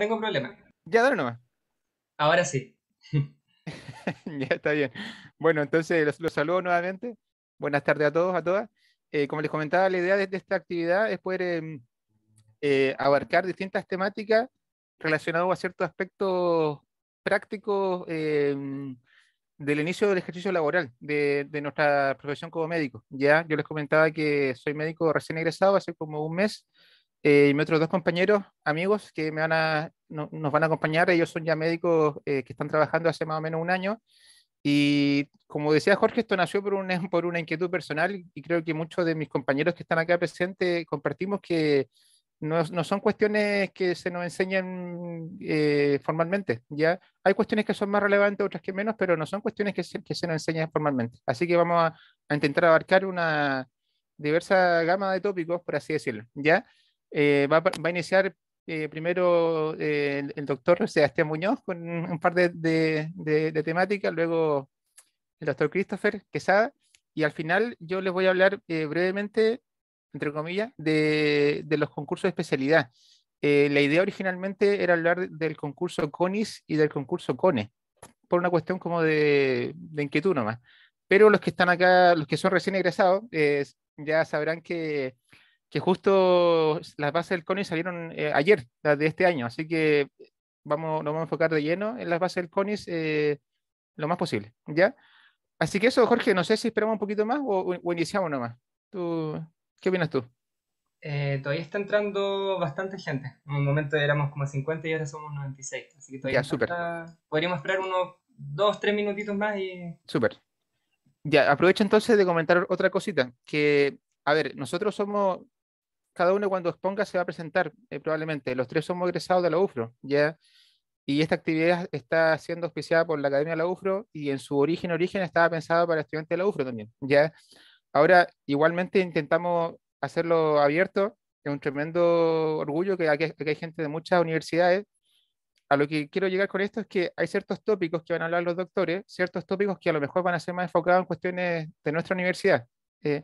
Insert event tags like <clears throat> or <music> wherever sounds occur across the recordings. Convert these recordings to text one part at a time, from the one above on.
tengo problema. Ya, dale nomás. Ahora sí. <laughs> <laughs> ya está bien. Bueno, entonces los, saludo nuevamente. Buenas tardes a todos, a todas. Eh, como les comentaba, la idea de, esta actividad es poder em, eh, abarcar distintas temáticas relacionadas a ciertos aspectos prácticos em, del inicio del ejercicio laboral de, de, nuestra profesión como médico. Ya yo les comentaba que soy médico recién egresado, hace como un mes. Eh, y mis otros dos compañeros, amigos, que me van nos van a acompañar, ellos son ya médicos eh, que están trabajando hace más o menos un año. Y como decía Jorge, esto nació por una, <laughs> por una inquietud personal y creo que muchos de mis compañeros que están acá presentes compartimos que no, no son cuestiones que se nos enseñan eh, formalmente. ¿ya? Hay cuestiones que son más relevantes, otras que menos, pero no son cuestiones que se, que se nos enseñan formalmente. Así que vamos a, a intentar abarcar una diversa gama de tópicos, por así decirlo. ¿ya? Eh, va, a iniciar eh, primero eh, el, doctor Sebastián Muñoz con un par de, de, temáticas, luego el doctor Christopher Quesada, y al final yo les voy a hablar brevemente, entre comillas, de, los concursos de especialidad. la idea originalmente era hablar del concurso CONIS y del concurso CONE, por una cuestión como de, de inquietud nomás pero los que están acá, los que son recién egresados, ya sabrán que que justo las bases del CONI salieron eh, ayer, las de este año, así que vamos, nos vamos a enfocar de lleno en las bases del CONI eh, lo más posible, ¿ya? Así que eso, Jorge, no sé si esperamos un poquito más o, iniciamos nomás. ¿Tú, ¿Qué opinas tú? Eh, todavía está entrando bastante gente. En un momento éramos como 50 y ahora somos 96. Así que todavía ya, podríamos esperar unos 2, 3 minutitos más y... super Ya, aprovecho entonces de comentar otra cosita. Que, a ver, nosotros somos, cada uno cuando exponga se va a presentar, eh, probablemente. Los tres somos egresados de la UFRO, ¿ya? Y esta actividad está siendo auspiciada por la Academia de la UFRO y en su origen, origen, estaba pensada para estudiantes de la UFRO también, ¿ya? Ahora, igualmente intentamos hacerlo abierto, es un tremendo orgullo que hay gente de muchas universidades. A lo que quiero llegar con esto es que hay ciertos tópicos que van a hablar los doctores, ciertos tópicos que a lo mejor van a ser más enfocados en cuestiones de nuestra universidad. Eh,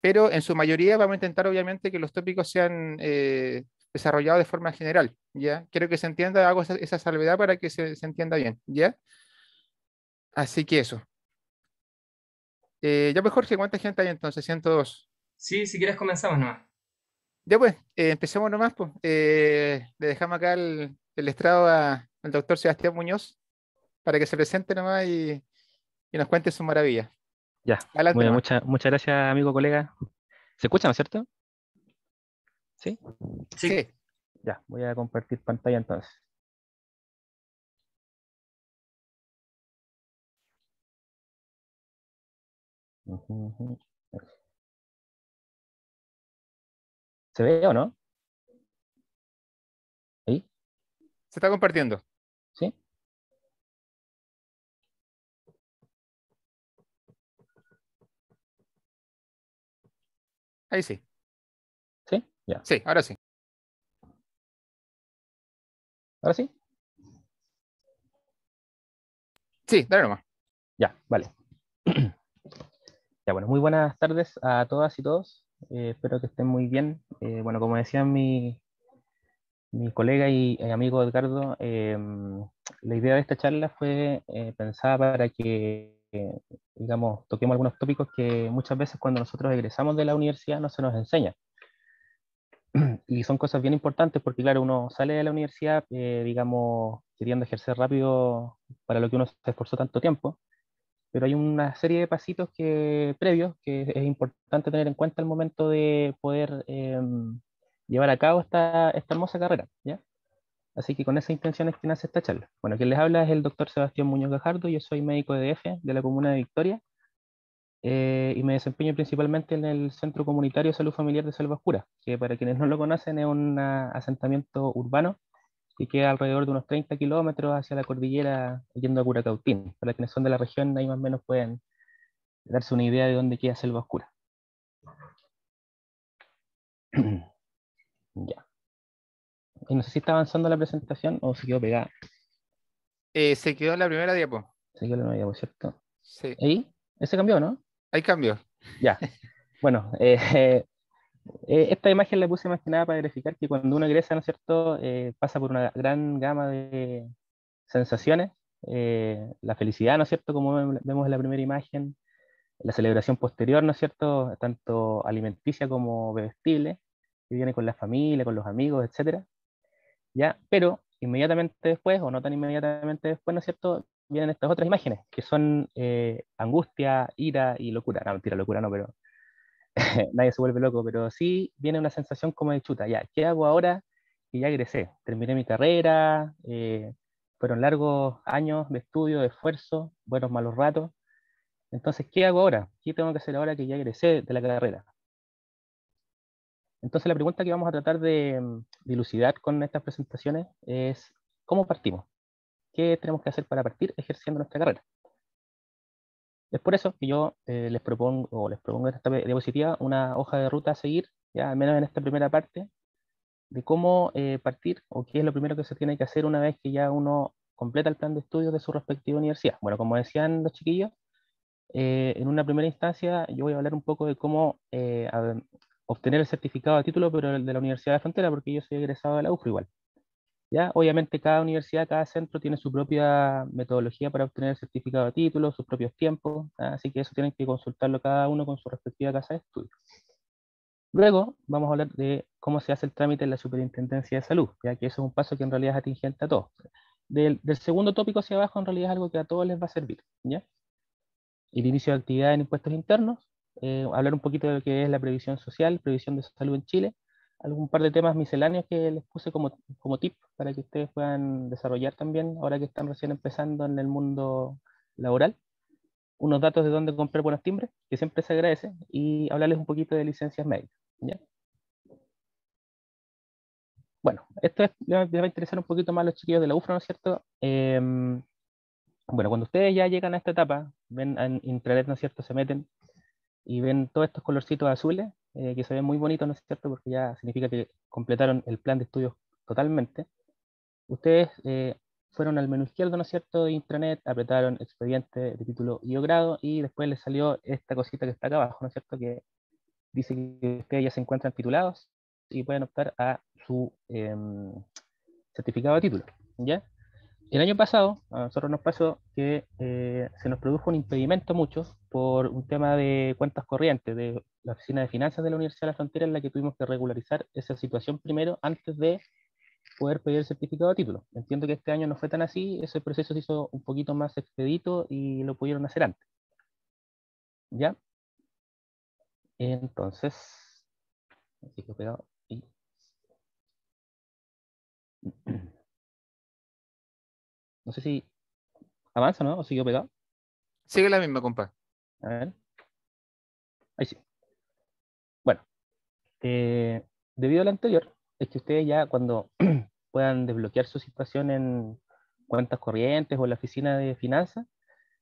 pero en su mayoría vamos a intentar obviamente que los tópicos sean eh, desarrollados de forma general, ¿ya? Quiero que se entienda, hago esa, salvedad para que se, entienda bien, ¿ya? Así que eso. Eh, ya pues Jorge, ¿cuánta gente hay entonces? 102. Sí, si quieres comenzamos nomás. Ya pues, eh, empecemos nomás, pues. le dejamos acá el, estrado al doctor Sebastián Muñoz para que se presente nomás y, y nos cuente su maravilla muchas gracias, amigo colega. ¿Se escuchan, no es cierto? ¿Sí? ¿Sí? Ya, voy a compartir pantalla entonces. ¿Se ve o no? ¿Ahí? Se está compartiendo. Ahí sí. ¿Sí? Ya. Sí, ahora sí. ¿Ahora sí? Sí, dale nomás. Ya, vale. <clears throat> ya, bueno, muy buenas tardes a todas y todos. Eh, espero que estén muy bien. Eh, bueno, como decía mi, mi colega y eh, amigo Edgardo, em, la idea de esta charla fue pensada para que digamos, toquemos algunos tópicos que muchas veces cuando nosotros egresamos de la universidad no se nos enseña. <clears throat> Y son cosas bien importantes porque, claro, uno sale de la universidad, eh, digamos, queriendo ejercer rápido para lo que uno se esforzó tanto tiempo, pero hay una serie de pasitos que, previos que es importante tener en cuenta al momento de poder em, llevar a cabo esta, esta hermosa carrera. ¿ya? Así que con intención es que nace esta charla. Bueno, quien les habla es el doctor Sebastián Muñoz Gajardo, yo soy médico de EFE, de la comuna de Victoria eh, y me desempeño principalmente en el Centro Comunitario de Salud Familiar de Selva Oscura, que para quienes no lo conocen es un asentamiento urbano que queda alrededor de unos 30 kilómetros hacia la cordillera yendo a Curacautín. Para quienes son de la región ahí más o menos pueden darse una idea de dónde queda Selva Oscura. <clears throat> ya. Y no sé si está avanzando la presentación o se quedó pegada. Eh, se quedó en la primera diapo. Se quedó en la primera diapo, ¿cierto? Sí. ahí Ese cambió, ¿no? Hay cambio. Ya. <laughs> bueno, eh, <laughs> eh, esta imagen la puse más que nada para verificar que cuando uno ingresa, ¿no es cierto?, pasa por una gran gama de sensaciones. la felicidad, ¿no es cierto?, como vemos en la primera imagen, la celebración posterior, ¿no es cierto?, tanto alimenticia como bebestible, que viene con la familia, con los amigos, etcétera. Pero inmediatamente después, o no tan inmediatamente después, ¿no es cierto?, vienen estas otras imágenes, que son eh, angustia, ira y locura. No, mentira, locura no, pero <laughs> nadie se vuelve loco, pero sí viene una sensación como de chuta, ya, ¿qué hago ahora Y ya egresé? Terminé mi carrera, eh, fueron largos años de estudio, de esfuerzo, buenos, malos ratos. Entonces, ¿qué hago ahora? ¿Qué tengo que hacer ahora que ya egresé de la carrera? Entonces la pregunta que vamos a tratar de dilucidar con estas presentaciones es ¿cómo partimos? ¿Qué tenemos que hacer para partir ejerciendo nuestra carrera? Es por eso que yo eh, les propongo les propongo en esta diapositiva una hoja de ruta a seguir, ya al menos en esta primera parte, de cómo eh, partir o qué es lo primero que se tiene que hacer una vez que ya uno completa el plan de estudios de su respectiva universidad. Bueno, como decían los chiquillos, eh, en una primera instancia yo voy a hablar un poco de cómo obtener el certificado de título, pero el de la Universidad de Frontera, porque yo soy egresado de la UFRO igual. ¿Ya? Obviamente cada universidad, cada centro tiene su propia metodología para obtener el certificado de título, sus propios tiempos, así que eso tienen que consultarlo cada uno con su respectiva casa de estudio. Luego vamos a hablar de cómo se hace el trámite en la Superintendencia de Salud, ya que eso es un paso que en realidad es atingente a todos. Del, segundo tópico hacia abajo en realidad es algo que a todos les va a servir. ¿ya? El inicio de actividad en impuestos internos, eh, hablar un poquito de lo que es la previsión social, previsión de salud en Chile, algún par de temas misceláneos que les puse como, como tip para que ustedes puedan desarrollar también ahora que están recién empezando en el mundo laboral. Unos datos de dónde comprar buenos timbres, que siempre se agradece, y hablarles un poquito de licencias médicas. Bueno, esto les va a interesar un poquito más a los chiquillos de la UFRA, ¿no es cierto? Em, bueno, cuando ustedes ya llegan a esta etapa, ven en intranet, ¿no es cierto? Se meten, y ven todos estos colorcitos azules, eh, que se ven muy bonitos, ¿no es cierto? Porque ya significa que completaron el plan de estudios totalmente. Ustedes eh, fueron al menú izquierdo, ¿no es cierto?, de intranet, apretaron expediente de título y o grado y después les salió esta cosita que está acá abajo, ¿no es cierto?, que dice que ustedes ya se encuentran titulados y pueden optar a su em, certificado de título, ¿ya? el año pasado a nosotros nos pasó que eh, se nos produjo un impedimento mucho por un tema de cuentas corrientes de la Oficina de Finanzas de la Universidad de la Frontera en la que tuvimos que regularizar esa situación primero antes de poder pedir el certificado de título. Entiendo que este año no fue tan así, ese proceso se hizo un poquito más expedito y lo pudieron hacer antes. ¿Ya? Entonces, así que y... <clears throat> No sé si avanza, ¿no? ¿O siguió pegado? Sigue la misma, compa. A ver. Ahí sí. Bueno. Eh, debido a lo anterior, es que ustedes ya cuando <clears throat> puedan desbloquear su situación en cuentas corrientes o en la oficina de finanzas,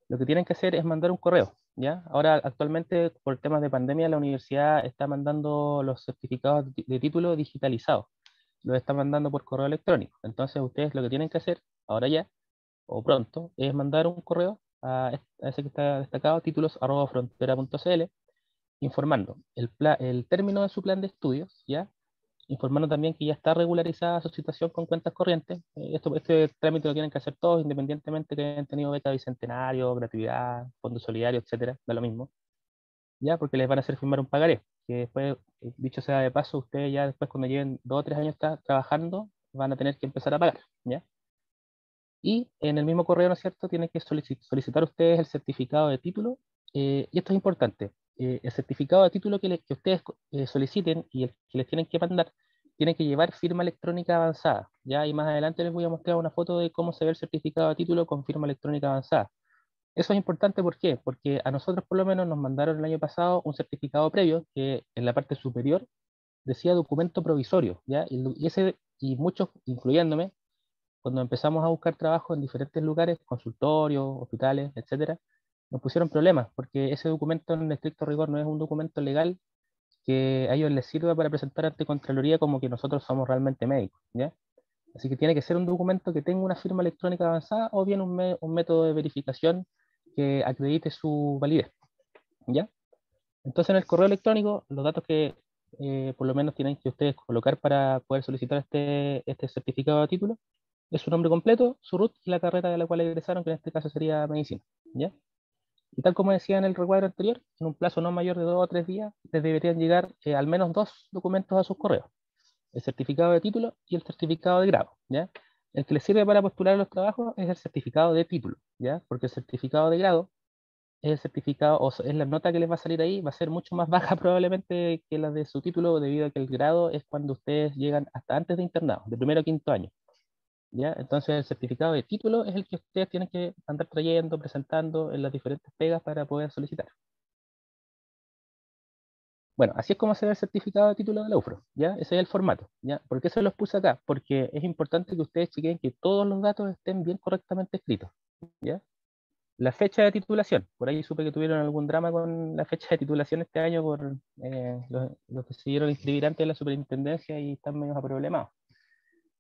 lo que tienen que hacer es mandar un correo. ¿ya? Ahora, actualmente, por temas de pandemia, la universidad está mandando los certificados de título digitalizados. Los está mandando por correo electrónico. Entonces, ustedes lo que tienen que hacer ahora ya o pronto, es mandar un correo a, ese que está destacado, títulos informando el, término de su plan de estudios, ¿ya? informando también que ya está regularizada su situación con cuentas corrientes. Eh, esto, este trámite lo tienen que hacer todos, independientemente que hayan tenido beca bicentenario, gratuidad, fondo solidario, etcétera, da lo mismo. Ya, porque les van a hacer firmar un pagaré, que después, eh, dicho sea de paso, ustedes ya después cuando lleven dos o tres años está trabajando, van a tener que empezar a pagar, ¿ya? Y en el mismo correo, ¿no es cierto?, tienen que solicitar ustedes el certificado de título. Eh, y esto es importante. Eh, el certificado de título que, que ustedes eh, soliciten y el que les tienen que mandar, tiene que llevar firma electrónica avanzada. Ya, y más adelante les voy a mostrar una foto de cómo se ve el certificado de título con firma electrónica avanzada. Eso es importante, ¿por qué? Porque a nosotros por lo menos nos mandaron el año pasado un certificado previo que en la parte superior decía documento provisorio, ¿ya? Y, ese, y muchos, incluyéndome, cuando empezamos a buscar trabajo en diferentes lugares, consultorios, hospitales, etcétera, nos pusieron problemas, porque ese documento en estricto rigor no es un documento legal que a ellos les sirva para presentar ante Contraloría como que nosotros somos realmente médicos, ¿ya? Así que tiene que ser un documento que tenga una firma electrónica avanzada o bien un, método de verificación que acredite su validez, ¿ya? Entonces en el correo electrónico, los datos que eh, por lo menos tienen que ustedes colocar para poder solicitar este, este certificado de título es su nombre completo, su root y la carrera de la cual egresaron, que en este caso sería medicina. ¿ya? Y tal como decía en el recuadro anterior, en un plazo no mayor de dos o tres días, les deberían llegar eh, al menos dos documentos a sus correos, el certificado de título y el certificado de grado. ¿ya? El que les sirve para postular los trabajos es el certificado de título, ¿ya? porque el certificado de grado es el certificado, o es la nota que les va a salir ahí, va a ser mucho más <laughs> baja probablemente que la de su título, debido a que el grado es cuando ustedes llegan hasta antes de internado, de primero a quinto año. Entonces el certificado de título es el que ustedes tienen que andar trayendo, presentando en las diferentes pegas para poder solicitar. Bueno, así es como se ve el certificado de título de la UFRO, ¿ya? Ese es el formato, ¿Por qué se los puse acá? Porque es importante que ustedes chequen que todos los datos estén bien correctamente escritos, La fecha de titulación, por ahí supe que tuvieron algún drama con la fecha de titulación este año por eh, los, que se inscribir antes de la superintendencia y están medio problemados,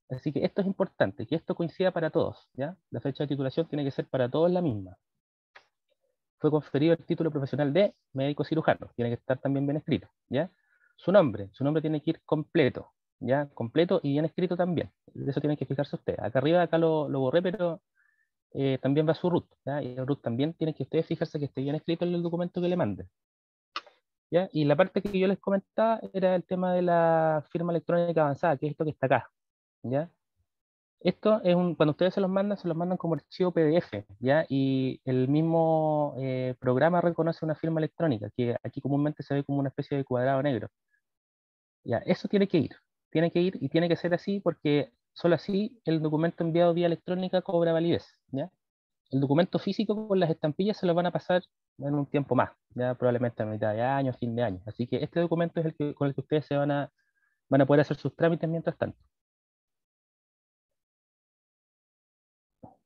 Así que esto es importante, que esto coincida para todos. ¿ya? La fecha de titulación tiene que ser para todos la misma. Fue conferido el título profesional de médico cirujano. Tiene que estar también bien escrito. ¿ya? Su nombre, su nombre tiene que ir completo. ¿ya? Completo y bien escrito también. De eso tienen que fijarse ustedes. Acá arriba, acá lo, borré, pero eh, también va su root. ¿ya? Y el root también tiene que ustedes fijarse que esté bien escrito en el documento que le mande. Y la parte que yo les comentaba era el tema de la firma electrónica avanzada, que es esto que está acá, esto es un, cuando ustedes se los mandan, se los mandan como archivo PDF, ¿ya? Y el mismo eh, programa reconoce una firma electrónica, que aquí comúnmente se ve como una especie de cuadrado negro. Ya, eso tiene que ir, tiene que ir y tiene que ser así porque solo así el documento enviado vía electrónica cobra validez, ¿ya? El documento físico con las estampillas se los van a pasar en un tiempo más, probablemente a mitad de año, fin de año. Así que este documento es el con el que ustedes se van a, van a poder hacer sus trámites mientras tanto.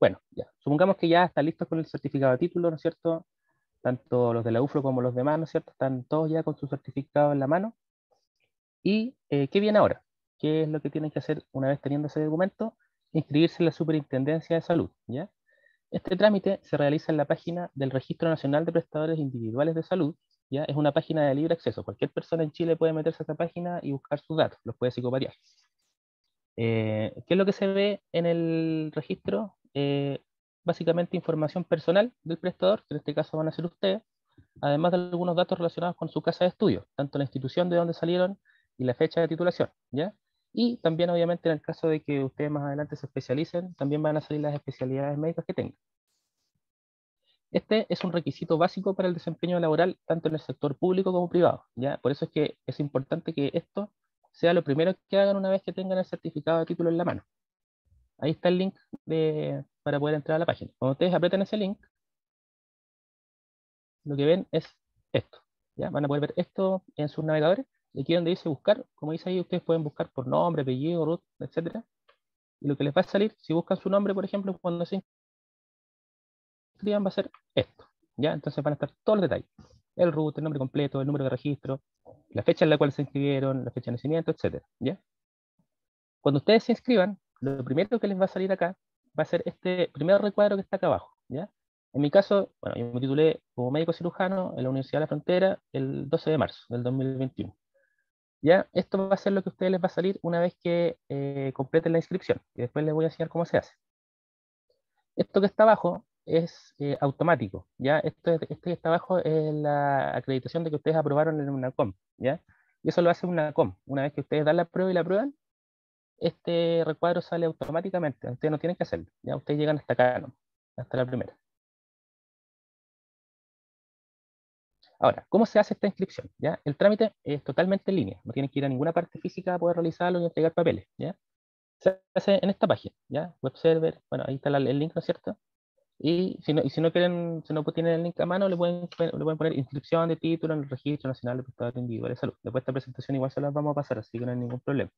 bueno, ya, supongamos que ya están listos con el certificado de título, ¿no es cierto? Tanto los de la UFRO como los demás, ¿no es cierto? Están todos ya con su certificado en la mano. ¿Y eh, qué viene ahora? ¿Qué es lo que tienen que hacer una vez teniendo ese documento? Inscribirse en la Superintendencia de Salud, ¿ya? Este trámite se realiza en la página del Registro Nacional de Prestadores Individuales de Salud, ¿ya? Es una página de libre acceso. Cualquier persona en Chile puede meterse a esa página y buscar sus datos, los puede psicopatear. Eh, ¿Qué es lo que se ve en el registro? Eh, básicamente información personal del prestador, que en este caso van a ser ustedes, además de algunos datos relacionados con su casa de estudio, tanto la institución de donde salieron y la fecha de titulación, ¿ya? Y también, obviamente, en el caso de que ustedes más adelante se especialicen, también van a salir las especialidades médicas que tengan. Este es un requisito básico para el desempeño laboral, tanto en el sector público como privado, ¿ya? Por eso es que es importante que esto sea lo primero que hagan una vez que tengan el certificado de título en la mano, Ahí está el link para poder entrar a la página. Cuando ustedes apretan ese link, lo que ven es esto. ¿ya? Van a poder ver esto en sus navegadores. Y aquí donde dice buscar, como dice ahí, ustedes pueden buscar por nombre, apellido, root, etc. Y lo que les va a salir, si buscan su nombre, por ejemplo, cuando se inscriban, va a ser esto. ¿ya? Entonces van a estar todos los detalles. El root, el nombre completo, el número de registro, la fecha en la cual se inscribieron, la fecha de nacimiento, etc. ¿ya? Cuando ustedes se inscriban, lo primero que les va a salir acá va a ser este primer recuadro que está acá abajo. ¿ya? En mi caso, bueno, yo me titulé como médico cirujano en la Universidad de la Frontera el 12 de marzo del 2021. ¿ya? Esto va a ser lo que a ustedes les va a salir una vez que eh, completen la inscripción, y después les voy a enseñar cómo se hace. Esto que está abajo es eh, automático, ¿ya? Esto, este que está abajo es la acreditación de que ustedes aprobaron en una COM, ¿ya? Y eso lo hace una COM. Una vez que ustedes dan la prueba y la prueban, este recuadro sale automáticamente. Ustedes no tienen que hacerlo. Ya ustedes llegan hasta acá, ¿no? hasta la primera. Ahora, ¿cómo se hace esta inscripción? El trámite es totalmente en línea. No tienen que ir a ninguna parte física para poder realizarlo ni entregar papeles. Se hace en esta página, ¿ya? Web server, bueno, ahí está el link, ¿no es cierto? Y si no, quieren, si no tienen el link a mano, le pueden, poner inscripción de título en el Registro Nacional de Prestadores Individuales de Salud. Después de esta presentación igual se las vamos a pasar, así que no hay ningún problema.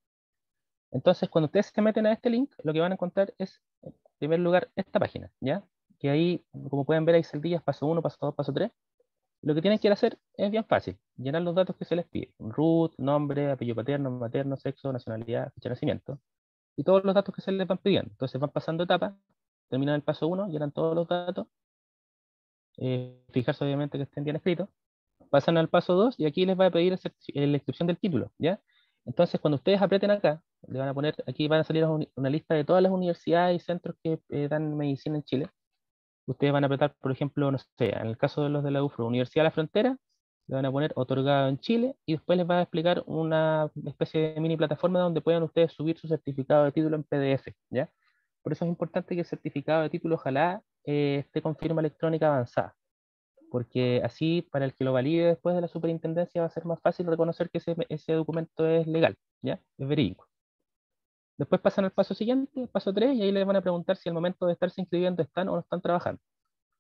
Entonces, cuando ustedes se meten a este link, lo que van a encontrar es, en primer lugar, esta página, ¿ya? Que ahí, como pueden ver, hay saldillas, paso 1, paso 2, paso 3. Lo que tienen que hacer es bien fácil, llenar los datos que se les pide. Root, nombre, apellido paterno, materno, sexo, nacionalidad, fecha de nacimiento. Y todos los datos que se les van pidiendo. Entonces van pasando etapas, terminan el paso 1, llenan todos los datos. Eh, fijarse obviamente que estén bien escritos. Pasan al paso 2 y aquí les va a pedir la inscripción del título, ¿ya? Entonces, cuando ustedes aprieten acá, le van a poner, aquí van a salir una lista de todas las universidades y centros que eh, dan medicina en Chile. Ustedes van a apretar, por ejemplo, no sé, en el caso de los de la UFRO, Universidad de la Frontera, le van a poner otorgado en Chile y después les va a explicar una especie de mini plataforma donde puedan ustedes subir su certificado de título en PDF, ¿ya? Por eso es importante que el certificado de título ojalá eh, esté con firma electrónica avanzada, porque así para el que lo valide después de la superintendencia va a ser más fácil reconocer que ese, ese documento es legal, ¿ya? Es verídico. Después pasan al paso siguiente, paso 3, y ahí les van a preguntar si al momento de estarse inscribiendo están o no están trabajando.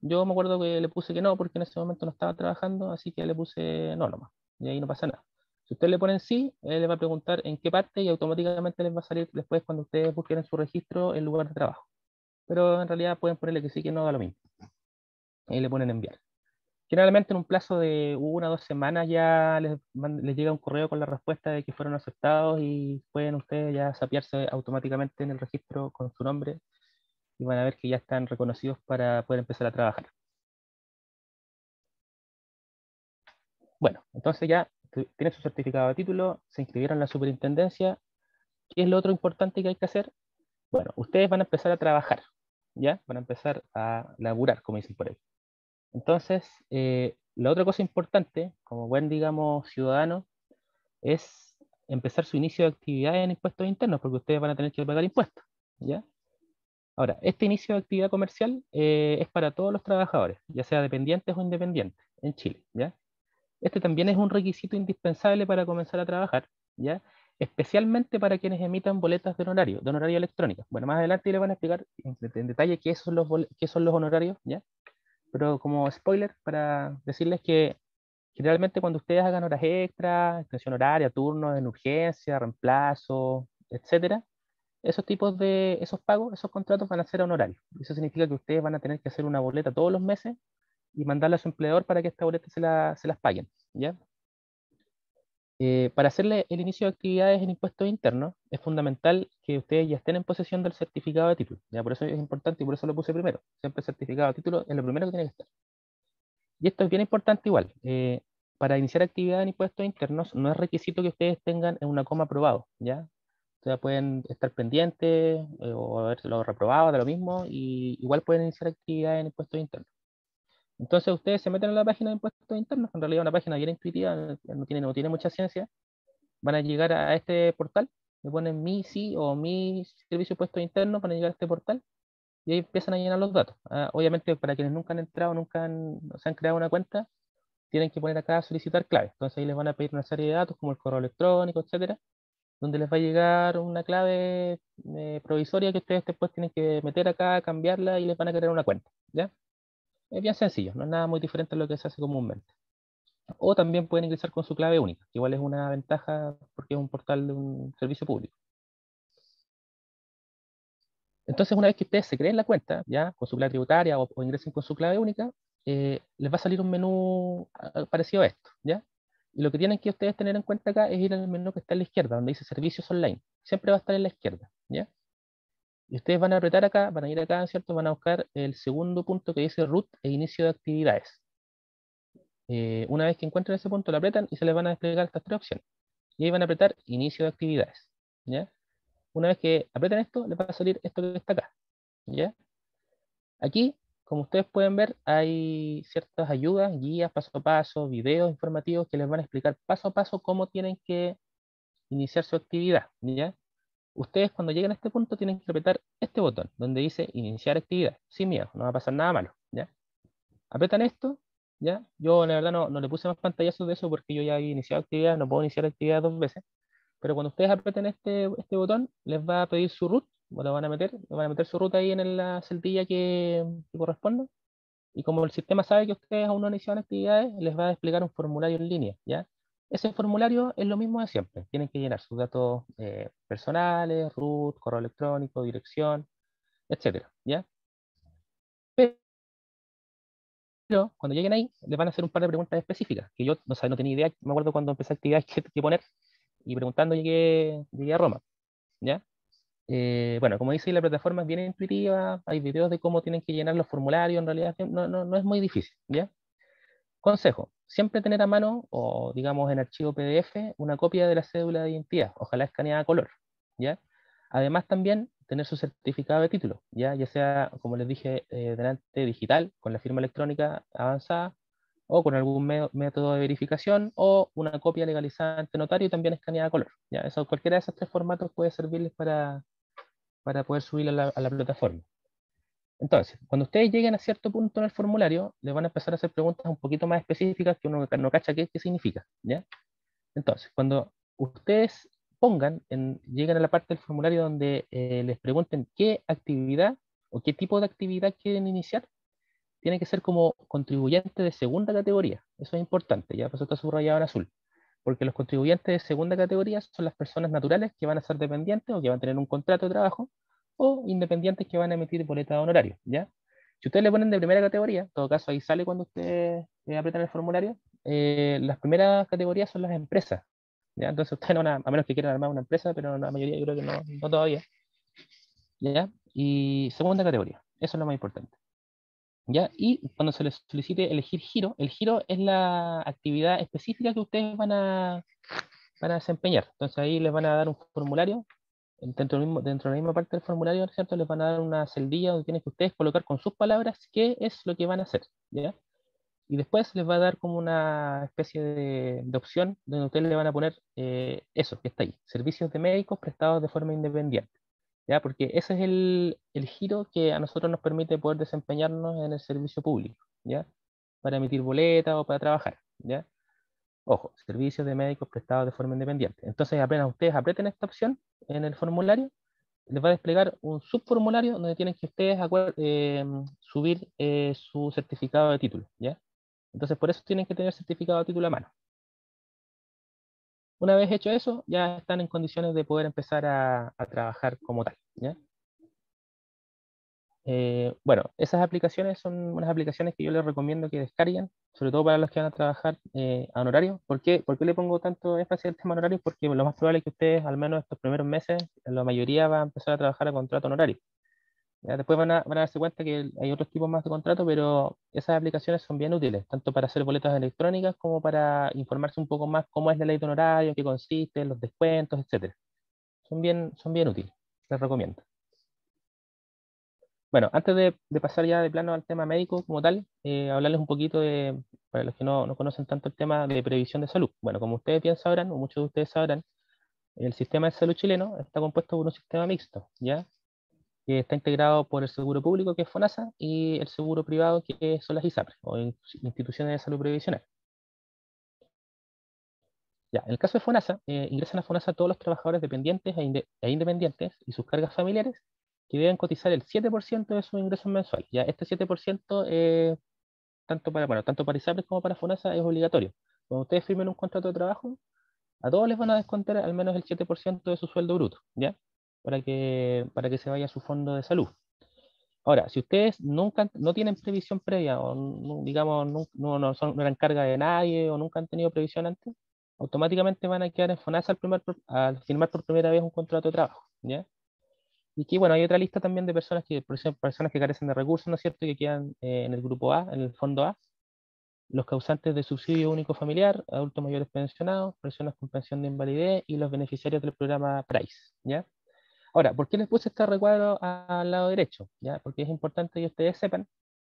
Yo me acuerdo que le puse que no, porque en ese momento no estaba trabajando, así que le puse no nomás, y ahí no pasa nada. Si ustedes le ponen sí, él les va a preguntar en qué parte y automáticamente les va a salir después cuando ustedes busquen en su registro el lugar de trabajo. Pero en realidad pueden ponerle que sí, que no, da lo mismo. Ahí le ponen enviar. Generalmente en un plazo de una o dos semanas ya les, llega un correo con la respuesta de que fueron aceptados y pueden ustedes ya sapearse automáticamente en el registro con su nombre y van a ver que ya están reconocidos para poder empezar a trabajar. Bueno, entonces ya tienen su certificado de título, se inscribieron en la superintendencia. ¿Qué es lo otro importante que hay que hacer? Bueno, ustedes van a empezar a trabajar, ¿ya? Van a empezar a laburar, como dicen por ahí. Entonces, eh, la otra cosa importante, como buen, digamos, ciudadano, es empezar su inicio de actividad en impuestos internos, porque ustedes van a tener que pagar impuestos, ¿ya? Ahora, este inicio de actividad comercial eh, es para todos los trabajadores, ya sea dependientes o independientes, en Chile, ¿ya? Este también es un requisito indispensable para comenzar a trabajar, ¿ya? Especialmente para quienes emitan boletas de honorario, de honorario electrónico. Bueno, más adelante le van a explicar en, detalle qué son los, qué son los honorarios, ¿ya? Pero como spoiler, para decirles que generalmente cuando ustedes hagan horas extras, extensión horaria, turnos en urgencia, reemplazo, etcétera, esos tipos de, esos pagos, esos contratos van a ser honorarios. Eso significa que ustedes van a tener que hacer una boleta todos los meses y mandarla a su empleador para que esta boleta se, la, se las paguen. ¿ya? Eh, para hacerle el inicio de actividades en impuestos internos, es fundamental que ustedes ya estén en posesión del certificado de título. ¿ya? Por eso es importante y por eso lo puse primero. Siempre el certificado de título es lo primero que tiene que estar. Y esto es bien importante igual. Eh, para iniciar actividad en impuestos internos no es requisito que ustedes tengan una coma aprobado, ¿ya? O pueden estar pendientes eh, o haberlo reprobado, de lo mismo, y igual pueden iniciar actividad en impuestos internos. Entonces ustedes se meten en la página de impuestos internos, en realidad una página bien intuitiva, no tiene, no tiene mucha ciencia, van a llegar a este portal, le ponen mi sí o mi servicio de impuestos internos, van a llegar a este portal y ahí empiezan a llenar los datos. Ah, obviamente para quienes nunca han entrado, nunca han, se han creado una cuenta, tienen que poner acá solicitar clave. Entonces ahí les van a pedir una serie de datos como el correo electrónico, etcétera, donde les va a llegar una clave eh, provisoria que ustedes después tienen que meter acá, cambiarla y les van a crear una cuenta. ¿ya? Es bien sencillo, no es nada muy diferente a lo que se hace comúnmente. O también pueden ingresar con su clave única, que igual es una ventaja porque es un portal de un servicio público. Entonces, una vez que ustedes se creen la cuenta, ya con su clave tributaria o, ingresen con su clave única, eh, les va a salir un menú ah, parecido a esto, ¿ya? Y lo que tienen que ustedes tener en cuenta acá es ir al menú que está a la izquierda, donde dice servicios online. Siempre va a estar en la izquierda, ¿ya? Y ustedes van a apretar acá, van a ir acá, ¿cierto? Van a buscar el segundo punto que dice root e inicio de actividades. Eh, una vez que encuentren ese punto, lo apretan y se les van a desplegar estas tres opciones. Y ahí van a apretar inicio de actividades. ¿ya? Una vez que apretan esto, les va a salir esto que está acá. ¿ya? Aquí, como ustedes pueden ver, hay ciertas ayudas, guías, paso a paso, videos informativos que les van a explicar paso a paso cómo tienen que iniciar su actividad. ¿ya? ustedes cuando lleguen a este punto tienen que apretar este botón donde dice iniciar actividad, sin miedo, no va a pasar nada malo, ¿ya? Apretan esto, ¿ya? Yo la verdad no, no le puse más pantallazos de eso porque yo ya he iniciado actividad, no puedo iniciar actividad dos veces, pero cuando ustedes apreten este, este botón, les va a pedir su root, lo van a meter, van a meter su root ahí en la celdilla que, corresponde. corresponda, y como el sistema sabe que ustedes aún no iniciado actividades, les va a explicar un formulario en línea, ¿ya? Ese formulario es lo mismo de siempre. Tienen que llenar sus datos eh, personales, root, correo electrónico, dirección, etcétera, ¿ya? Pero cuando lleguen ahí, les van a hacer un par de preguntas específicas, que yo no, tenía idea, me acuerdo cuando empecé actividades que, poner, y preguntando llegué, a Roma, ¿ya? Eh, bueno, como dice, la plataforma es bien intuitiva, hay videos de cómo tienen que llenar los formularios, en realidad no, no, no es muy difícil, ¿ya? Consejo, siempre tener a mano o digamos en archivo PDF una copia de la cédula de identidad, ojalá escaneada a color, ¿ya? Además también tener su certificado de título, ¿ya? Ya sea, como les dije eh, delante, digital, con la firma electrónica avanzada, o con algún método de verificación o una copia legalizada ante notario y también escaneada a color. ¿ya? Eso, cualquiera de esos tres formatos puede servirles para, para poder subir a la plataforma. Entonces, cuando ustedes lleguen a cierto punto en el formulario, les van a empezar a hacer preguntas un poquito más específicas que uno no cacha qué, qué significa. ¿ya? Entonces, cuando ustedes pongan, en, lleguen a la parte del formulario donde eh, les pregunten qué actividad o qué tipo de actividad quieren iniciar, tienen que ser como contribuyentes de segunda categoría. Eso es importante, ya por eso está subrayado en azul. Porque los contribuyentes de segunda categoría son las personas naturales que van a ser dependientes o que van a tener un contrato de trabajo independientes que van a emitir boletas honorario, ¿ya? Si ustedes le ponen de primera categoría, en todo caso ahí sale cuando ustedes eh, apretan el formulario, eh, las primeras categorías son las empresas, Entonces ustedes no a, a menos que quieran armar una empresa, pero la mayoría yo creo que no, no todavía, ¿ya? Y segunda categoría, eso es lo más importante. ¿Ya? Y cuando se les solicite elegir giro, el giro es la actividad específica que ustedes van van a desempeñar. Entonces ahí les van a dar un formulario dentro, mismo, dentro de la misma parte del formulario, ¿cierto? Les van a dar una celdilla donde tienen que ustedes colocar con sus palabras qué es lo que van a hacer, ¿ya? Y después les va a dar como una especie de, opción donde ustedes le van a poner eh, eso que está ahí, servicios de médicos prestados de forma independiente, ¿ya? Porque ese es el, el giro que a nosotros nos permite poder desempeñarnos en el servicio público, ¿ya? Para emitir boletas o para trabajar, ¿ya? Ojo, servicios de médicos prestados de forma independiente. Entonces, apenas ustedes aprieten esta opción en el formulario, les va a desplegar un subformulario donde tienen que ustedes em, subir eh, su certificado de título. ¿ya? Entonces, por eso tienen que tener certificado de título a mano. Una vez hecho eso, ya están en condiciones de poder empezar a, a trabajar como tal. ¿ya? Eh, bueno, esas aplicaciones son unas aplicaciones que yo les recomiendo que descarguen, sobre todo para los que van a trabajar eh, a honorario. ¿Por qué? ¿Por qué le pongo tanto énfasis al tema honorario? Porque lo más probable es que ustedes, al menos estos primeros meses, la mayoría va a empezar a trabajar a contrato honorario. después van a, darse cuenta que hay otros tipos más de contrato, pero esas aplicaciones son bien útiles, tanto para hacer boletas electrónicas como para informarse un poco más cómo es la ley de honorario, qué consiste, los descuentos, etc. Son bien, son bien útiles, les recomiendo. Bueno, antes de, pasar ya de plano al tema médico como tal, eh, hablarles un poquito de, para los que no, conocen tanto el tema de previsión de salud. Bueno, como ustedes bien sabrán, o muchos de ustedes sabrán, el sistema de salud chileno está compuesto por un sistema mixto, ¿ya? Que está integrado por el seguro público, que es FONASA, y el seguro privado, que son las ISAPRE, o instituciones de salud previsional. Ya, en el caso de FONASA, eh, ingresan a FONASA todos los trabajadores dependientes e, e independientes y sus cargas familiares que deben cotizar el 7% de sus ingresos mensuales. Ya este 7%, eh, tanto para bueno, tanto para ISAPRES como para FONASA, es obligatorio. Cuando ustedes firmen un contrato de trabajo, a todos les van a descontar al menos el 7% de su sueldo bruto, ¿ya? Para que, para que se vaya a su fondo de salud. Ahora, si ustedes nunca no tienen previsión previa, o digamos, no, no, son, no, eran carga de nadie, o nunca han tenido previsión antes, automáticamente van a quedar en FONASA al, primer, al firmar por primera vez un contrato de trabajo, ¿ya? Y que, bueno, hay otra lista también de personas que, por personas que carecen de recursos, ¿no es cierto?, que quedan eh, en el grupo A, en el fondo A. Los causantes de subsidio único familiar, adultos mayores pensionados, personas con pensión de invalidez y los beneficiarios del programa PRICE, ¿ya? Ahora, ¿por qué les puse este recuadro al lado derecho? ¿Ya? Porque es importante que ustedes sepan,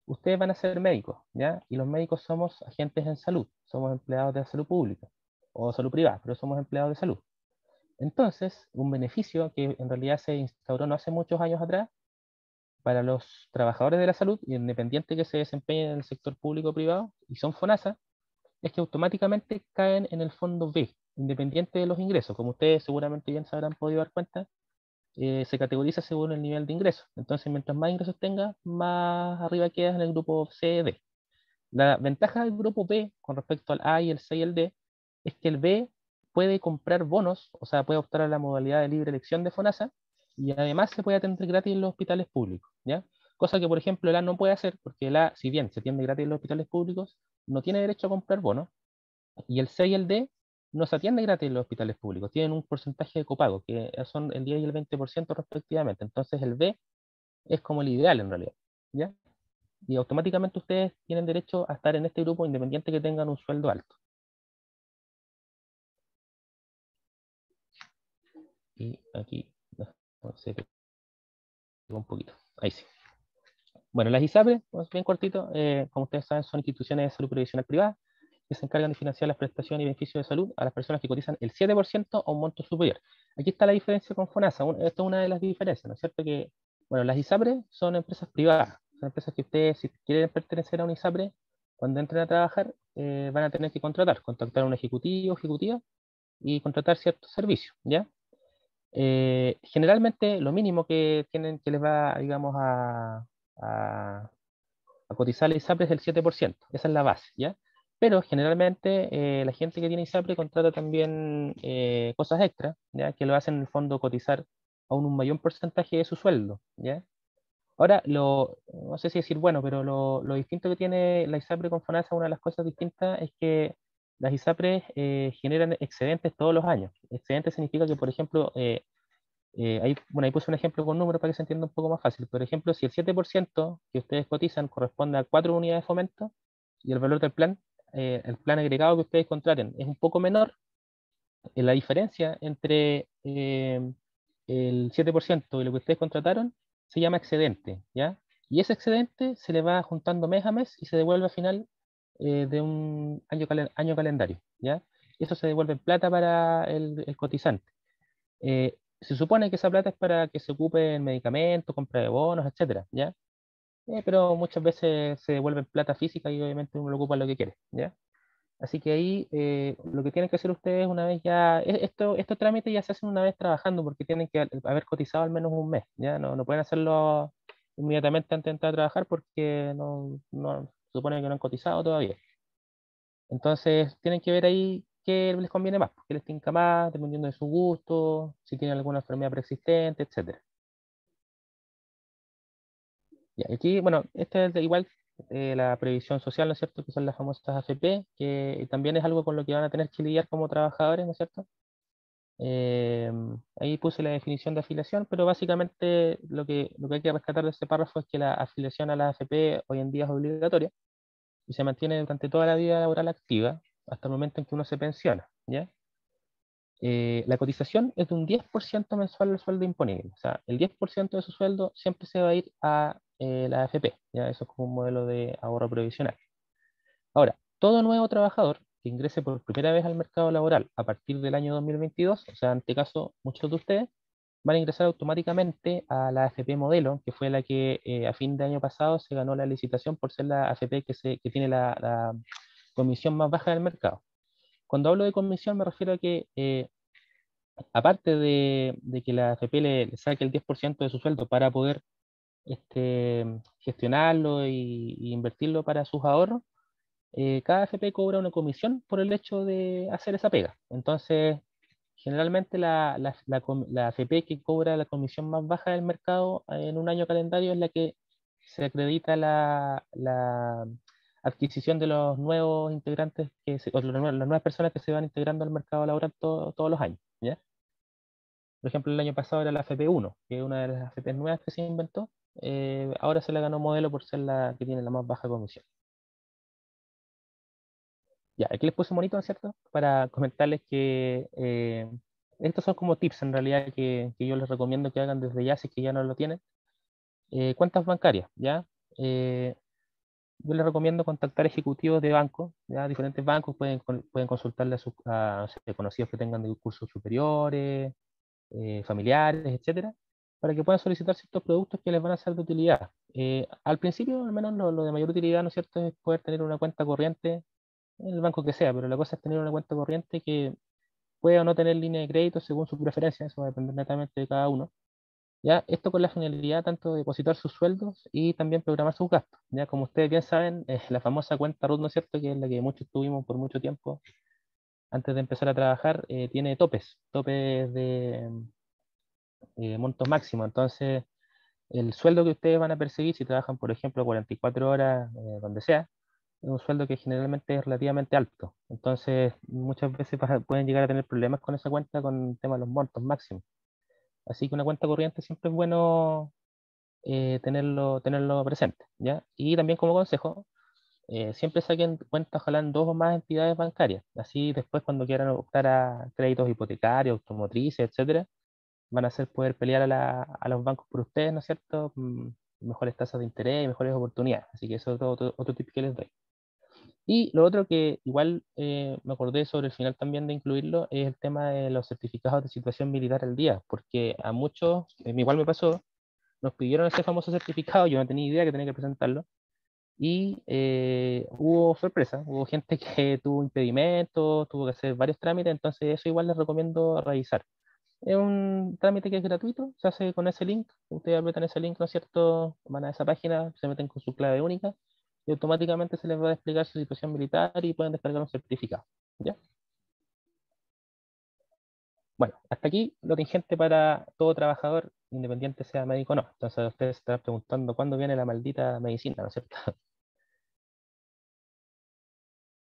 ustedes van a ser médicos, ¿ya? Y los médicos somos agentes en salud, somos empleados de salud pública o salud privada, pero somos empleados de salud. Entonces, un beneficio que en realidad se instauró no hace muchos años atrás para los trabajadores de la salud, independiente que se desempeñen en el sector público o privado, y son FONASA, es que automáticamente caen en el fondo B, independiente de los ingresos. Como ustedes seguramente bien sabrán, habrán podido dar cuenta, eh, se categoriza según el nivel de ingresos. Entonces, mientras más ingresos tengas, más arriba quedas en el grupo C, D. La ventaja del grupo B con respecto al A y el C y el D es que el B puede comprar bonos, o sea, puede optar a la modalidad de libre elección de FONASA y además se puede atender gratis en los hospitales públicos, ¿ya? Cosa que, por ejemplo, el A no puede hacer porque el A, si bien se atiende gratis en los hospitales públicos, no tiene derecho a comprar bonos y el C y el D no se atiende gratis en los hospitales públicos, tienen un porcentaje de copago que son el 10 y el 20% respectivamente, entonces el B es como el ideal en realidad, ¿ya? Y automáticamente ustedes tienen derecho a estar en este grupo independiente que tengan un sueldo alto. Y aquí un poquito. Ahí sí. Bueno, las ISAPRES, e, pues, bien cortito, eh, como ustedes saben, son instituciones de salud previsional privada que se encargan de financiar las prestaciones y beneficios de salud a las personas que cotizan el 7% o un monto superior. Aquí está la diferencia con FONASA. esta es una de las diferencias, ¿no es cierto? Que, bueno, las ISAPRES e son empresas privadas. Son empresas que ustedes, si quieren pertenecer a un ISAPRE, cuando entren a trabajar, eh, van a tener que contratar, contactar a un ejecutivo, ejecutiva, y contratar ciertos servicios, ¿ya? Eh, generalmente lo mínimo que tienen que les va, digamos, a, cotizar el ISAPRE es el 7%, esa es la base, ¿ya? Pero generalmente eh, la gente que tiene ISAPRE contrata también eh, cosas extra, ¿ya? Que lo hacen en el fondo cotizar aún un mayor porcentaje de su sueldo, ¿ya? Ahora, lo, no sé si decir bueno, pero lo, lo distinto que tiene la ISAPRE con FONASA, una de las cosas distintas es que las ISAPRES eh, generan excedentes todos los años. Excedente significa que, por ejemplo, eh, eh, ahí, bueno, ahí puse un ejemplo con números para que se entienda un poco más fácil. Por ejemplo, si el 7% que ustedes cotizan corresponde a cuatro unidades de fomento y el valor del plan, el plan agregado que ustedes contraten es un poco menor, la diferencia entre el 7% y lo que ustedes contrataron se llama excedente, ¿ya? Y ese excedente se le va juntando mes a mes y se devuelve al final eh, de un año, año, calendario. ¿ya? Eso se devuelve en plata para el, cotizante. Eh, se supone que esa plata es para que se ocupe en medicamentos, compra de bonos, etcétera, ¿ya? Eh, pero muchas veces se devuelve en plata física y obviamente uno lo ocupa en lo que quiere, ¿ya? Así que ahí lo que tienen que hacer ustedes una vez ya, e-, esto, estos trámites ya se hacen una vez trabajando porque tienen que haber cotizado al menos un mes, ¿ya? No, no pueden hacerlo inmediatamente antes de entrar a trabajar porque no, no, supone que no han cotizado todavía. Entonces, tienen que ver ahí qué les conviene más, qué les tinca más, dependiendo de su gusto, si tienen alguna enfermedad preexistente, etc. Y aquí, bueno, este es igual eh, la previsión social, ¿no es cierto? Que son las famosas AFP, que también es algo con lo que van a tener que lidiar como trabajadores, ¿no es cierto? Eh, ahí puse la definición de afiliación, pero básicamente lo que, lo que hay que rescatar de este párrafo es que la afiliación a la AFP hoy en día es obligatoria y se mantiene durante toda la vida laboral activa hasta el momento en que uno se pensiona. ¿ya? Eh, la cotización es de un 10% mensual del sueldo imponible. O sea, el 10% de su sueldo siempre se va a ir a eh, la AFP. ¿ya? Eso es como un modelo de ahorro provisional. Ahora, todo nuevo trabajador que ingrese por primera vez al mercado laboral a partir del año 2022, o sea, en este caso, muchos de ustedes, van a ingresar automáticamente a la AFP modelo, que fue la que eh, a fin de año pasado se ganó la licitación por ser la AFP que, tiene la, comisión más baja del mercado. Cuando hablo de comisión me refiero a que, eh, aparte de, que la AFP le, saque el 10% de su sueldo para poder este, gestionarlo e invertirlo para sus ahorros, eh, cada FP cobra una comisión por el hecho de hacer esa pega. Entonces, generalmente la, la, FP que cobra la comisión más baja del mercado eh, en un año calendario es la que se acredita la, adquisición de los nuevos integrantes, las nuevas personas que se van integrando al mercado laboral todos los años. Por ejemplo, el año pasado era la FP1, que es una de las FP nuevas que se inventó. Eh, ahora se la ganó modelo por ser la que tiene la más baja comisión. Ya, aquí les puse un monito, ¿no es cierto? Para comentarles que eh, estos son como tips en realidad que, yo les recomiendo que hagan desde ya, si es que ya no lo tienen. Eh, cuentas bancarias, ¿ya? Eh, yo les recomiendo contactar ejecutivos de bancos, ¿ya? Diferentes bancos pueden, pueden consultarle a sus conocidos que tengan de cursos superiores, familiares, etcétera, para que puedan solicitar ciertos productos que les van a ser de utilidad. al principio, al menos, lo de mayor utilidad, ¿no es cierto?, es poder tener una cuenta corriente el banco que sea, pero la cosa es tener una cuenta corriente que pueda o no tener línea de crédito según su preferencia, eso va a depender netamente de cada uno. ¿ya? Esto con la finalidad tanto de depositar sus sueldos y también programar sus gastos. ¿ya? Como ustedes bien saben, es <laughs> eh, la famosa cuenta RUT, ¿no es cierto?, que es la que muchos tuvimos por mucho tiempo antes de empezar a trabajar, eh, tiene topes, topes de eh, montos máximos máximo. Entonces, el sueldo que ustedes van a perseguir si trabajan, por ejemplo, 44 horas, donde sea, un sueldo que generalmente es relativamente alto. Entonces, muchas veces pueden llegar a tener problemas con esa cuenta con el tema de los montos máximos. Así que una cuenta corriente siempre es bueno eh, tenerlo, tenerlo presente. ¿ya? Y también como consejo, eh, siempre saquen cuenta ojalá en dos o más entidades bancarias. Así después cuando quieran optar a créditos hipotecarios, automotrices, etc van a poder pelear a, los bancos por ustedes, ¿no es cierto? Mm, mejores tasas de interés mejores oportunidades. Así que eso es otro, otro tip que les doy. Y lo otro que igual eh, me acordé sobre el final también de incluirlo es el tema de los certificados de situación militar al día, porque a muchos, eh, igual me pasó, nos pidieron ese famoso certificado, yo no tenía idea que tenía que presentarlo, y eh, hubo sorpresa, hubo gente <laughs> que tuvo impedimentos, tuvo que hacer varios trámites, entonces eso igual les recomiendo revisar. Es un trámite que es gratuito, se hace con ese link, ustedes apretan ese link, ¿no es cierto? Van a esa página, se meten con su clave única y automáticamente se les va a explicar su situación militar y pueden descargar un certificado. ¿ya? Bueno, hasta aquí lo ingente para todo trabajador, independiente sea médico o no. Entonces ustedes estarán preguntando cuándo viene la maldita medicina, ¿no es cierto? <laughs>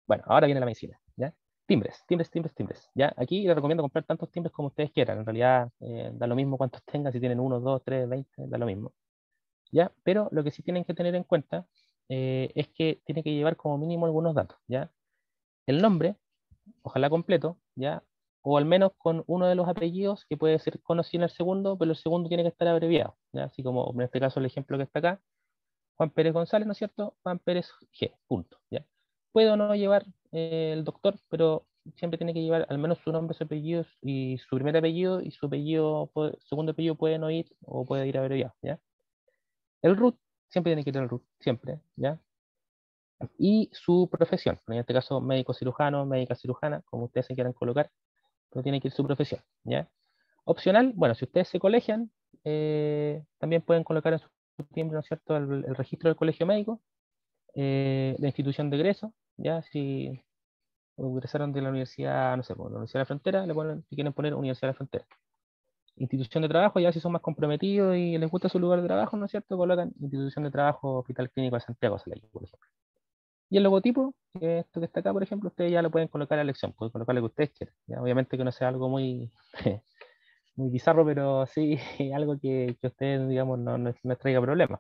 Bueno, ahora viene la medicina, ¿ya? Timbres, timbres, timbres, timbres. ¿ya? Aquí les recomiendo comprar tantos timbres como ustedes quieran. En realidad eh, da lo mismo cuántos tengan, si tienen uno, dos, tres, veinte, da lo mismo. ¿ya? Pero lo que sí tienen que tener en cuenta eh, es que tiene que llevar como mínimo algunos datos, ¿ya? El nombre, ojalá completo, ¿ya? O al menos con uno de los apellidos que puede ser conocido en el segundo, pero el segundo tiene que estar abreviado, ¿ya? Así como en este caso el ejemplo que está acá, Juan Pérez González, ¿no es cierto? Juan Pérez G, punto, ¿ya? Puede o no llevar eh, el doctor, pero siempre tiene que llevar al menos su nombre, su apellido y su primer apellido y su apellido, segundo apellido pueden no ir o puede ir abreviado, ¿ya? El root Siempre tiene que ir el RUT, siempre, ¿ya? Y su profesión, en este caso médico cirujano, médica cirujana, como ustedes se quieran colocar, pero tiene que ir su profesión, ¿ya? Opcional, bueno, si ustedes se colegian, eh, también pueden colocar en su tiempo, ¿no es cierto?, el, registro del colegio médico, eh, la institución de egreso, ¿ya? Si ingresaron de la universidad, no sé, pues, la Universidad de la Frontera, le si quieren poner Universidad de la Frontera, institución de trabajo, ya si son más comprometidos y les gusta su lugar de trabajo, ¿no es cierto? Colocan institución de trabajo Hospital Clínico de Santiago por ejemplo. Y el logotipo, esto que está acá, por ejemplo, ustedes ya lo pueden colocar a elección, pueden colocar lo que ustedes quieran. Obviamente que no sea algo muy, <laughs> muy bizarro, pero sí <laughs> algo que, que ustedes, digamos, no, no, traiga problemas.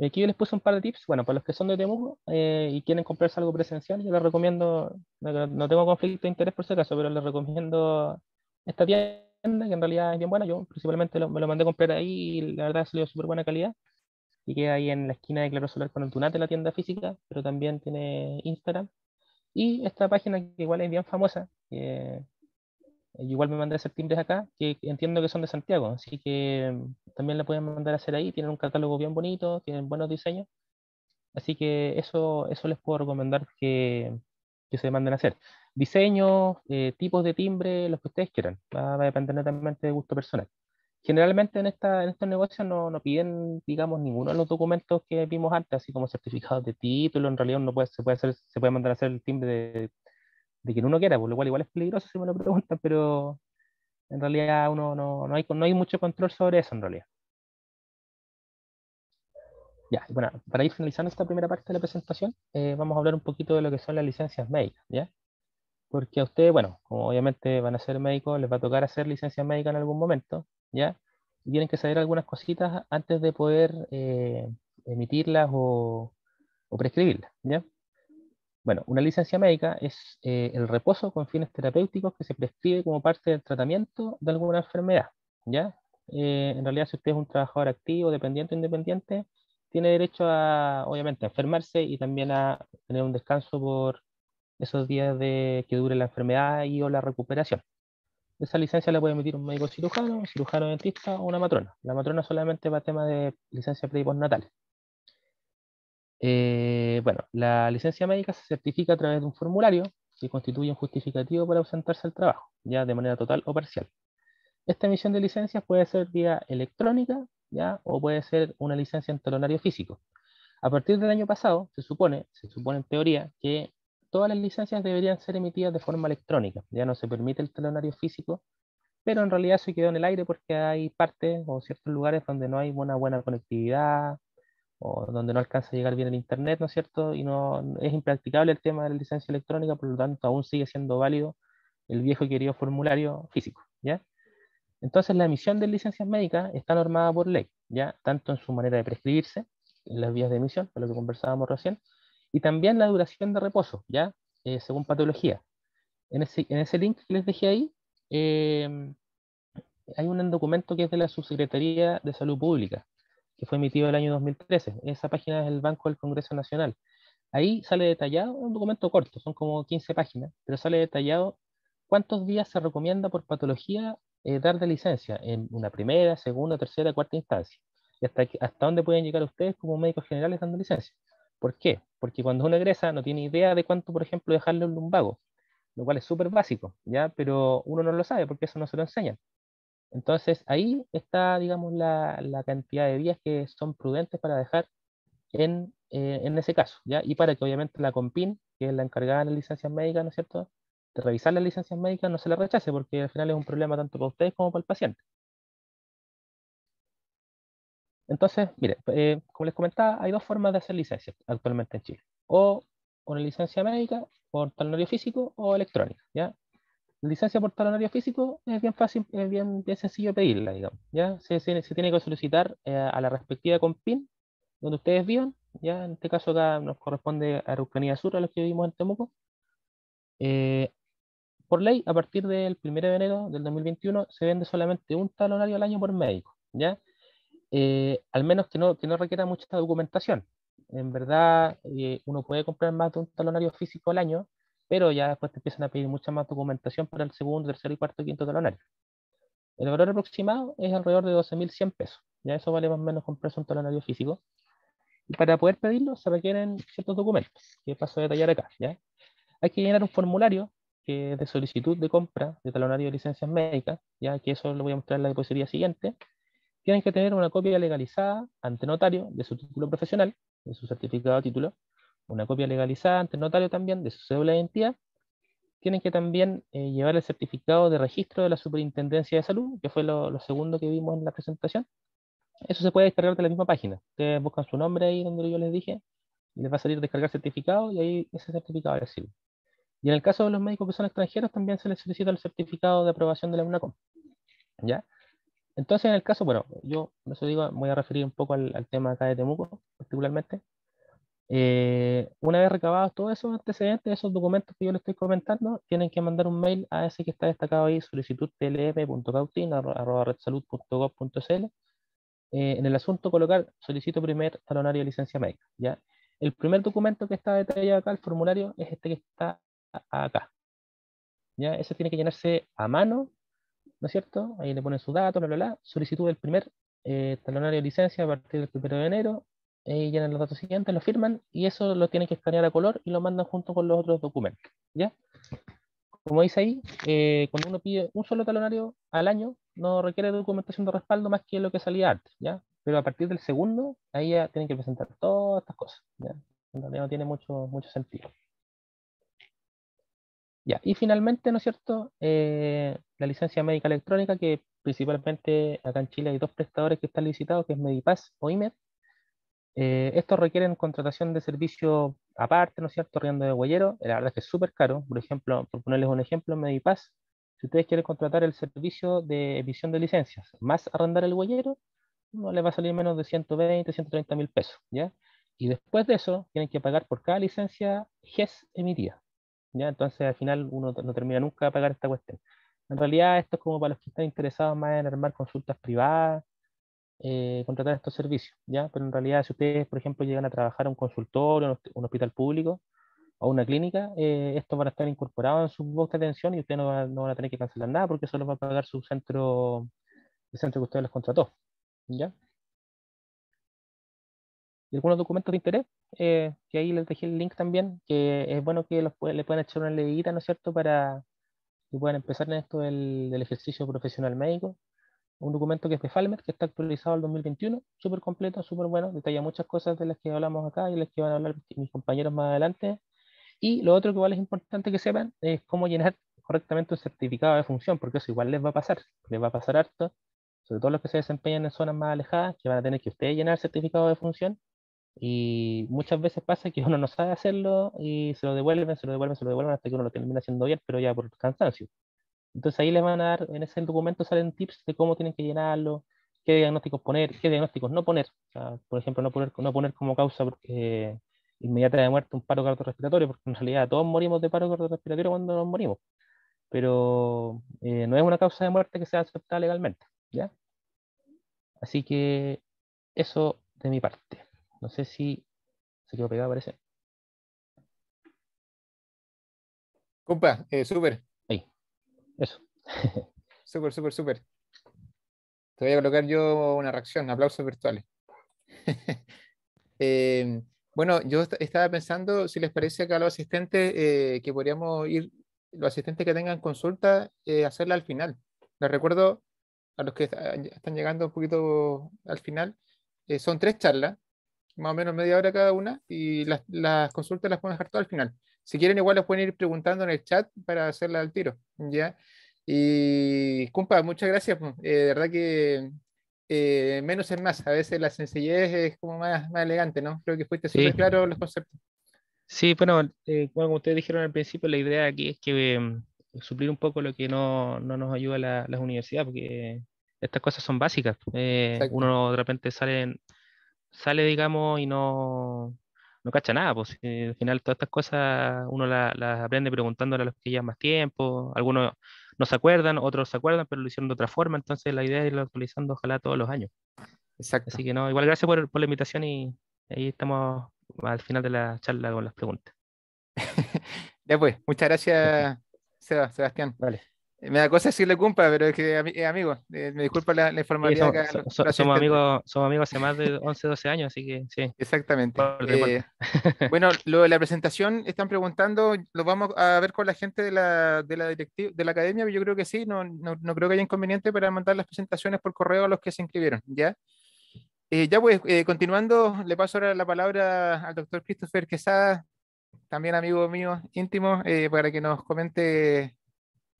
Aquí yo les puse un par de tips, bueno, para los que son de Temuco eh, y quieren comprarse algo presencial, yo les recomiendo, no, tengo conflicto de interés por si caso, pero les recomiendo esta tienda, que en realidad es bien buena. Yo principalmente me lo mandé a comprar ahí y la verdad salió de súper buena calidad. Y queda ahí en la esquina de Claro Solar con el Tunate la tienda física, pero también tiene Instagram. Y esta página que igual es bien famosa, que igual me mandé a hacer timbres acá, que entiendo que son de Santiago, así que mm, también la pueden mandar a hacer ahí, tienen un catálogo bien bonito, tienen buenos diseños, así que eso, eso les puedo recomendar que, que se manden a hacer. Diseños, eh, tipos de timbre, los que ustedes quieran. Va a depender netamente de gusto personal. Generalmente en, esta, en estos negocios no, no, piden, digamos, ninguno de los documentos que vimos antes, así como certificados de título. En realidad no puede, se, puede hacer, se puede mandar a hacer el timbre de, quien uno quiera, por lo cual igual es peligroso si me lo preguntan, pero en realidad uno no, no, hay, no hay mucho control sobre eso en realidad. Ya, bueno, para ir finalizando esta primera parte de la presentación, eh, vamos a hablar un poquito de lo que son las licencias médicas, ¿ya? Porque a ustedes, bueno, como obviamente van a ser médicos, les va a tocar hacer licencia médica en algún momento, ¿ya? Y tienen que saber algunas cositas antes de poder eh, emitirlas o, prescribirlas, ¿ya? Bueno, una licencia médica es eh, el reposo con fines terapéuticos que se prescribe como parte del tratamiento de alguna enfermedad, ¿ya? en realidad, si usted es un trabajador activo, dependiente o independiente, tiene derecho a, obviamente, a enfermarse y también a tener un descanso por esos días de que dure la enfermedad y o la recuperación. Esa licencia la puede emitir un médico cirujano, un cirujano dentista o una matrona. La matrona solamente va a tema de licencia pre y postnatal. Eh, bueno, la licencia médica se certifica a través de un formulario que constituye un justificativo para ausentarse al trabajo, ya de manera total o parcial. Esta emisión de licencias puede ser vía electrónica, ¿ya? O puede ser una licencia en telonario físico. A partir del año pasado, se supone, se supone en teoría, que todas las licencias deberían ser emitidas de forma electrónica. Ya no se permite el telonario físico, pero en realidad se quedó en el aire porque hay partes o ciertos lugares donde no hay buena conectividad o donde no alcanza a llegar bien el internet, ¿no es cierto? Y no es impracticable el tema de la licencia electrónica, por lo tanto aún sigue siendo válido el viejo y querido formulario físico, ¿ya? Entonces, la emisión de licencias médicas está normada por ley, ya tanto en su manera de prescribirse, en las vías de emisión, por lo que conversábamos recién, y también la duración de reposo, ya eh, según patología. En ese, en ese, link que les dejé ahí, em, hay un documento que es de la Subsecretaría de Salud Pública, que fue emitido el año 2013. Esa página es del Banco del Congreso Nacional. Ahí sale detallado, un documento corto, son como 15 páginas, pero sale detallado cuántos días se recomienda por patología eh, dar de licencia en una primera, segunda, tercera, cuarta instancia. Y hasta, hasta dónde pueden llegar ustedes como médicos generales dando licencia. ¿Por qué? Porque cuando uno egresa no tiene idea de cuánto, por ejemplo, dejarle un lumbago, lo cual es súper básico, ¿ya? Pero uno no lo sabe porque eso no se lo enseñan. Entonces ahí está, digamos, la, la cantidad de días que son prudentes para dejar en, eh, en, ese caso, ¿ya? Y para que obviamente la COMPIN, que es la encargada de la licencias médicas, ¿no es cierto?, revisar las licencias médicas no se las rechace, porque al final es un problema tanto para ustedes como para el paciente. Entonces, mire, eh, como les comentaba, hay dos formas de hacer licencias actualmente en Chile. O una licencia médica por talonario físico o electrónica, ¿ya? La licencia por talonario físico es bien fácil, es bien, sencillo pedirla, digamos, ¿ya? Se, tiene que solicitar eh, a la respectiva compin donde ustedes vivan, ¿ya? En este caso acá nos corresponde a Araucanía Sur, a los que vivimos en Temuco. Eh, por ley, a partir del 1 de enero del 2021 se vende solamente un talonario al año por médico, ¿ya? Eh, al menos que no, que no requiera mucha documentación. En verdad, eh, uno puede comprar más de un talonario físico al año, pero ya después te empiezan a pedir mucha más documentación para el segundo, tercero y cuarto, quinto talonario. El valor aproximado es alrededor de 12.100 pesos. Ya eso vale más o menos comprarse un talonario físico. Y para poder pedirlo se requieren ciertos documentos, que paso a detallar acá. ¿ya? Hay que llenar un formulario que eh, de solicitud de compra de talonario de licencias médicas, ya que eso lo voy a mostrar en la diapositiva siguiente, tienen que tener una copia legalizada ante notario de su título profesional, de su certificado de título, una copia legalizada ante notario también de su cédula de identidad, tienen que también eh, llevar el certificado de registro de la Superintendencia de Salud, que fue lo, segundo que vimos en la presentación. Eso se puede descargar de la misma página. Ustedes buscan su nombre ahí donde yo les dije, y les va a salir descargar certificado y ahí ese certificado les sirve. Y en el caso de los médicos que son extranjeros, también se les solicita el certificado de aprobación de la UNACOM. ¿Ya? Entonces, en el caso, bueno, yo eso voy a referir un poco al, tema acá de Temuco, particularmente. una vez recabados todos esos antecedentes, esos documentos que yo les estoy comentando, tienen que mandar un mail a ese que está destacado ahí, solicitudtlm.cautin.redsalud.gov.cl. Eh, en el asunto colocar solicito primer talonario de licencia médica. ¿ya? El primer documento que está detallado acá, el formulario, es este que está acá. Ya, eso tiene que llenarse a mano, ¿no es cierto? Ahí le ponen su dato, bla, bla, bla. Solicitud del primer eh, talonario de licencia a partir del primero de enero. llenan los datos siguientes, lo firman y eso lo tienen que escanear a color y lo mandan junto con los otros documentos. ¿Ya? Como dice ahí, eh, cuando uno pide un solo talonario al año, no requiere documentación de respaldo más que lo que salía antes, ¿ya? Pero a partir del segundo, ahí ya tienen que presentar todas estas cosas, ¿ya? no tiene mucho, mucho sentido y finalmente, ¿no es cierto? Eh, la licencia médica electrónica, que principalmente acá en Chile hay dos prestadores que están licitados, que es Medipaz o IMED. Eh, estos requieren contratación de servicio aparte, ¿no es cierto? Riendo de guayero. La verdad es que es súper caro. Por ejemplo, por ponerles un ejemplo, Medipaz, si ustedes quieren contratar el servicio de emisión de licencias, más arrendar el guayero, no les va a salir menos de 120, 130 mil pesos, ¿ya? Y después de eso, tienen que pagar por cada licencia GES emitida. ¿ya? Entonces al final uno no termina nunca de pagar esta cuestión. En realidad esto es como para los que están interesados más en armar consultas privadas, eh, contratar estos servicios, ¿ya? Pero en realidad si ustedes, por ejemplo, llegan a trabajar a un consultorio, un hospital público o una clínica, eh, estos van a estar incorporados en su bolsa de atención y ustedes no, van, a tener que cancelar nada porque eso lo va a pagar su centro, el centro que ustedes los contrató, ¿ya? y algunos documentos de interés, eh, que ahí les dejé el link también, que es bueno que los, le puedan echar una leída, ¿no es cierto?, para que puedan empezar en esto del, ejercicio profesional médico. Un documento que es de Falmer, que está actualizado al 2021, súper completo, súper bueno, detalla muchas cosas de las que hablamos acá y las que van a hablar mis compañeros más adelante. Y lo otro que igual es importante que sepan es cómo llenar correctamente un certificado de función, porque eso igual les va a pasar, les va a pasar harto, sobre todo los que se desempeñan en zonas más alejadas, que van a tener que ustedes llenar certificado de función y muchas veces pasa que uno no sabe hacerlo y se lo devuelven, se lo devuelven, se lo devuelven hasta que uno lo termina haciendo bien, pero ya por cansancio. Entonces ahí les van a dar, en ese documento salen tips de cómo tienen que llenarlo, qué diagnósticos poner, qué diagnósticos no poner. por ejemplo, no poner, no poner como causa porque inmediata de muerte un paro cardiorrespiratorio, porque en realidad todos morimos de paro cardiorrespiratorio cuando nos morimos. Pero eh, no es una causa de muerte que sea aceptada legalmente. ¿ya? Así que eso de mi parte. No sé si se quedó pegado, parece. Compa, eh, súper. Ahí. Eso. <laughs> súper, súper, súper. Te voy a colocar yo una reacción, aplausos virtuales. <laughs> Eh, bueno, yo estaba pensando, si les parece acá a los asistentes, eh, que podríamos ir, los asistentes que tengan consulta, hacerla al final. Les recuerdo a los que están llegando un poquito al final, son tres charlas, más o menos media hora cada una, y las, consultas las pueden dejar todo al final. Si quieren, igual las pueden ir preguntando en el chat para hacerla al tiro, ¿ya? Y, compa, muchas gracias. Eh, de verdad que eh, menos es más. A veces la sencillez es como más, más elegante, ¿no? Creo que fuiste súper claro los conceptos. Sí, eh, bueno, como ustedes dijeron al principio, la idea aquí es que em, suplir un poco lo que no, no nos ayuda la, las universidades, porque estas cosas son básicas. uno de repente sale en, sale, digamos, y no, no cacha nada, pues eh, al final todas estas cosas uno las aprende preguntándole a los que llevan más tiempo, algunos no se acuerdan, otros se acuerdan, pero lo hicieron de otra forma, entonces la idea es irlo actualizando ojalá todos los años. Exacto. Así que no, igual gracias por, la invitación y ahí estamos al final de la charla con las preguntas. después, <laughs> pues, muchas gracias Sebastián. Vale. Eh, me da cosa decirle cumpa, pero es que amigo. Eh, me disculpa la, informalidad. somos, amigos, somos amigos hace más de 11, 12 años, así que sí. Exactamente. Eh, <laughs> bueno, lo de la presentación, están preguntando, lo vamos a ver con la gente de la, directiva, de la academia, yo creo que sí, no, no, creo que haya inconveniente para mandar las presentaciones por correo a los que se inscribieron, ¿ya? ya pues, continuando, le paso ahora la palabra al doctor Christopher Quesada, también amigo mío íntimo, para que nos comente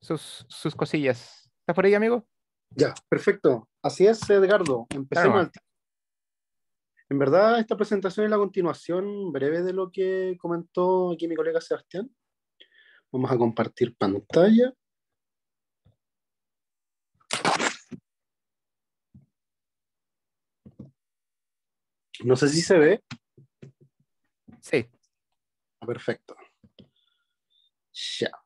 sus, cosillas. ¿Estás por ahí, amigo? Ya, perfecto. Así es, Edgardo. Empecemos En verdad, esta presentación es la continuación breve de lo que comentó aquí mi colega Sebastián. Vamos a compartir pantalla. No sé si se ve. Sí. Ah, perfecto. Ya.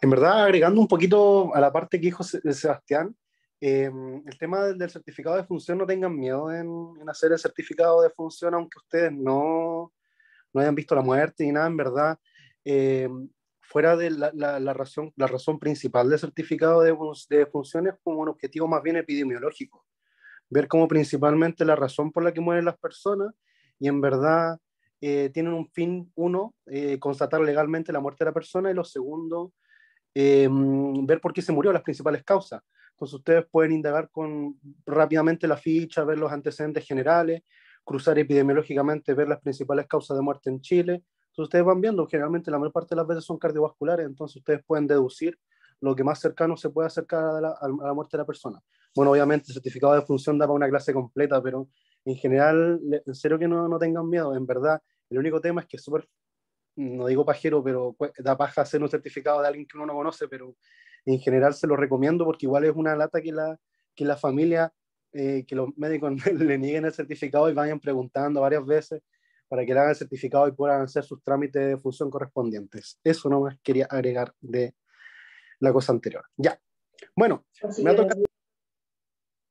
En verdad, agregando un poquito a la parte que dijo Sebastián, eh, el tema del certificado de función, no tengan miedo en, hacer el certificado de función, aunque ustedes no, no hayan visto la muerte ni nada, en verdad, eh, fuera de la, razón, la razón principal del certificado de, de función es como un objetivo más bien epidemiológico, ver como principalmente la razón por la que mueren las personas y en verdad eh, tienen un fin, uno, constatar legalmente la muerte de la persona y lo segundo, Em, ver por qué se murió, las principales causas. Entonces ustedes pueden indagar con, rápidamente la ficha, ver los antecedentes generales, cruzar epidemiológicamente, ver las principales causas de muerte en Chile. Entonces ustedes van viendo, generalmente la mayor parte de las veces son cardiovasculares, entonces ustedes pueden deducir lo que más cercano se puede acercar a la, muerte de la persona. Bueno, obviamente el certificado de función da para una clase completa, pero en general, en serio que no, no tengan miedo, en verdad, el único tema es que es súper no digo pajero, pero da paja hacer un certificado de alguien que uno no conoce, pero en general se lo recomiendo porque igual es una lata que la, que la familia, eh, que los médicos <laughs> le nieguen el certificado y vayan preguntando varias veces para que le hagan el certificado y puedan hacer sus trámites de función correspondientes. Eso nomás quería agregar de la cosa anterior. Ya. Bueno, me ha tocado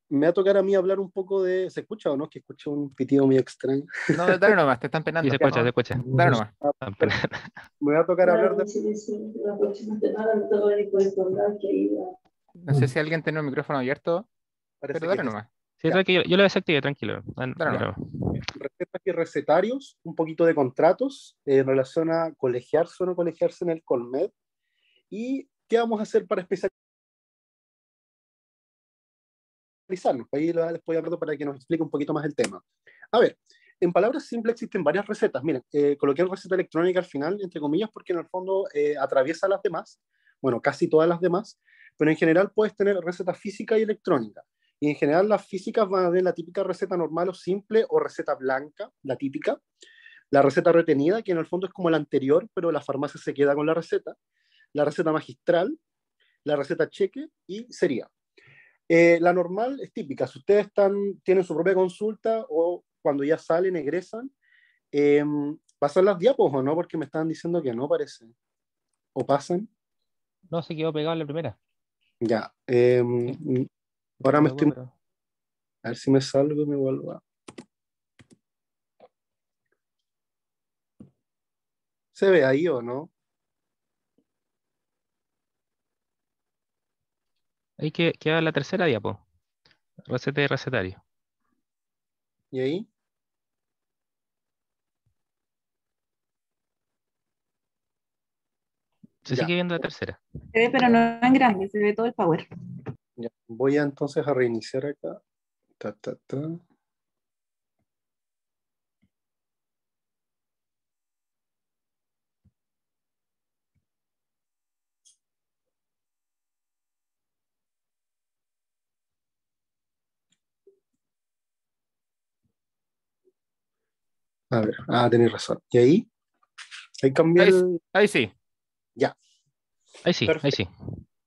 me va a tocar a mí hablar un poco de. ¿Se escucha o no? Que escucho un pitido muy extraño. No, dale <laughs> nomás, te están penando. Sí, se escucha, se escucha. Dale nomás. Ah, me va a tocar hablar de. No sé si alguien tiene un micrófono abierto. Parece pero dale nomás. Es. Sí, yo lo desactivé, tranquilo. Dale, Recetas y recetarios, un poquito de contratos eh, en relación a colegiarse o no colegiarse en el Colmed. ¿Y qué vamos a hacer para especializar? Pues a después a para que nos explique un poquito más el tema. A ver, en palabras simples existen varias recetas. Miren, eh, coloqué receta electrónica al final, entre comillas, porque en el fondo eh, atraviesa las demás, bueno, casi todas las demás, pero en general puedes tener receta física y electrónica. Y en general las físicas van a ver la típica receta normal o simple o receta blanca, la típica. La receta retenida, que en el fondo es como la anterior, pero la farmacia se queda con la receta. La receta magistral, la receta cheque y sería. Eh, la normal es típica. Si ustedes están, tienen su propia consulta o cuando ya salen, egresan, em, ¿pasan las diapos o no? Porque me estaban diciendo que no, parece. ¿O pasan? No, se quedó pegado en la primera. Ya. Em, ahora me estoy... A ver si me salgo y me vuelvo a... ¿Se ve ahí o no? Ahí que, queda la tercera diapo. Receta y recetario. ¿Y ahí? Se sigue viendo la tercera. Se ve, pero no en grande, se ve todo el power. Voy entonces a reiniciar acá. Ta, ta, ta. A ver, ah, tenéis razón. ¿Y ahí? Ahí cambia ahí, sí. Ya. Ahí sí, ahí sí.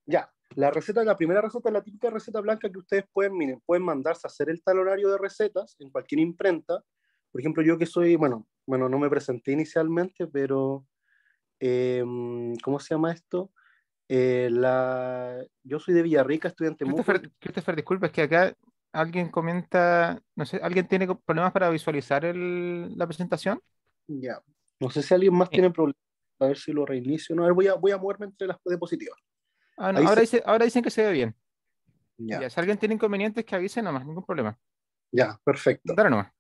Ya. La receta, la primera receta es la típica receta blanca que ustedes pueden, miren, pueden mandarse a hacer el talonario de recetas en cualquier imprenta. Por ejemplo, yo que soy, bueno, bueno, no me presenté inicialmente, pero em, ¿cómo se llama esto? Eh, la... Yo soy de Villarrica, estudiante Christopher, Christopher, disculpe, es que acá alguien comenta, no sé, ¿alguien tiene problemas para visualizar el, la presentación? Ya. No sé si alguien más eh. tiene problemas. A ver si lo reinicio. No, a ver, voy a, voy a moverme entre las diapositivas. Ah, ahora, dice, ahora dicen que se ve bien. Ya. si alguien tiene inconvenientes, que avise más, ningún problema. Ya, perfecto. Dale nomás.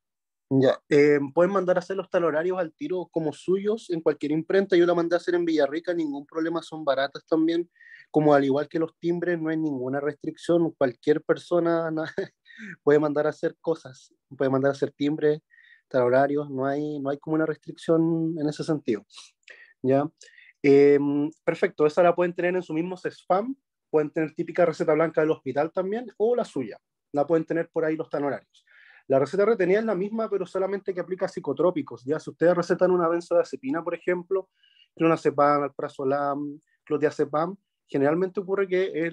Ya, eh, pueden mandar a hacer los talorarios al tiro como suyos en cualquier imprenta. Yo la mandé a hacer en Villarrica, ningún problema, son baratas también. Como al igual que los timbres, no hay ninguna restricción. Cualquier persona, <laughs> <laughs> puede mandar a hacer cosas, puede mandar a hacer timbres, tal horarios, no hay, no hay como una restricción en ese sentido. ¿ya? Em, perfecto, esa la pueden tener en su mismo spam, pueden tener típica receta blanca del hospital también, o la suya, la pueden tener por ahí los tan horarios. La receta retenida es la misma, pero solamente que aplica psicotrópicos. Ya si ustedes recetan una benzodiazepina, por ejemplo, clonazepam, alprazolam, clotiacepam, generalmente ocurre que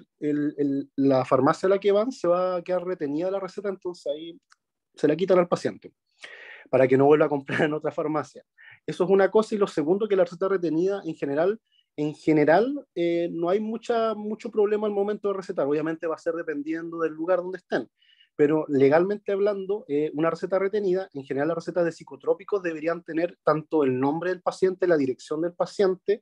la farmacia a la que van se va a quedar retenida la receta, entonces ahí se la quitan al paciente para que no vuelva a comprar en otra farmacia. Eso es una cosa y lo segundo que la receta retenida en general, en general eh, no hay mucha, mucho problema al momento de recetar, obviamente va a ser dependiendo del lugar donde estén, pero legalmente hablando, eh, una receta retenida, en general las recetas de psicotrópicos deberían tener tanto el nombre del paciente, la dirección del paciente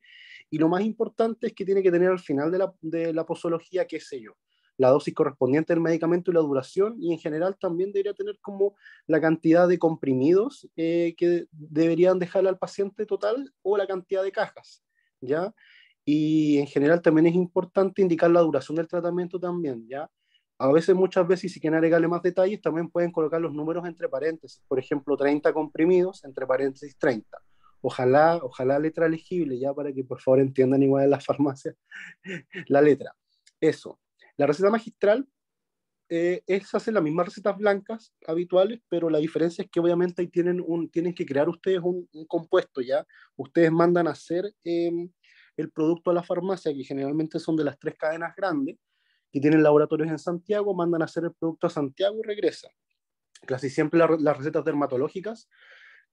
y lo más importante es que tiene que tener al final de la, posología, qué sé yo, la dosis correspondiente del medicamento y la duración, y en general también debería tener como la cantidad de comprimidos eh, que deberían dejarle al paciente total o la cantidad de cajas, ¿ya? Y en general también es importante indicar la duración del tratamiento también, ¿ya? A veces, muchas veces, si quieren agregarle más detalles, también pueden colocar los números entre paréntesis, por ejemplo, 30 comprimidos entre paréntesis 30 Ojalá, ojalá letra legible, ya para que por favor entiendan igual en las farmacias <laughs> la letra. Eso. La receta magistral eh, es hacer las mismas recetas blancas habituales, pero la diferencia es que obviamente ahí tienen, un, tienen que crear ustedes un, compuesto, ¿ya? Ustedes mandan a hacer em, el producto a la farmacia, que generalmente son de las tres cadenas grandes, que tienen laboratorios en Santiago, mandan a hacer el producto a Santiago y regresan. Casi siempre las recetas dermatológicas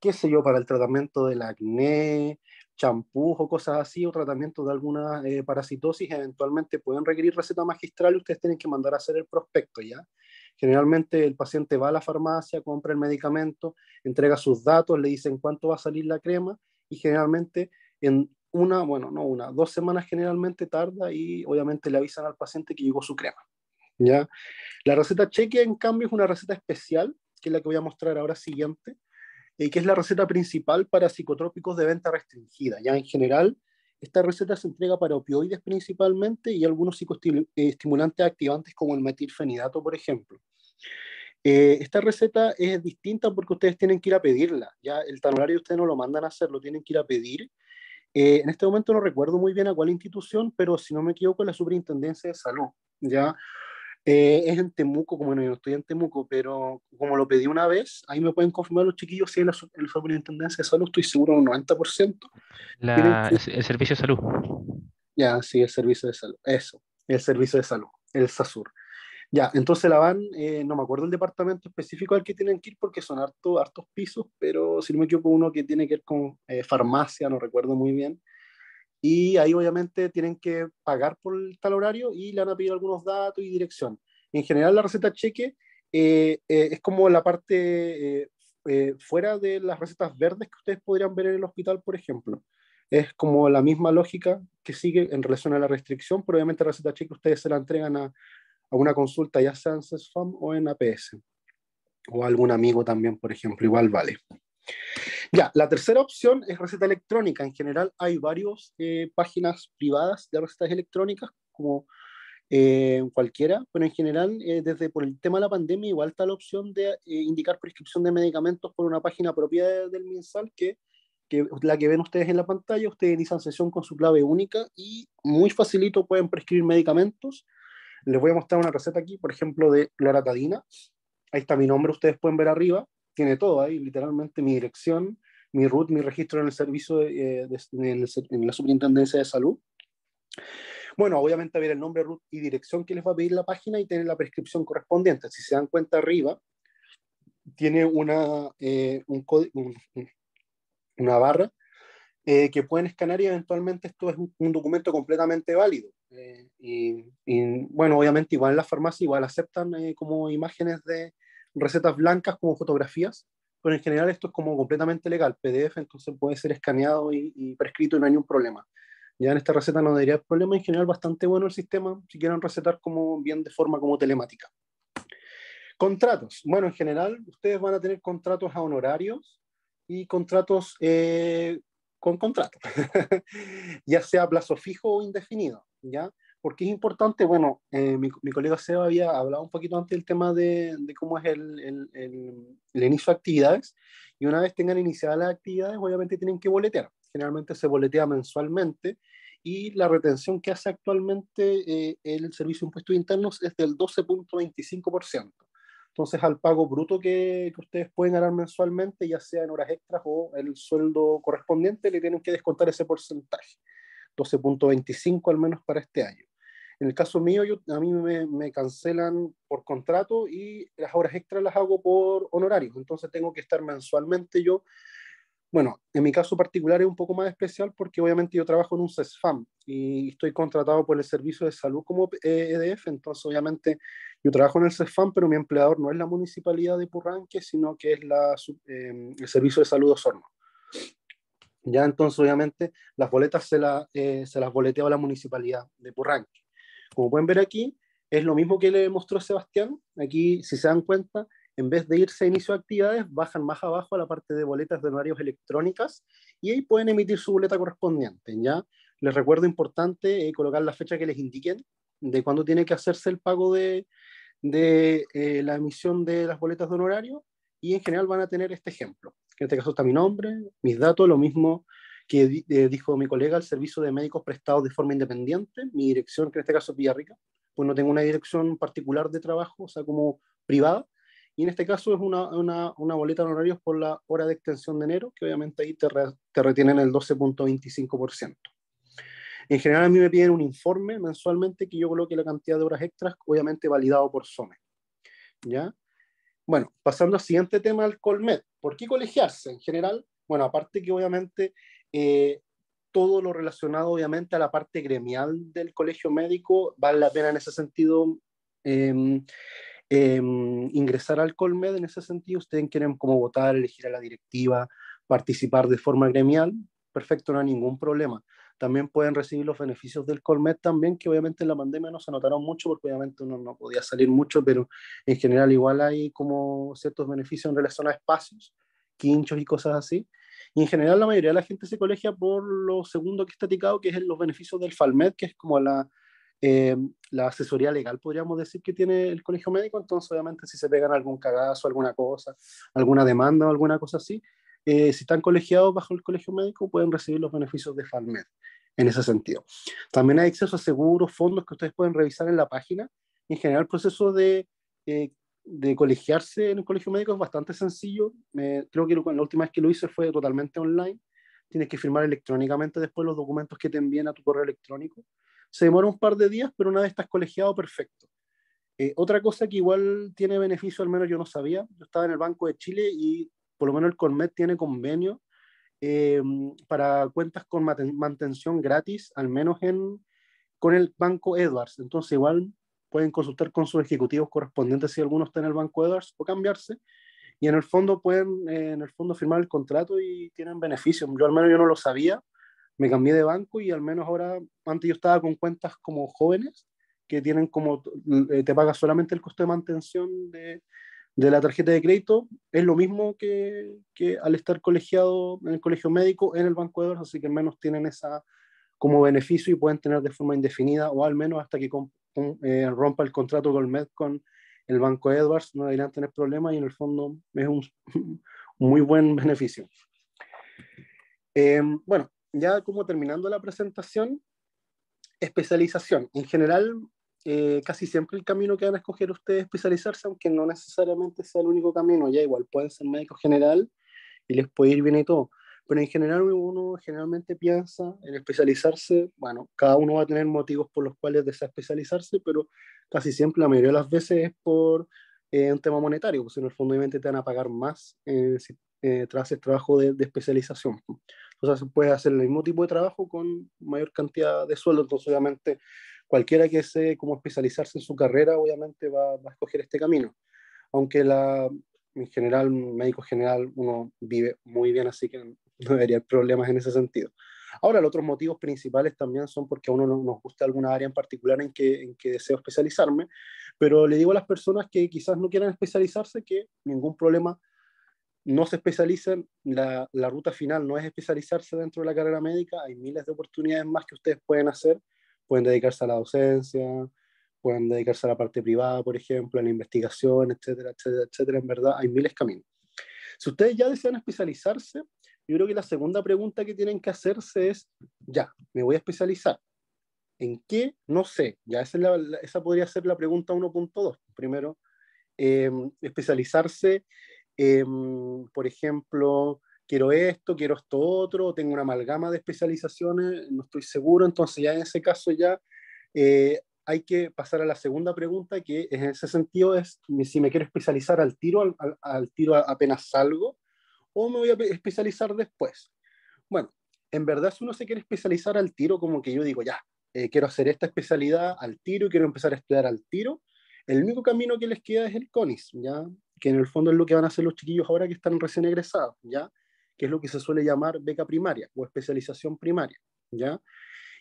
qué sé yo, para el tratamiento del acné, champús o cosas así, o tratamiento de alguna eh, parasitosis, eventualmente pueden requerir receta magistral y ustedes tienen que mandar a hacer el prospecto, ¿ya? Generalmente el paciente va a la farmacia, compra el medicamento, entrega sus datos, le dicen cuánto va a salir la crema y generalmente en una, bueno, no una, dos semanas generalmente tarda y obviamente le avisan al paciente que llegó su crema, ¿ya? La receta cheque, en cambio, es una receta especial, que es la que voy a mostrar ahora siguiente, eh, que es la receta principal para psicotrópicos de venta restringida. Ya en general, esta receta se entrega para opioides principalmente y algunos psicoestimulantes eh, activantes como el metilfenidato, por ejemplo. Eh, esta receta es distinta porque ustedes tienen que ir a pedirla. Ya el tanulario ustedes no lo mandan a hacer, lo tienen que ir a pedir. en este momento no recuerdo muy bien a cuál institución, pero si no me equivoco, la Superintendencia de Salud. ¿ya? Eh, es en Temuco, como no, estoy en Temuco, pero como lo pedí una vez, ahí me pueden confirmar los chiquillos si la, el Superintendencia de Salud, estoy seguro un 90%. el Servicio de Salud. Ya, sí, el Servicio de Salud, eso, el Servicio de Salud, el SASUR. Ya, entonces la van, eh, no me acuerdo el departamento específico al que tienen que ir porque son hartos pisos, pero si no me equivoco, uno que tiene que ir con eh, farmacia, no recuerdo muy bien. Y ahí obviamente tienen que pagar por tal horario y le han a algunos datos y dirección. En general la receta cheque eh, eh, es como la parte eh, fuera de las recetas verdes que ustedes podrían ver en el hospital, por ejemplo. Es como la misma lógica que sigue en relación a la restricción, pero obviamente la receta cheque ustedes se la entregan a, una consulta ya sea en CESFAM o en APS. O algún amigo también, por ejemplo, igual vale. Ya, la tercera opción es receta electrónica. En general hay varias eh, páginas privadas de recetas electrónicas, como eh, cualquiera, pero en general, eh, desde por el tema de la pandemia, igual está la opción de indicar prescripción de medicamentos por una página propia del MinSal, que, que, la que ven ustedes en la pantalla, ustedes inician sesión con su clave única y muy facilito pueden prescribir medicamentos. Les voy a mostrar una receta aquí, por ejemplo, de loratadina. Ahí está mi nombre, ustedes pueden ver arriba tiene todo ahí, literalmente mi dirección, mi root, mi registro en el servicio, de, eh, en la superintendencia de salud. Bueno, obviamente ver el nombre, root y dirección que les va a pedir la página y tiene la prescripción correspondiente. Si se dan cuenta arriba, tiene una, eh, una barra eh, que pueden escanear y eventualmente esto es un, documento completamente válido. y, y, bueno, obviamente igual en la farmacia igual aceptan como imágenes de, recetas blancas como fotografías, pero en general esto es como completamente legal, PDF, entonces puede ser escaneado y, prescrito y no hay ningún problema. Ya en esta receta no daría problema, en general bastante bueno el sistema, si quieren recetar como bien de forma como telemática. Contratos. Bueno, en general ustedes van a tener contratos a honorarios y contratos eh, con contrato, <laughs> ya sea plazo fijo o indefinido, ¿ya? ¿Por qué es importante? Bueno, eh, mi, colega Seba había hablado un poquito antes del tema de, cómo es el, inicio de actividades. Y una vez tengan iniciadas las actividades, obviamente tienen que boletear. Generalmente se boletea mensualmente. Y la retención que hace actualmente eh, el Servicio de Impuestos Internos es del 12.25%. Entonces, al pago bruto que, que, ustedes pueden ganar mensualmente, ya sea en horas extras o el sueldo correspondiente, le tienen que descontar ese porcentaje. 12.25 al menos para este año. En el caso mío, yo, a mí me, cancelan por contrato y las horas extras las hago por honorarios. Entonces tengo que estar mensualmente yo. Bueno, en mi caso particular es un poco más especial porque obviamente yo trabajo en un CESFAM y estoy contratado por el Servicio de Salud como EDF. Eh, e entonces, obviamente, yo trabajo en el CESFAM, pero mi empleador no es la municipalidad de Purranque, sino que es em, el Servicio de Salud Osorno. Ya entonces, obviamente, las boletas se, eh, se las boletea la municipalidad de Purranque. Como pueden ver aquí, es lo mismo que le mostró Sebastián. Aquí, si se dan cuenta, en vez de irse a inicio de actividades, bajan más abajo a la parte de boletas de horarios electrónicas y ahí pueden emitir su boleta correspondiente. ¿ya? Les recuerdo importante eh, colocar la fecha que les indiquen de cuándo tiene que hacerse el pago de, eh, la emisión de las boletas de honorario y en general van a tener este ejemplo. en este caso está mi nombre, mis datos, lo mismo que dijo mi colega, el servicio de médicos prestados de forma independiente, mi dirección, que en este caso es Villarrica, pues no tengo una dirección particular de trabajo, o sea, como privada, y en este caso es una, una, una boleta de honorarios por la hora de extensión de enero, que obviamente ahí te, te retienen el 12.25%. En general a mí me piden un informe mensualmente que yo coloque la cantidad de horas extras, obviamente validado por SOME. ¿Ya? Bueno, pasando al siguiente tema, al Colmet. ¿Por qué colegiarse en general? Bueno, aparte que obviamente eh, todo lo relacionado obviamente a la parte gremial del colegio médico, vale la pena en ese sentido em, em, ingresar al Colmed, en ese sentido, ustedes quieren como votar, elegir a la directiva, participar de forma gremial, perfecto, no hay ningún problema. También pueden recibir los beneficios del Colmed también, que obviamente en la pandemia no se notaron mucho, porque obviamente uno no podía salir mucho, pero en general igual hay como ciertos beneficios en relación a espacios, quinchos y cosas así. Y en general la mayoría de la gente se colegia por lo segundo que está ticado, que es los beneficios del FALMED, que es como eh, la, asesoría legal, podríamos decir, que tiene el colegio médico. Entonces, obviamente, si se pegan algún cagazo, alguna cosa, alguna demanda o alguna cosa así, eh, si están colegiados bajo el colegio médico, pueden recibir los beneficios de FALMED en ese sentido. También hay acceso a seguros, fondos que ustedes pueden revisar en la página. En general, el proceso de eh, de colegiarse en el colegio médico es bastante sencillo. creo que la última vez que lo hice fue totalmente online. Tienes que firmar electrónicamente después los documentos que te envían a tu correo electrónico. Se demora un par de días, pero una vez estás colegiado, perfecto. Eh, otra cosa que igual tiene beneficio, al menos yo no sabía, yo estaba en el Banco de Chile y por lo menos el CONMED tiene convenio eh, para cuentas con mantención gratis, al menos en, con el Banco Edwards. Entonces igual pueden consultar con sus ejecutivos correspondientes si alguno está en el banco Edwards o cambiarse. Y en el fondo pueden, eh, en el fondo firmar el contrato y tienen beneficios. Yo al menos yo no lo sabía, me cambié de banco y al menos ahora, antes yo estaba con cuentas como jóvenes que tienen como, eh, te paga solamente el costo de mantención de, de la tarjeta de crédito, es lo mismo que, que, al estar colegiado en el colegio médico en el Banco de Edwards, así que al menos tienen esa como beneficio y pueden tener de forma indefinida o al menos hasta que, eh, rompa el contrato MED con el Banco Edwards, no deberían tener problemas y en el fondo es un, <laughs> muy buen <laughs> beneficio. Em, bueno, ya como terminando la presentación, especialización. En general, eh, casi siempre el camino que van a escoger ustedes es especializarse, aunque no necesariamente sea el único camino, ya igual pueden ser médico general y les puede ir bien y todo pero en general uno generalmente piensa en especializarse, bueno, cada uno va a tener motivos por los cuales desea especializarse, pero casi siempre, la mayoría de las veces es por eh, un tema monetario, pues en el fondo obviamente te van a pagar más eh, si eh, trabajo de, de, especialización. Pues. se puede hacer el mismo tipo de trabajo con mayor cantidad de sueldo, entonces obviamente cualquiera que se cómo especializarse en su carrera, obviamente va, va a escoger este camino. Aunque la, en general, médico general, uno vive muy bien, así que <laughs> no debería haber problemas en ese sentido. Ahora, los otros motivos principales también son porque a uno no, nos gusta alguna área en particular en que, en que deseo especializarme, pero le digo a las personas que quizás no quieran especializarse que ningún problema, no se especialicen, la, la ruta final no es especializarse dentro de la carrera médica, hay miles de oportunidades más que ustedes pueden hacer, pueden dedicarse a la docencia, pueden dedicarse a la parte privada, por ejemplo, a la investigación, etcétera, etcétera, etcétera, en verdad hay miles de caminos. Si ustedes ya desean especializarse, yo creo que la segunda pregunta que tienen que hacerse es, ya, me voy a especializar. ¿En qué? No sé. Ya esa, es esa podría ser la pregunta 1.2. Primero, em, especializarse, em, por ejemplo, quiero esto, quiero esto otro, tengo una amalgama de especializaciones, no estoy seguro, entonces ya en ese caso ya eh, hay que pasar a la segunda pregunta, que en ese sentido es si me quiero especializar al tiro, al tiro apenas salgo, o me voy a especializar después. Bueno, en verdad si uno se quiere especializar al tiro, como que yo digo, ya, eh, quiero hacer esta especialidad al tiro, y quiero empezar a estudiar al tiro, el único camino que les queda es el CONIS, ¿ya? Que en el fondo es lo que van a hacer los chiquillos ahora que están recién egresados, ¿ya? Que es lo que se suele llamar beca primaria o especialización primaria, ¿ya?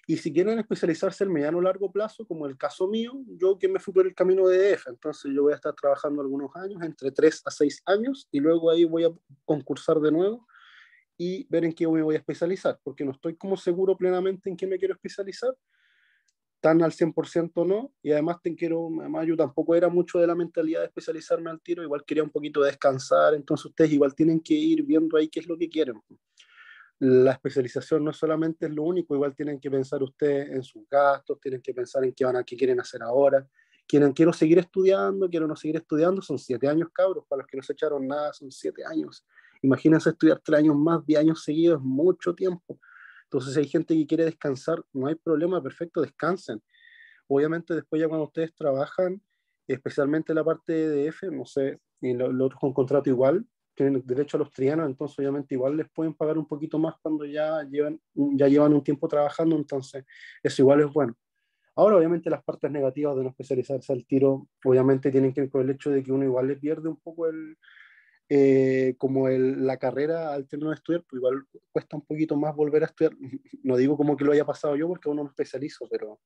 Y si quieren especializarse en mediano o largo plazo, como el caso mío, yo que me fui por el camino de DF, e entonces yo voy a estar trabajando algunos años, entre 3 a 6 años, y luego ahí voy a concursar de nuevo y ver en qué me voy a especializar, porque no estoy como seguro plenamente en qué me quiero especializar, tan al 100% no, y además te quiero, además yo tampoco era mucho de la mentalidad de especializarme al tiro, igual quería un poquito descansar, entonces ustedes igual tienen que ir viendo ahí qué es lo que quieren la especialización no solamente es lo único, igual tienen que pensar ustedes en sus gastos, tienen que pensar en qué van a, qué quieren hacer ahora, quieren, quiero seguir estudiando, quiero no seguir estudiando, son siete años cabros, para los que no se echaron nada, son siete años. Imagínense estudiar tres años más, diez años seguidos, mucho tiempo. Entonces, si hay gente que quiere descansar, no hay problema, perfecto, descansen. Obviamente, después ya cuando ustedes trabajan, especialmente la parte de DF, no sé, y los otros con contrato igual, tienen derecho a los trianos, entonces obviamente igual les pueden pagar un poquito más cuando ya llevan, ya llevan un tiempo trabajando, entonces eso igual es bueno. Ahora, obviamente, las partes negativas de no especializarse al tiro, obviamente, tienen que ver con el hecho de que uno igual le pierde un poco el, eh, como el, la carrera al término de estudiar, pues igual cuesta un poquito más volver a estudiar. <laughs> No digo como que lo haya pasado yo porque uno no especializo, pero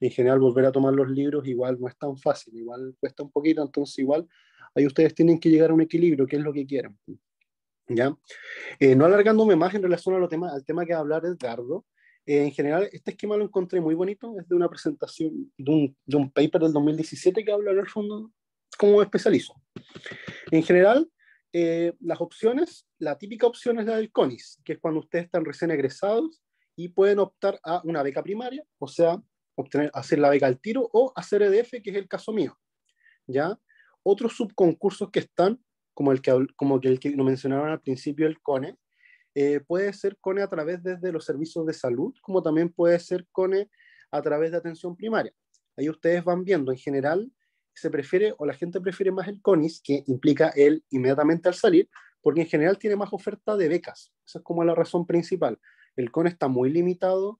en general volver a tomar los libros igual no es tan fácil, igual cuesta un poquito, entonces igual Ahí ustedes tienen que llegar a un equilibrio, ¿qué es lo que quieren. ¿Ya? Eh, no alargándome más en relación a lo temas, al tema que va a hablar Edgardo, eh, en general este esquema lo encontré muy bonito, es de una presentación, de un, un paper del 2017 que habla en el fondo como especializo. En general, eh, las opciones, la típica opción es la del CONIS, que es cuando ustedes están recién egresados y pueden optar a una beca primaria, o sea, obtener, hacer la beca al tiro o hacer EDF, que es el caso mío. ¿ya? otros subconcursos que están, como el que, como el que lo mencionaron al principio, el CONE. Eh, puede ser CONE a través desde los servicios de salud, como también puede ser CONE a través de atención primaria. Ahí ustedes van viendo, en general, se prefiere o la gente prefiere más el CONIS, que implica el inmediatamente al salir, porque en general tiene más oferta de becas. Esa es como la razón principal. El CONE está muy limitado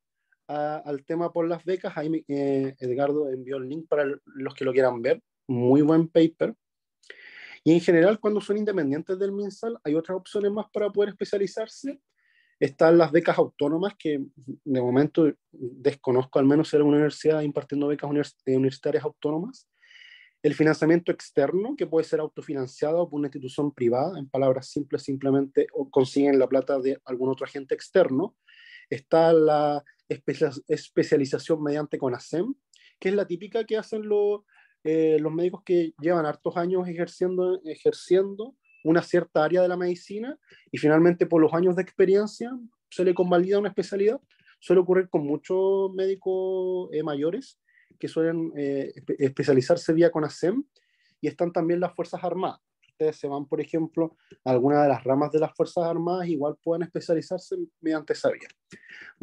al tema por las becas. Ahí eh, Edgardo envió el link para los que lo quieran ver muy buen paper. Y en general, cuando son independientes del MinSal, hay otras opciones más para poder especializarse. Están las becas autónomas, que de momento desconozco, al menos ser una universidad impartiendo becas eh, universitarias autónomas. El financiamiento externo, que puede ser autofinanciado por una institución privada, en palabras simples, simplemente consiguen la plata de algún otro agente externo. Está la especialización mediante CONASEM, que es la típica que hacen los eh, los médicos que llevan hartos años ejerciendo, una cierta área de la medicina y finalmente por los años de experiencia se le convalida una especialidad. Suele ocurrir con muchos médicos eh, mayores que suelen eh, especializarse vía CONASEM y están también las Fuerzas Armadas. Ustedes se van, por ejemplo, a alguna de las ramas de las Fuerzas Armadas, igual pueden especializarse mediante esa vía.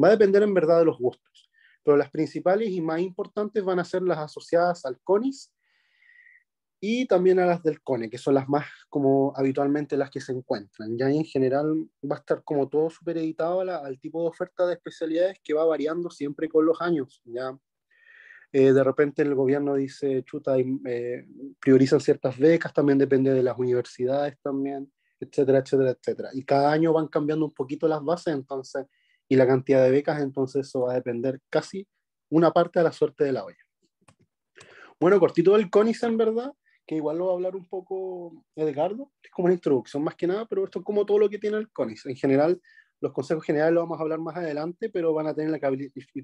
Va a depender en verdad de los gustos pero las principales y más importantes van a ser las asociadas al CONIS y también a las del CONE, que son las más como habitualmente las que se encuentran. Ya en general va a estar como todo supereditado la, al tipo de oferta de especialidades que va variando siempre con los años. Ya eh, de repente el gobierno dice, chuta, eh, priorizan ciertas becas, también depende de las universidades también, etcétera, etcétera, etcétera. Y cada año van cambiando un poquito las bases, entonces y la cantidad de becas, entonces eso va a depender casi una parte de la suerte de la olla. Bueno, cortito del CONISA en verdad, que igual lo va a hablar un poco Edgardo, es como una introducción más que nada, pero esto es como todo lo que tiene el CONISA, En general, los consejos generales lo vamos a hablar más adelante, pero van a tener la,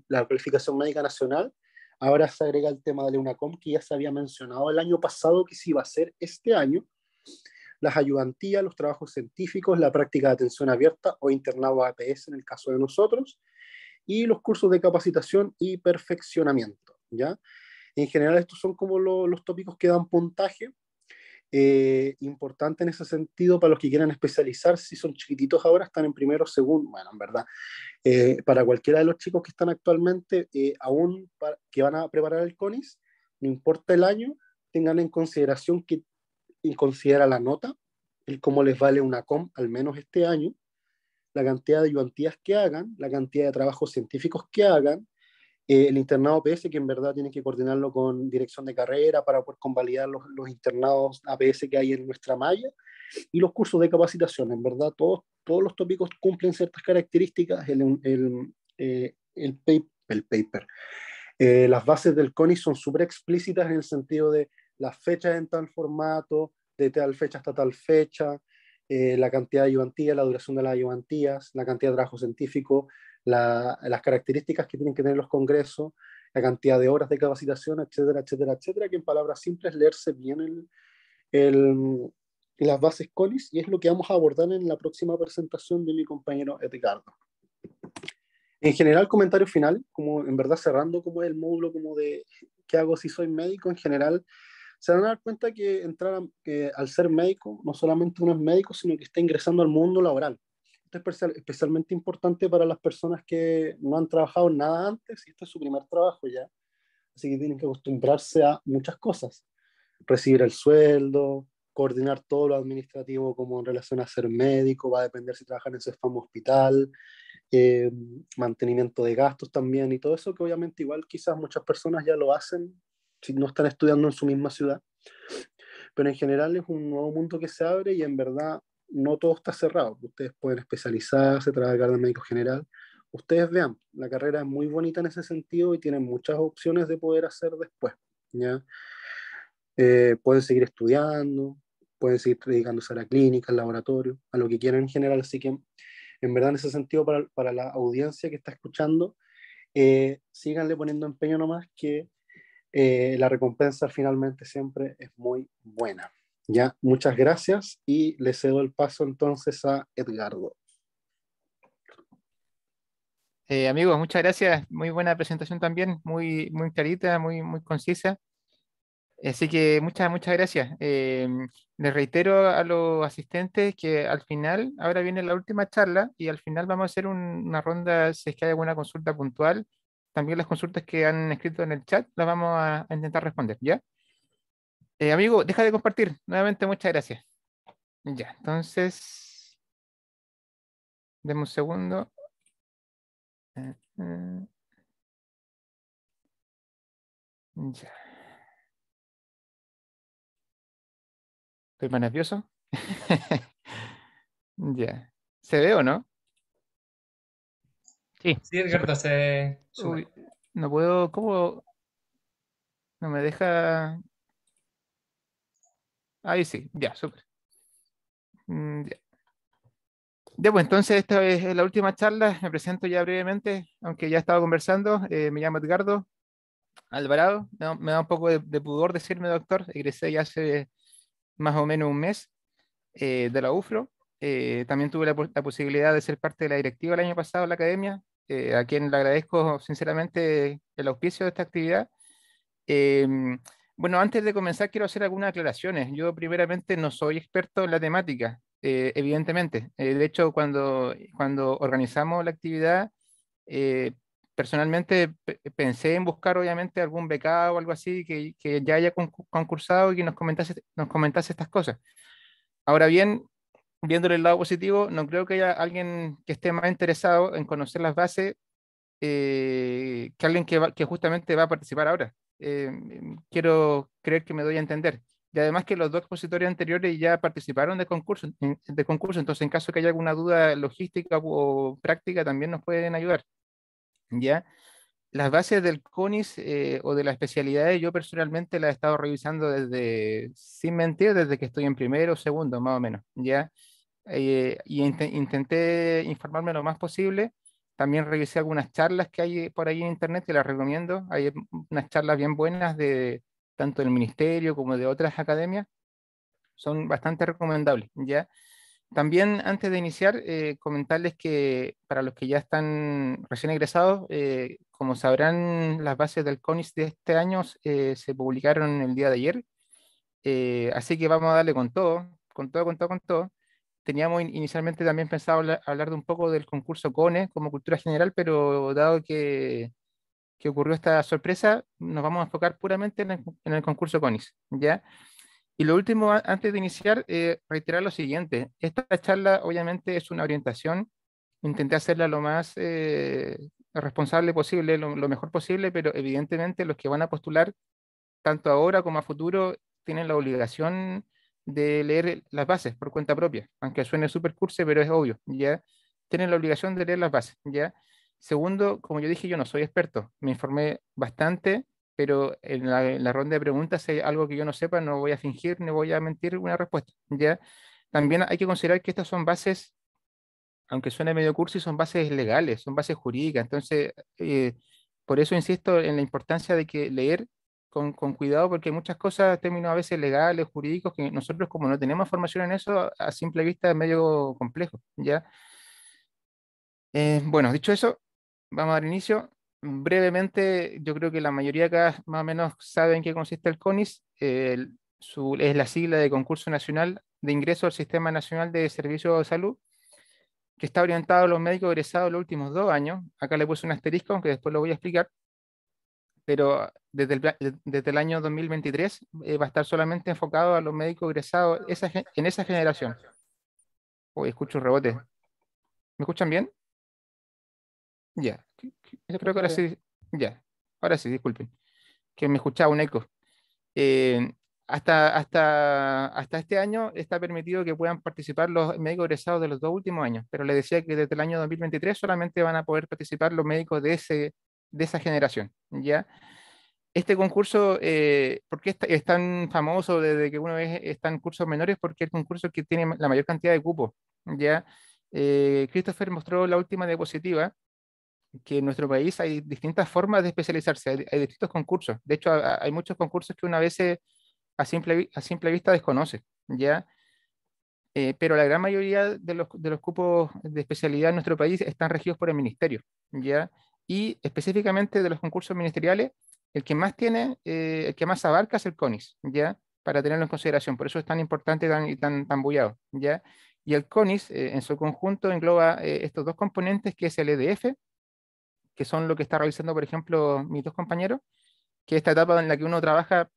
la calificación médica nacional. Ahora se agrega el tema de la UNACOM, que ya se había mencionado el año pasado que sí iba a ser este año las ayudantías, los trabajos científicos, la práctica de atención abierta o internado APS en el caso de nosotros, y los cursos de capacitación y perfeccionamiento. ¿ya? En general, estos son como los tópicos que dan puntaje. Eh, importante en ese sentido para los que quieran especializar, si son chiquititos ahora, están en primero, segundo, bueno, en verdad, eh, para cualquiera de los chicos que están actualmente, eh, aún que van a preparar el CONIS, no importa el año, tengan en consideración que considera la nota, el cómo les vale una com, al menos este año, la cantidad de ayudantías que hagan, la cantidad de trabajos científicos que hagan, eh, el internado APS que en verdad tienen que coordinarlo con dirección de carrera para poder convalidar los, internados APS que hay en nuestra malla, y los cursos de capacitación. En verdad, todos, todos los tópicos cumplen ciertas características. El, el, eh, el, paper. Eh, las bases del CONI son súper explícitas en el sentido de las fechas en tal formato, de tal fecha hasta tal fecha, eh, la cantidad de ayudantías, la duración de las ayudantías, la cantidad de trabajo científico, las características que tienen que tener los congresos, la cantidad de horas de capacitación, etcétera, etcétera, etcétera, que en palabras simples leerse bien el, el, las bases colis y es lo que vamos a abordar en la próxima presentación de mi compañero Edgardo. En general, comentario final, como en verdad cerrando como el módulo como de qué hago si soy médico, en general se van a dar cuenta que entrar al ser médico, no solamente uno es médico, sino que está ingresando al mundo laboral. Esto es especialmente importante para las personas que no han trabajado nada antes y este es su primer trabajo ya. Así que tienen que acostumbrarse a muchas cosas. Recibir el sueldo, coordinar todo lo administrativo como en relación a ser médico, va a depender si trabajan en su famoso hospital, eh, mantenimiento de gastos también y todo eso que obviamente igual quizás muchas personas ya lo hacen si no están estudiando en su misma ciudad. Pero en general es un nuevo mundo que se abre y en verdad no todo está cerrado. Ustedes pueden especializarse, trabajar de médico general. Ustedes vean, la carrera es muy bonita en ese sentido y tienen muchas opciones de poder hacer después. Eh, pueden seguir estudiando, pueden seguir dedicándose a la clínica, al laboratorio, a lo que quieran en general. Así que, en verdad, en ese sentido, para, la audiencia que está escuchando, eh, síganle poniendo empeño nomás que eh, la recompensa finalmente siempre es muy buena. Ya, muchas gracias y le cedo el paso entonces a Edgardo. Eh, amigos, muchas gracias. Muy buena presentación también, muy, muy clarita, muy, muy concisa. Así que muchas, muchas gracias. Eh, les reitero a los asistentes que al final, ahora viene la última charla y al final vamos a hacer una ronda, si es que hay alguna consulta puntual también las consultas que han escrito en el chat las vamos a, intentar responder, ¿ya? Eh, amigo, deja de compartir. Nuevamente, muchas gracias. Ya, entonces. Deme un segundo. Eh, eh. ya. Estoy más nervioso. <laughs> ya. ¿Se ve o no? Sí. Sí, se... no puedo, ¿cómo? No me deja... Ahí sí, ya, super. Mm, pues, entonces esta es la última charla, me presento ya brevemente, aunque ya estaba conversando, eh, me llamo Edgardo Alvarado, me da, un poco de, pudor decirme doctor, egresé ya hace más o menos un mes eh, de la UFRO, eh, también tuve la, posibilidad de ser parte de la directiva el año pasado en la academia, eh, a quien le agradezco sinceramente el auspicio de esta actividad. Em, bueno, antes de comenzar quiero hacer algunas aclaraciones. Yo primeramente no soy experto en la temática, eh, evidentemente. de hecho, cuando, cuando organizamos la actividad, personalmente pensé en buscar obviamente algún becado o algo así que, que ya haya concursado y que nos comentase, nos comentase estas cosas. Ahora bien, viéndole el lado positivo, no creo que haya alguien que esté más interesado en conocer las bases eh, que alguien que, que, justamente va a participar ahora. Eh, mm, quiero creer que me doy a entender. Y además que los dos expositores anteriores ya participaron de concurso, eh, de concurso, entonces en caso que haya alguna duda logística o práctica también nos pueden ayudar. ¿Ya? Las bases del CONIS o de las especialidades yo personalmente las he estado revisando desde, sin mentir, desde que estoy en primero o segundo, más o menos. ¿Ya? Eh, y intenté informarme lo más posible. También revisé algunas charlas que hay por ahí en internet que las recomiendo. Hay unas charlas bien buenas de tanto del ministerio como de otras academias. Son bastante recomendables, ¿ya? También antes de iniciar, eh, comentarles que para los que ya están recién egresados, eh, como sabrán, las bases del CONIS de este año se publicaron el día de ayer. así que vamos a darle con todo, con todo, con todo, con todo teníamos inicialmente también pensado hablar de un poco del concurso CONE como cultura general, pero dado que, que ocurrió esta sorpresa, nos vamos a enfocar puramente en el, concurso CONIS, ¿ya? Y lo último, antes de iniciar, eh, reiterar lo siguiente. Esta charla obviamente es una orientación. Intenté hacerla lo más eh, responsable posible, lo, mejor posible, pero evidentemente los que van a postular, tanto ahora como a futuro, tienen la obligación de leer las bases por cuenta propia, aunque suene súper pero es obvio, ¿ya? Tienen la obligación de leer las bases, ¿ya? Segundo, como yo dije, yo no soy experto, me informé bastante, pero en la, ronda de preguntas, si hay algo que yo no sepa, no voy a fingir no voy a mentir una respuesta, ¿ya? También hay que considerar que estas son bases, aunque suene medio cursi, son bases legales, son bases jurídicas, entonces, eh, por eso insisto en la importancia de que leer con, cuidado porque hay muchas cosas, términos a veces legales, jurídicos, que nosotros como no tenemos formación en eso, a simple vista es medio complejo, ¿ya? Eh, bueno, dicho eso, vamos a dar inicio. Brevemente, yo creo que la mayoría acá más o menos saben qué consiste el CONIS. es la sigla de Concurso Nacional de Ingreso al Sistema Nacional de Servicios de Salud, que está orientado a los médicos egresados los últimos dos años. Acá le puse un asterisco, aunque después lo voy a explicar. Pero desde el, desde el año 2023 eh, va a estar solamente enfocado a los médicos egresados esa, en esa generación. o escucho un rebote. ¿Me escuchan bien? Ya. Yo creo que ahora sí. Ya. Ahora sí, disculpen. Que me escuchaba un eco. Eh, hasta, hasta, hasta este año está permitido que puedan participar los médicos egresados de los dos últimos años, pero les decía que desde el año 2023 solamente van a poder participar los médicos de, ese, de esa generación, ¿ya? este concurso, eh, ¿por qué es tan famoso desde que uno ve está en cursos menores? Porque es el concurso que tiene la mayor cantidad de cupos. ¿ya? Eh, Christopher mostró la última diapositiva, que en nuestro país hay distintas formas de especializarse, hay, distintos concursos. De hecho, hay muchos concursos que una vez a, simple, a simple vista desconoce. ¿ya? Eh, pero la gran mayoría de los, de los cupos de especialidad en nuestro país están regidos por el ministerio. ¿ya? Y específicamente de los concursos ministeriales, el que más tiene, eh, el que más abarca es el CONIS, ¿ya? Para tenerlo en consideración, por eso es tan importante y tan, tan, bullado, ¿ya? Y el CONIS eh, en su conjunto engloba eh, estos dos componentes que es el EDF, que son lo que está realizando, por ejemplo, mis dos compañeros, que esta etapa en la que uno trabaja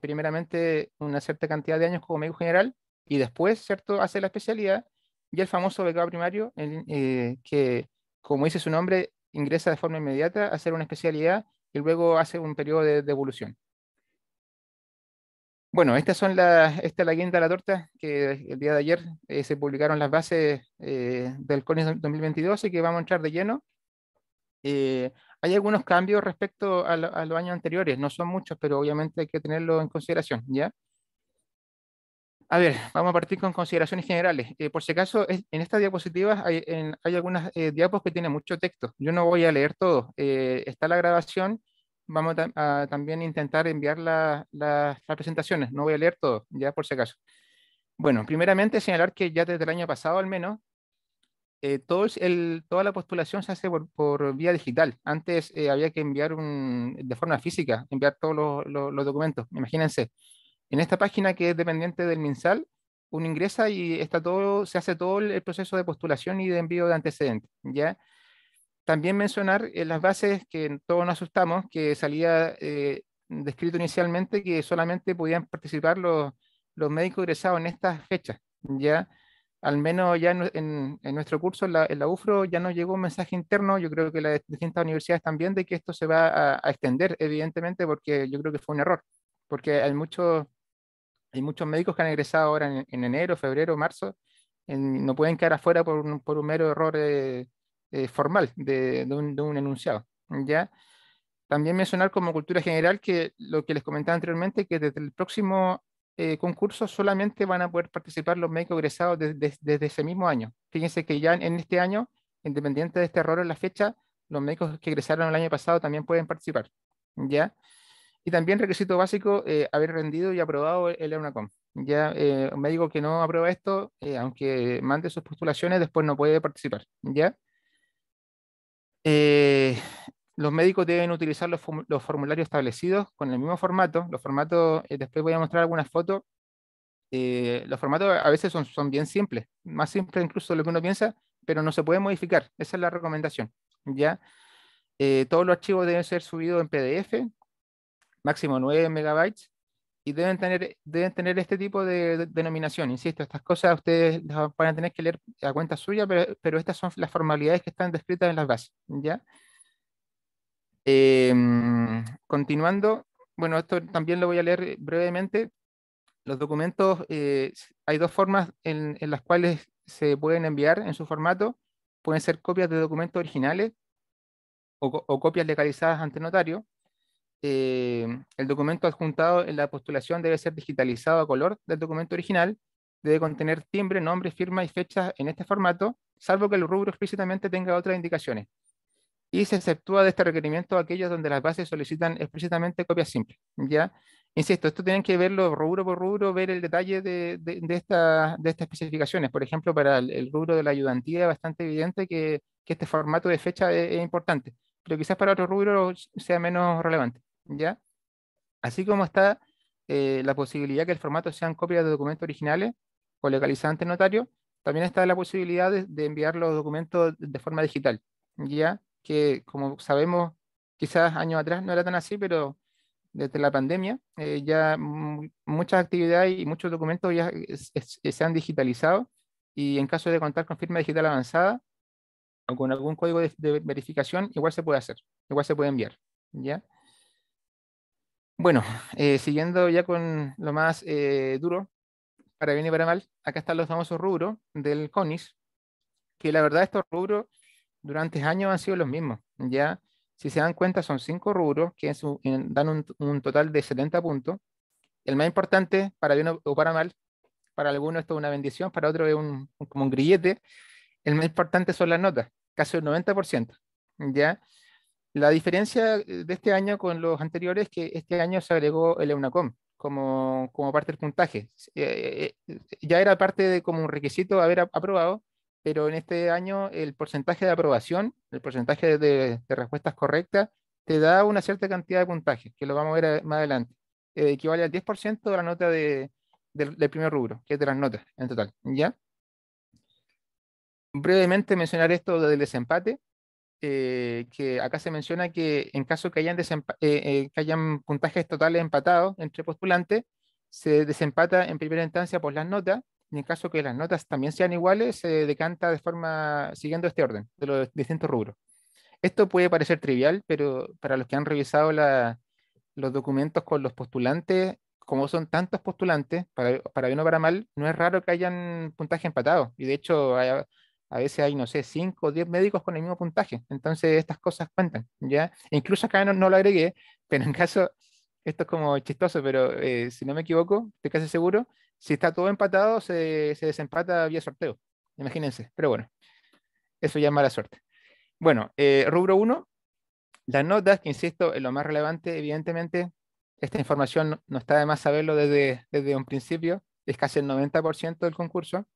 primeramente una cierta cantidad de años como médico general y después, ¿cierto?, hace la especialidad y el famoso becado primario, que como dice su nombre, ingresa de forma inmediata a hacer una especialidad y luego hace un periodo de, devolución Bueno, estas son las, esta es la guinda de la torta que el día de ayer eh, se publicaron las bases eh, del CONIS 2022 y que vamos a entrar de lleno. Eh, hay algunos cambios respecto a, a, los años anteriores, no son muchos, pero obviamente hay que tenerlo en consideración, ¿ya? A ver, vamos a partir con consideraciones generales. Eh, por si acaso, en estas diapositivas hay, algunas diapositivas eh, diapos que tienen mucho texto. Yo no voy a leer todo. Eh, está la grabación. Vamos a, a también intentar enviar las presentaciones. No voy a leer todo, ya por si acaso. Bueno, primeramente señalar que ya desde el año pasado al menos, todo el, toda la postulación se hace por, vía digital. Antes había que enviar de forma física, enviar todos los documentos. Imagínense en esta página que es dependiente del MinSal, uno ingresa y está todo, se hace todo el proceso de postulación y de envío de antecedentes. ¿ya? También mencionar en eh, las bases que todos nos asustamos, que salía eh, descrito inicialmente que solamente podían participar los, los médicos egresados en estas fechas. ¿ya? Al menos ya en, en, nuestro curso, en la, UFRO, ya nos llegó un mensaje interno, yo creo que las distintas universidades también, de que esto se va a, a extender, evidentemente, porque yo creo que fue un error, porque hay muchos muchos médicos que han egresado ahora en, enero, febrero, marzo, no pueden quedar afuera por un, por un mero error eh, eh, formal de, de, un, de, enunciado. ¿ya? También mencionar como cultura general que lo que les comentaba anteriormente, que desde el próximo eh, concurso solamente van a poder participar los médicos egresados de, desde ese mismo año. Fíjense que ya en este año, independiente de este error en la fecha, los médicos que egresaron el año pasado también pueden participar. ¿ya? Y también requisito básico, eh, haber rendido y aprobado e-, el EUNACOM. Ya eh, un médico que no aprueba esto, eh, aunque mande sus postulaciones, después no puede participar. ¿ya? los médicos deben utilizar los, formularios establecidos con el mismo formato. Los formatos, después voy a mostrar algunas fotos. los formatos a veces son, son bien simples, más simples incluso de lo que uno piensa, pero no se puede modificar. Esa es la recomendación. ¿ya? todos los archivos deben ser subidos en PDF, máximo 9 megabytes, y deben tener, deben tener este tipo de, denominación. Insisto, estas cosas ustedes van a tener que leer a cuenta suya, pero, pero estas son las formalidades que están descritas en las bases. ¿ya? Em, continuando, bueno, esto también lo voy a leer brevemente. Los documentos, eh, hay dos formas en, las cuales se pueden enviar en su formato. Pueden ser copias de documentos originales o, o copias legalizadas ante notario, eh, el documento adjuntado en la postulación debe ser digitalizado a color del documento original, debe contener timbre, nombre, firma y fecha en este formato, salvo que el rubro explícitamente tenga otras indicaciones. Y se exceptúa de este requerimiento aquellos donde las bases solicitan explícitamente copias simples. ¿ya? Insisto, esto tienen que verlo rubro por rubro, ver el detalle de, de estas especificaciones. Por ejemplo, para el, rubro de la ayudantía es bastante evidente que, este formato de fecha es, importante, pero quizás para otro rubro sea menos relevante. ¿ya? Así como está eh, la posibilidad que el formato sean copias de documentos originales o localizantes ante notario, también está la posibilidad de, enviar los documentos de forma digital, ya que como sabemos, quizás años atrás no era tan así, pero desde la pandemia eh, ya muchas actividades y muchos documentos ya eh, se han digitalizado y en caso de contar con firma digital avanzada o con algún código de verificación, igual se puede hacer, igual se puede enviar, ¿ya? Bueno, eh, siguiendo ya con lo más eh, duro, para bien y para mal, acá están los famosos rubros del CONIS, que la verdad estos rubros durante años han sido los mismos. Ya, si se dan cuenta, son cinco rubros que dan un, total de 70 puntos. El más importante, para bien o para mal, para algunos esto es una bendición, para otros es como un grillete. El más importante son las notas, casi el 90%. ¿ya? La diferencia eh, de este año con los anteriores es que este año se agregó el EUNACOM como, como parte del puntaje. Eh, eh, ya era parte de como un requisito haber aprobado, pero en este año el porcentaje de aprobación, el porcentaje de, respuestas correctas, te da una cierta cantidad de puntaje, que lo vamos a ver más adelante, eh, equivale al 10% de la nota del, primer rubro, que es de las notas en total. ¿ya? Brevemente mencionar esto del desempate. Eh, que acá se menciona que en caso que hayan, eh, eh, que hayan puntajes totales empatados entre postulantes, se desempata en primera instancia por las notas, y en caso que las notas también sean iguales, se decanta de forma siguiendo este orden de los distintos rubros. Esto puede parecer trivial, pero para los que han revisado la, los documentos con los postulantes, como son tantos postulantes, para, para bien o para mal, no es raro que hayan puntaje empatado. Y de hecho, hay, a veces hay, no sé, 5 o 10 médicos con el mismo puntaje. Entonces, estas cosas cuentan, ¿ya? incluso acá no, lo agregué, <laughs> pero en caso, esto es como chistoso, pero eh, si no me equivoco, estoy casi seguro, si está todo empatado, se, desempata vía sorteo. Imagínense, pero bueno, eso ya es mala suerte. Bueno, eh, rubro 1, las notas, que insisto, es lo más relevante, evidentemente, esta información no, no está de más saberlo desde, desde un principio, es casi el 90% del concurso.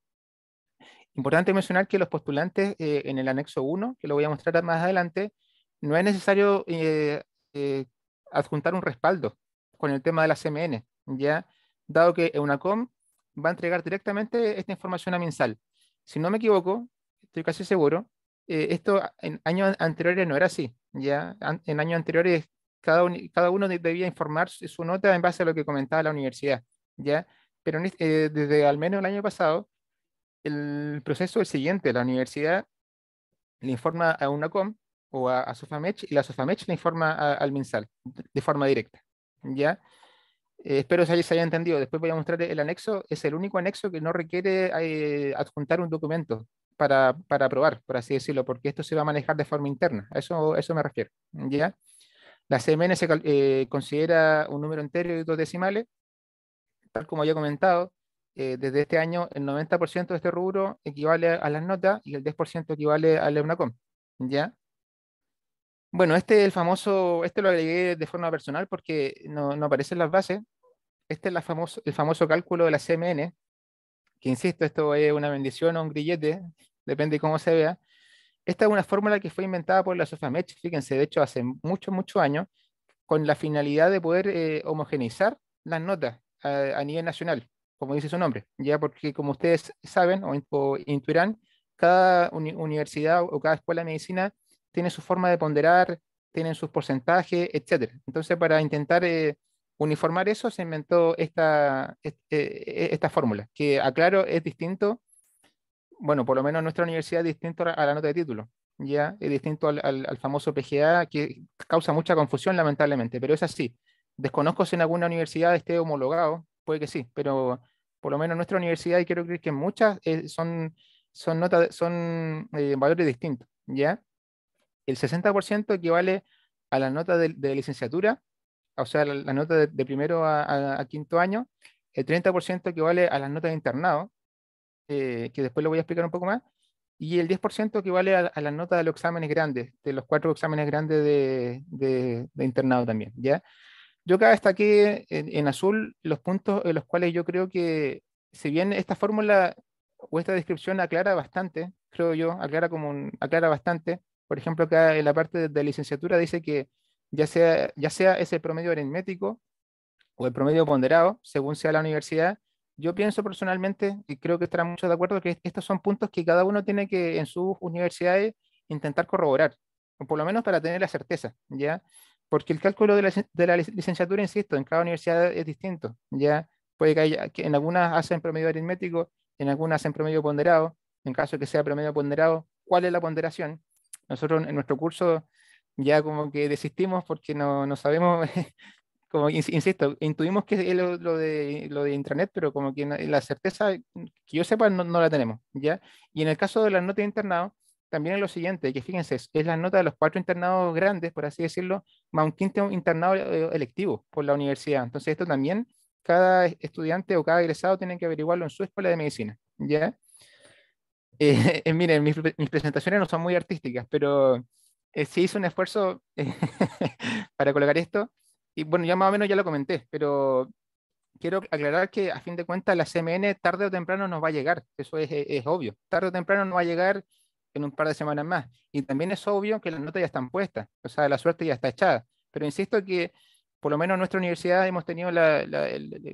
Importante mencionar que los postulantes eh, en el anexo 1, que lo voy a mostrar más adelante, no es necesario eh, eh, adjuntar un respaldo con el tema de la CMN, ya dado que EUNACOM va a entregar directamente esta información a MinSal. Si no me equivoco, estoy casi seguro, esto en años anteriores no era así. Ya en años anteriores cada, cada uno debía informar su, nota en base a lo que comentaba la universidad, ya. Pero desde al menos el año pasado el proceso es el siguiente. La universidad le informa a UNACOM o a, a Sofamech y la Sofamech le informa al MinSal de forma directa. ¿ya? Eh, espero que se haya entendido. Después voy a mostrar el anexo. Es el único anexo que no requiere eh, adjuntar un documento para, para, aprobar, por así decirlo, porque esto se va a manejar de forma interna. A eso, eso me refiero. ¿ya? La CMN se eh, considera un número entero y dos decimales, tal como ya he comentado eh, desde este año el 90% de este rubro equivale a las notas y el 10% equivale a la UNACOM. ¿Ya? Bueno, este el famoso, este lo agregué de forma personal porque no, aparecen las bases. Este es la el famoso cálculo de la CMN, que insisto, esto es una bendición o un grillete, depende de cómo se vea. Esta es una fórmula que fue inventada por la Sofamech, fíjense, de hecho hace muchos, muchos años, con la finalidad de poder eh, homogeneizar las notas a nivel nacional como dice su nombre, ya porque como ustedes saben o, intuirán, cada universidad o cada escuela de medicina tiene su forma de ponderar, tienen sus porcentajes, etc. Entonces, para intentar eh, uniformar eso, se inventó esta, eh, e-, esta fórmula, que aclaro, es distinto, bueno, por lo menos nuestra universidad es distinto a la nota de título, ya es distinto al, al famoso PGA, que causa mucha confusión, lamentablemente, pero es así. Desconozco si en alguna universidad esté homologado, puede que sí, pero por lo menos en nuestra universidad, y quiero decir que muchas, eh, son, son, notas, son eh, valores distintos, ¿ya? El 60% equivale a la nota de, licenciatura, o sea, la, nota de, primero a, quinto año, el 30% equivale a las notas de internado, eh, que después lo voy a explicar un poco más, y el 10% equivale a, la las notas de los exámenes grandes, de los cuatro exámenes grandes de, de internado también, ¿ya? Yo acá destaqué en, en azul los puntos en los cuales yo creo que, si bien esta fórmula o esta descripción aclara bastante, creo yo, aclara, como aclara bastante, por ejemplo, acá en la parte de, licenciatura dice que ya sea, ya sea ese promedio aritmético o el promedio ponderado, según sea la universidad, yo pienso personalmente, y creo que estarán muchos de acuerdo, que estos son puntos que cada uno tiene que en sus universidades intentar corroborar, o por lo menos para tener la certeza, ¿ya? porque el cálculo de la, licenciatura, insisto, en cada universidad es distinto. Ya puede que, en algunas hacen promedio aritmético, en algunas hacen promedio ponderado, en caso que sea promedio ponderado, ¿cuál es la ponderación? Nosotros en nuestro curso ya como que desistimos porque no, sabemos, <laughs> como insisto, intuimos que es lo, de, lo de intranet, pero como que la certeza que yo sepa no, la tenemos, ¿ya? Y en el caso de las notas de internado, también es lo siguiente, que fíjense, es la nota de los cuatro internados grandes, por así decirlo, más un quinto internado eh, electivo por la universidad. Entonces esto también cada estudiante o cada egresado tiene que averiguarlo en su escuela de medicina, ¿ya? <laughs> Eh, eh, miren, mis, presentaciones no son muy artísticas, pero sí hice un esfuerzo <laughs> para colocar esto. Y bueno, ya más o menos ya lo comenté, pero quiero aclarar que a fin de cuentas la CMN tarde o temprano nos va a llegar, eso es, es obvio. Tarde o temprano nos va a llegar en un par de semanas más. Y también es obvio que las notas ya están puestas, o sea, la suerte ya está echada. Pero insisto que por lo menos en nuestra universidad hemos tenido la,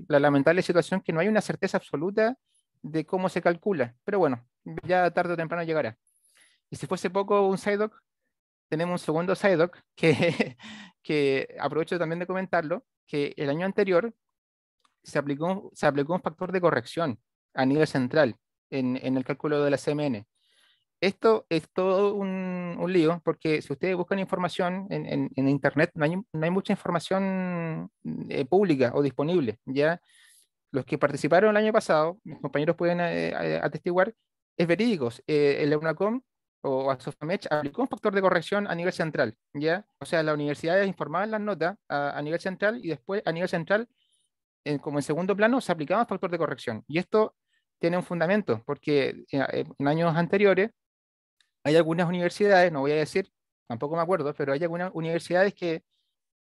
lamentable situación que no hay una certeza absoluta de cómo se calcula. Pero bueno, ya tarde o temprano llegará. Y si fuese poco un SIDOC, tenemos un segundo SIDOC que, <laughs> que aprovecho también de comentarlo, que el año anterior se aplicó, se aplicó un factor de corrección a nivel central en, en el cálculo de la CMN esto es todo un, lío, porque si ustedes buscan información en, Internet, no hay, mucha información eh, pública o disponible. ¿ya? Los que participaron el año pasado, mis compañeros pueden eh, eh, atestiguar, es verídico, el EUNACOM o ASOFAMECH aplicó un factor de corrección a nivel central. ¿ya? O sea, la universidades informaban las notas a, a nivel central y después a nivel central, como en segundo plano, se aplicaba un factor de corrección. Y esto tiene un fundamento, porque en años anteriores hay algunas universidades, no voy a decir, tampoco me acuerdo, pero hay algunas universidades que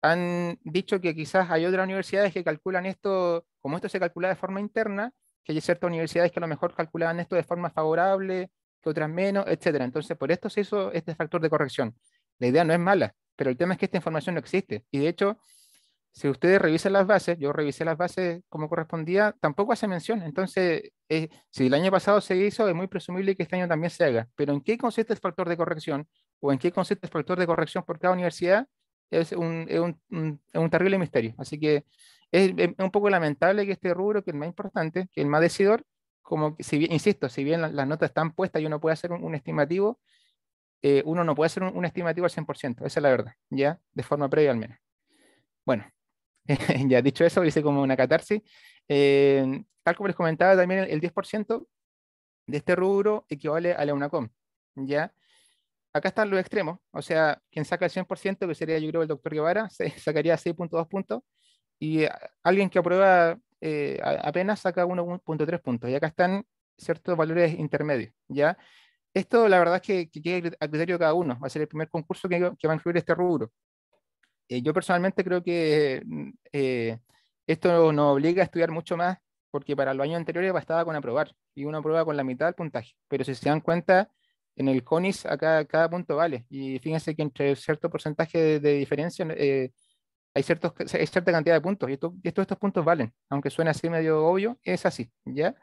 han dicho que quizás hay otras universidades que calculan esto, como esto se calcula de forma interna, que hay ciertas universidades que a lo mejor calculaban esto de forma favorable, que otras menos, etcétera. Entonces, por esto se hizo este factor de corrección. La idea no es mala, pero el tema es que esta información no existe. Y de hecho, si ustedes revisan las bases, yo revisé las bases como correspondía, tampoco hace mención. Entonces, eh, si el año pasado se hizo, es muy presumible que este año también se haga. Pero ¿en qué consiste el factor de corrección? ¿O en qué consiste el factor de corrección por cada universidad? Es un, es un, es un terrible misterio. Así que es, un poco lamentable que este rubro, que es el más importante, que el más decidor, como que, si bien, insisto, si bien las, notas están puestas y uno puede hacer un, estimativo, eh, uno no puede hacer un, estimativo al 100%, esa es la verdad, ya de forma previa al menos. Bueno, <laughs> ya dicho eso, hice como una catarsis. Eh, tal como les comentaba, también el 10% de este rubro equivale a la UNACOM. ¿ya? Acá están los extremos, o sea, quien saca el 100%, que sería yo creo el doctor Guevara, <laughs> se sacaría 6.2 puntos, y alguien que aprueba eh, apenas saca 1.3 puntos. Y acá están ciertos valores intermedios. ¿ya? Esto la verdad es que, que queda a criterio de cada uno, va a ser el primer concurso que, que va a incluir este rubro. Eh, yo personalmente creo que mm, eh, esto nos obliga a estudiar mucho más, porque para los años anteriores bastaba con aprobar, y uno aprueba con la mitad del puntaje, pero si se dan cuenta, en el CONIS acá cada punto vale, y fíjense que entre cierto porcentaje de, diferencia eh, hay, ciertos, cierta cantidad de puntos, y, esto, estos puntos valen, aunque suene así medio obvio, es así, ¿ya?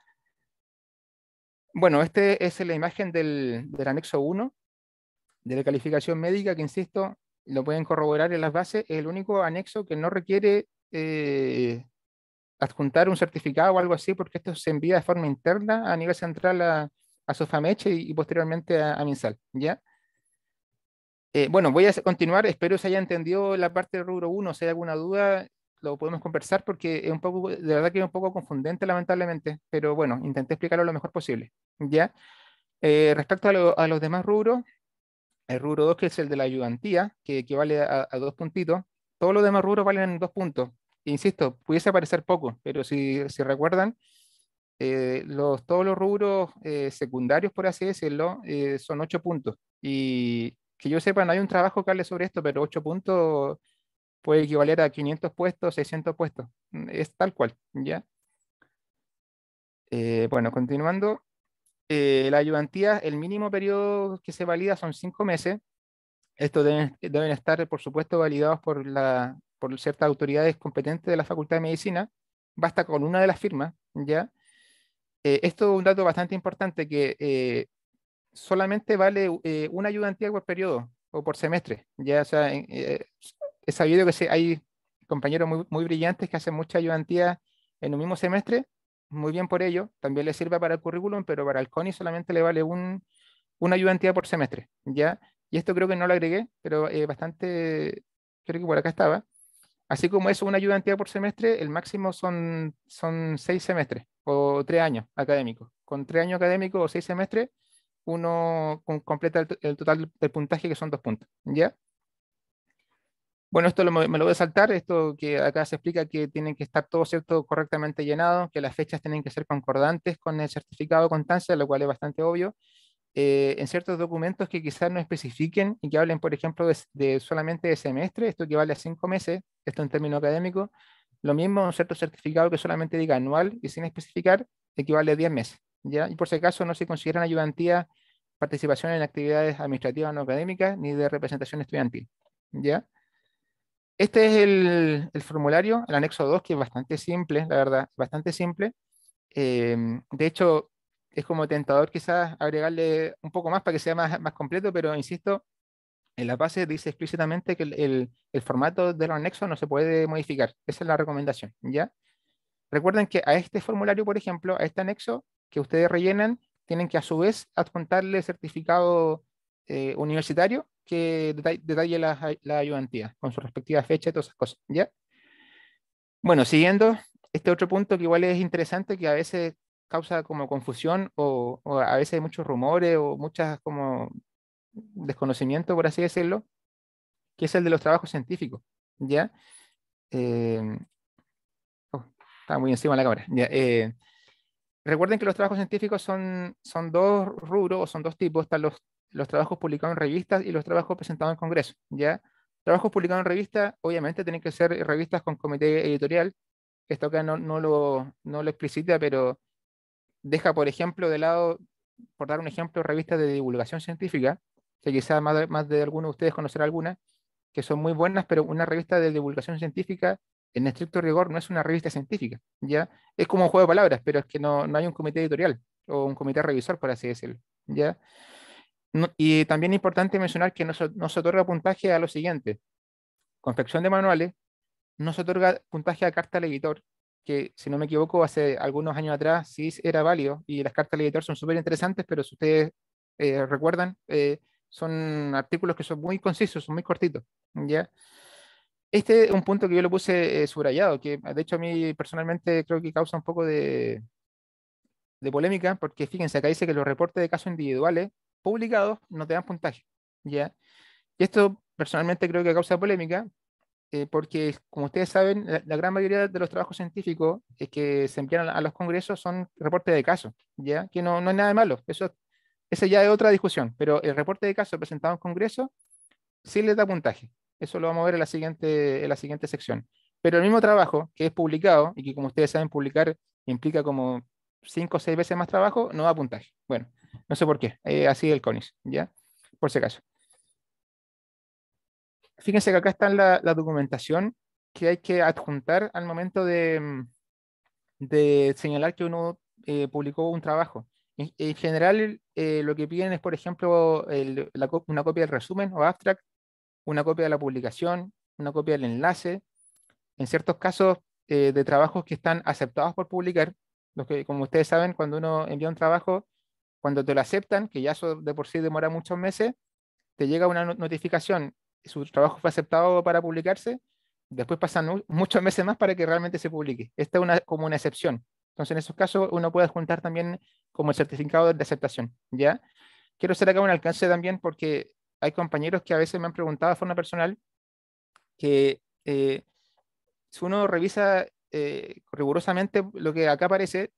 Bueno, esta es la imagen del, del anexo 1 de la calificación médica, que insisto, lo pueden corroborar en las bases, es el único anexo que no requiere eh, adjuntar un certificado o algo así, porque esto se envía de forma interna a nivel central a, a Sofameche y, posteriormente a, Minsal. ¿ya? Eh, bueno, voy a continuar, espero se haya entendido la parte del rubro 1, si hay alguna duda lo podemos conversar porque es un poco, de verdad que es un poco confundente lamentablemente, pero bueno, intenté explicarlo lo mejor posible. ¿ya? Eh, respecto a los demás rubros, el rubro 2, que es el de la ayudantía, que equivale a, dos puntitos, todos los demás rubros valen dos puntos. Insisto, pudiese parecer poco, pero si, recuerdan, eh, los, todos los rubros eh, secundarios, por así decirlo, eh, son ocho puntos. Y que yo sepa, no hay un trabajo que hable sobre esto, pero ocho puntos puede equivaler a 500 puestos, 600 puestos. Es tal cual, ¿ya? bueno, continuando. Eh, la ayudantía, el mínimo periodo que se valida son cinco meses. Estos deben, estar, por supuesto, validados por, la, por ciertas autoridades competentes de la Facultad de Medicina. Basta con una de las firmas, ¿ya? Eh, esto es un dato bastante importante que eh, solamente vale una ayudantía por periodo o por semestre. Ya, he sabido que hay compañeros muy, muy, brillantes que hacen mucha ayudantía en un mismo semestre muy bien por ello, también le sirve para el currículum, pero para el CONI solamente le vale un, una ayudantía por semestre, ¿ya? Y esto creo que no lo agregué, pero bastante, creo que por acá estaba. Así como es una ayudantía por semestre, el máximo son, son seis semestres o tres años académicos. Con tres años académicos o seis semestres, uno completa el, total del puntaje que son dos puntos, ¿ya? Bueno, esto me lo voy a saltar, esto que acá se explica que tienen que estar todo cierto correctamente llenado, que las fechas tienen que ser concordantes con el certificado de constancia, lo cual es bastante obvio. Eh, en ciertos documentos que quizás no especifiquen y que hablen, por ejemplo, de, solamente de semestre, esto equivale a cinco meses, esto en término académico, Lo mismo, un cierto certificado que solamente diga anual y sin especificar, equivale a diez meses. ¿ya? Y por si acaso no se consideran ayudantía participación en actividades administrativas no académicas ni de representación estudiantil. ¿ya? Este es el, formulario, el anexo 2, que es bastante simple, la verdad, bastante simple. Em, de hecho, es como tentador quizás agregarle un poco más para que sea más, completo, pero insisto, en la base dice explícitamente que el, formato del anexo no se puede modificar. Esa es la recomendación, ¿ya? Recuerden que a este formulario, por ejemplo, a este anexo que ustedes rellenan, tienen que a su vez adjuntarle certificado eh, universitario que detalle, la, ayudantía con su respectiva fecha y todas esas cosas. ¿ya? Bueno, siguiendo, este otro punto que igual es interesante, que a veces causa como confusión o, a veces hay muchos rumores o muchas como desconocimiento, por así decirlo, que es el de los trabajos científicos. ¿ya? Em, oh, está muy encima de la cámara. Eh, recuerden que los trabajos científicos son, son dos rubros o son dos tipos. Están los los trabajos publicados en revistas y los trabajos presentados en Congreso. ¿ya? Trabajos publicados en revistas, obviamente, tienen que ser revistas con comité editorial. Esto acá no, lo, no lo explicita, pero deja, por ejemplo, de lado, por dar un ejemplo, revistas de divulgación científica, que quizás más, de, más de alguno de ustedes conocerá alguna, que son muy buenas, pero una revista de divulgación científica, en estricto rigor, no es una revista científica. ¿ya? Es como un juego de palabras, pero es que no, no hay un comité editorial o un comité revisor, por así decirlo. ¿ya? y también es importante mencionar que no se, otorga puntaje a lo siguiente. Confección de manuales, no se otorga puntaje a carta al editor, que si no me equivoco hace algunos años atrás sí era válido y las cartas al editor son súper interesantes, pero si ustedes eh, recuerdan, eh, son artículos que son muy concisos, son muy cortitos. ¿ya? Este es un punto que yo lo puse eh, subrayado, que de hecho a mí personalmente creo que causa un poco de, de polémica, porque fíjense, acá dice que los reportes de casos individuales publicados no te dan puntaje. ¿ya? Y esto personalmente creo que causa polémica, eh, porque como ustedes saben, la, gran mayoría de los trabajos científicos eh, que se envían a, los congresos son reportes de casos, ¿ya? que no, no es nada de malo, eso, esa ya es otra discusión, pero el reporte de caso presentado en congreso sí le da puntaje. Eso lo vamos a ver en la siguiente, en la siguiente sección. Pero el mismo trabajo que es publicado y que como ustedes saben publicar implica como cinco o seis veces más trabajo, no da puntaje. Bueno, no sé por qué. Eh, así el CONIS, ¿ya? Por si acaso. Fíjense que acá está la, documentación que hay que adjuntar al momento de, mm, de señalar que uno eh, publicó un trabajo. En, general, eh, lo que piden es, por ejemplo, una copia del resumen o abstract, una copia de la publicación, una copia del enlace. En ciertos casos de trabajos que están aceptados por publicar, que, como ustedes saben, cuando uno envía un trabajo, cuando te lo aceptan, que ya eso de por sí demora muchos meses, te llega una notificación, su trabajo fue aceptado para publicarse, después pasan muchos meses más para que realmente se publique. Esta es una, como una excepción. Entonces, en esos casos, uno puede adjuntar también como el certificado de aceptación, ¿ya? Quiero hacer acá un alcance también porque hay compañeros que a veces me han preguntado de forma personal que eh, si uno revisa eh, rigurosamente lo que acá aparece,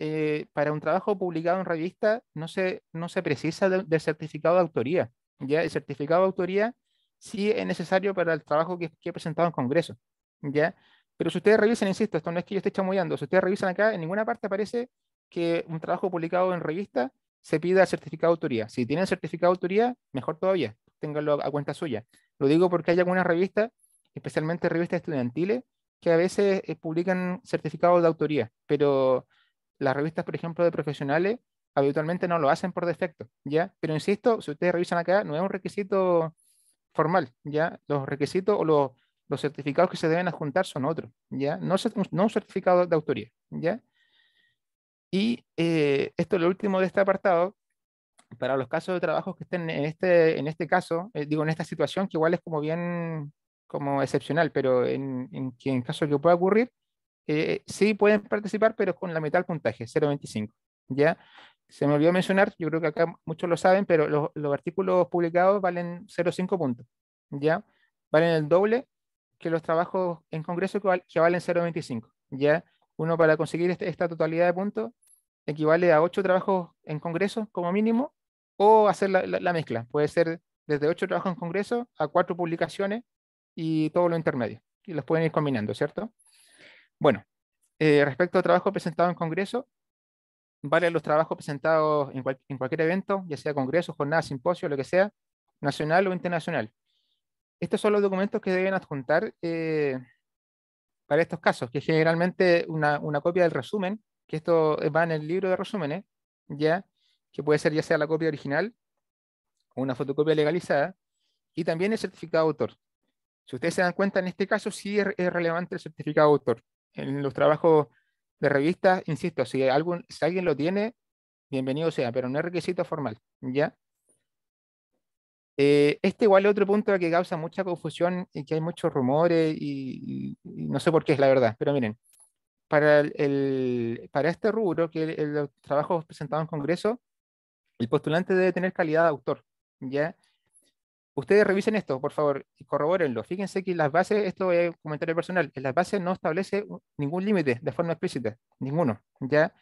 eh, para un trabajo publicado en revista no se, no se precisa del de certificado de autoría. ¿ya? El certificado de autoría sí es necesario para el trabajo que, que he presentado en Congreso. ¿ya? Pero si ustedes revisan, insisto, esto no es que yo esté chamullando, si ustedes revisan acá, en ninguna parte aparece que un trabajo publicado en revista se pida certificado de autoría. Si tienen certificado de autoría, mejor todavía, ténganlo a cuenta suya. Lo digo porque hay algunas revistas, especialmente revistas estudiantiles, que a veces eh, publican certificados de autoría, pero las revistas, por ejemplo, de profesionales, habitualmente no lo hacen por defecto, ¿ya? Pero insisto, si ustedes revisan acá, no es un requisito formal, ¿ya? Los requisitos o los, certificados que se deben adjuntar son otros, ¿ya? No, no un certificado de autoría, ¿ya? Y eh, esto es lo último de este apartado, para los casos de trabajos que estén en este, en este caso, eh, digo, en esta situación, que igual es como bien como excepcional, pero en, en, caso que pueda ocurrir, eh, sí pueden participar, pero con la mitad del puntaje, 0.25. ¿ya? Se me olvidó mencionar, yo creo que acá muchos lo saben, pero los, artículos publicados valen 0.5 puntos, ¿ya? Valen el doble que los trabajos en Congreso que, valen 0.25, ¿ya? Uno para conseguir este, esta totalidad de puntos equivale a 8 trabajos en Congreso como mínimo, o hacer la, la mezcla. Puede ser desde 8 trabajos en Congreso a 4 publicaciones y todo lo intermedio. Y los pueden ir combinando, ¿cierto? Bueno, eh, respecto a trabajo presentado en Congreso, vale los trabajos presentados en, cualquier evento, ya sea Congreso, jornada, simposio, lo que sea, nacional o internacional. Estos son los documentos que deben adjuntar eh, para estos casos, que generalmente una, copia del resumen, que esto va en el libro de resúmenes, ya que puede ser ya sea la copia original o una fotocopia legalizada, y también el certificado de autor, si ustedes se dan cuenta, en este caso sí es, relevante el certificado de autor. En los trabajos de revistas, insisto, si, alguien lo tiene, bienvenido sea, pero no es requisito formal, ¿ya? Eh, este igual es otro punto que causa mucha confusión y que hay muchos rumores y, no sé por qué es la verdad, pero miren, para, para este rubro, que el, los trabajos presentados en Congreso, el postulante debe tener calidad de autor, ¿ya? Ustedes revisen esto, por favor, y corrobórenlo. Fíjense que las bases, esto es comentario personal, en las bases no establece ningún límite de forma explícita, ninguno. Ya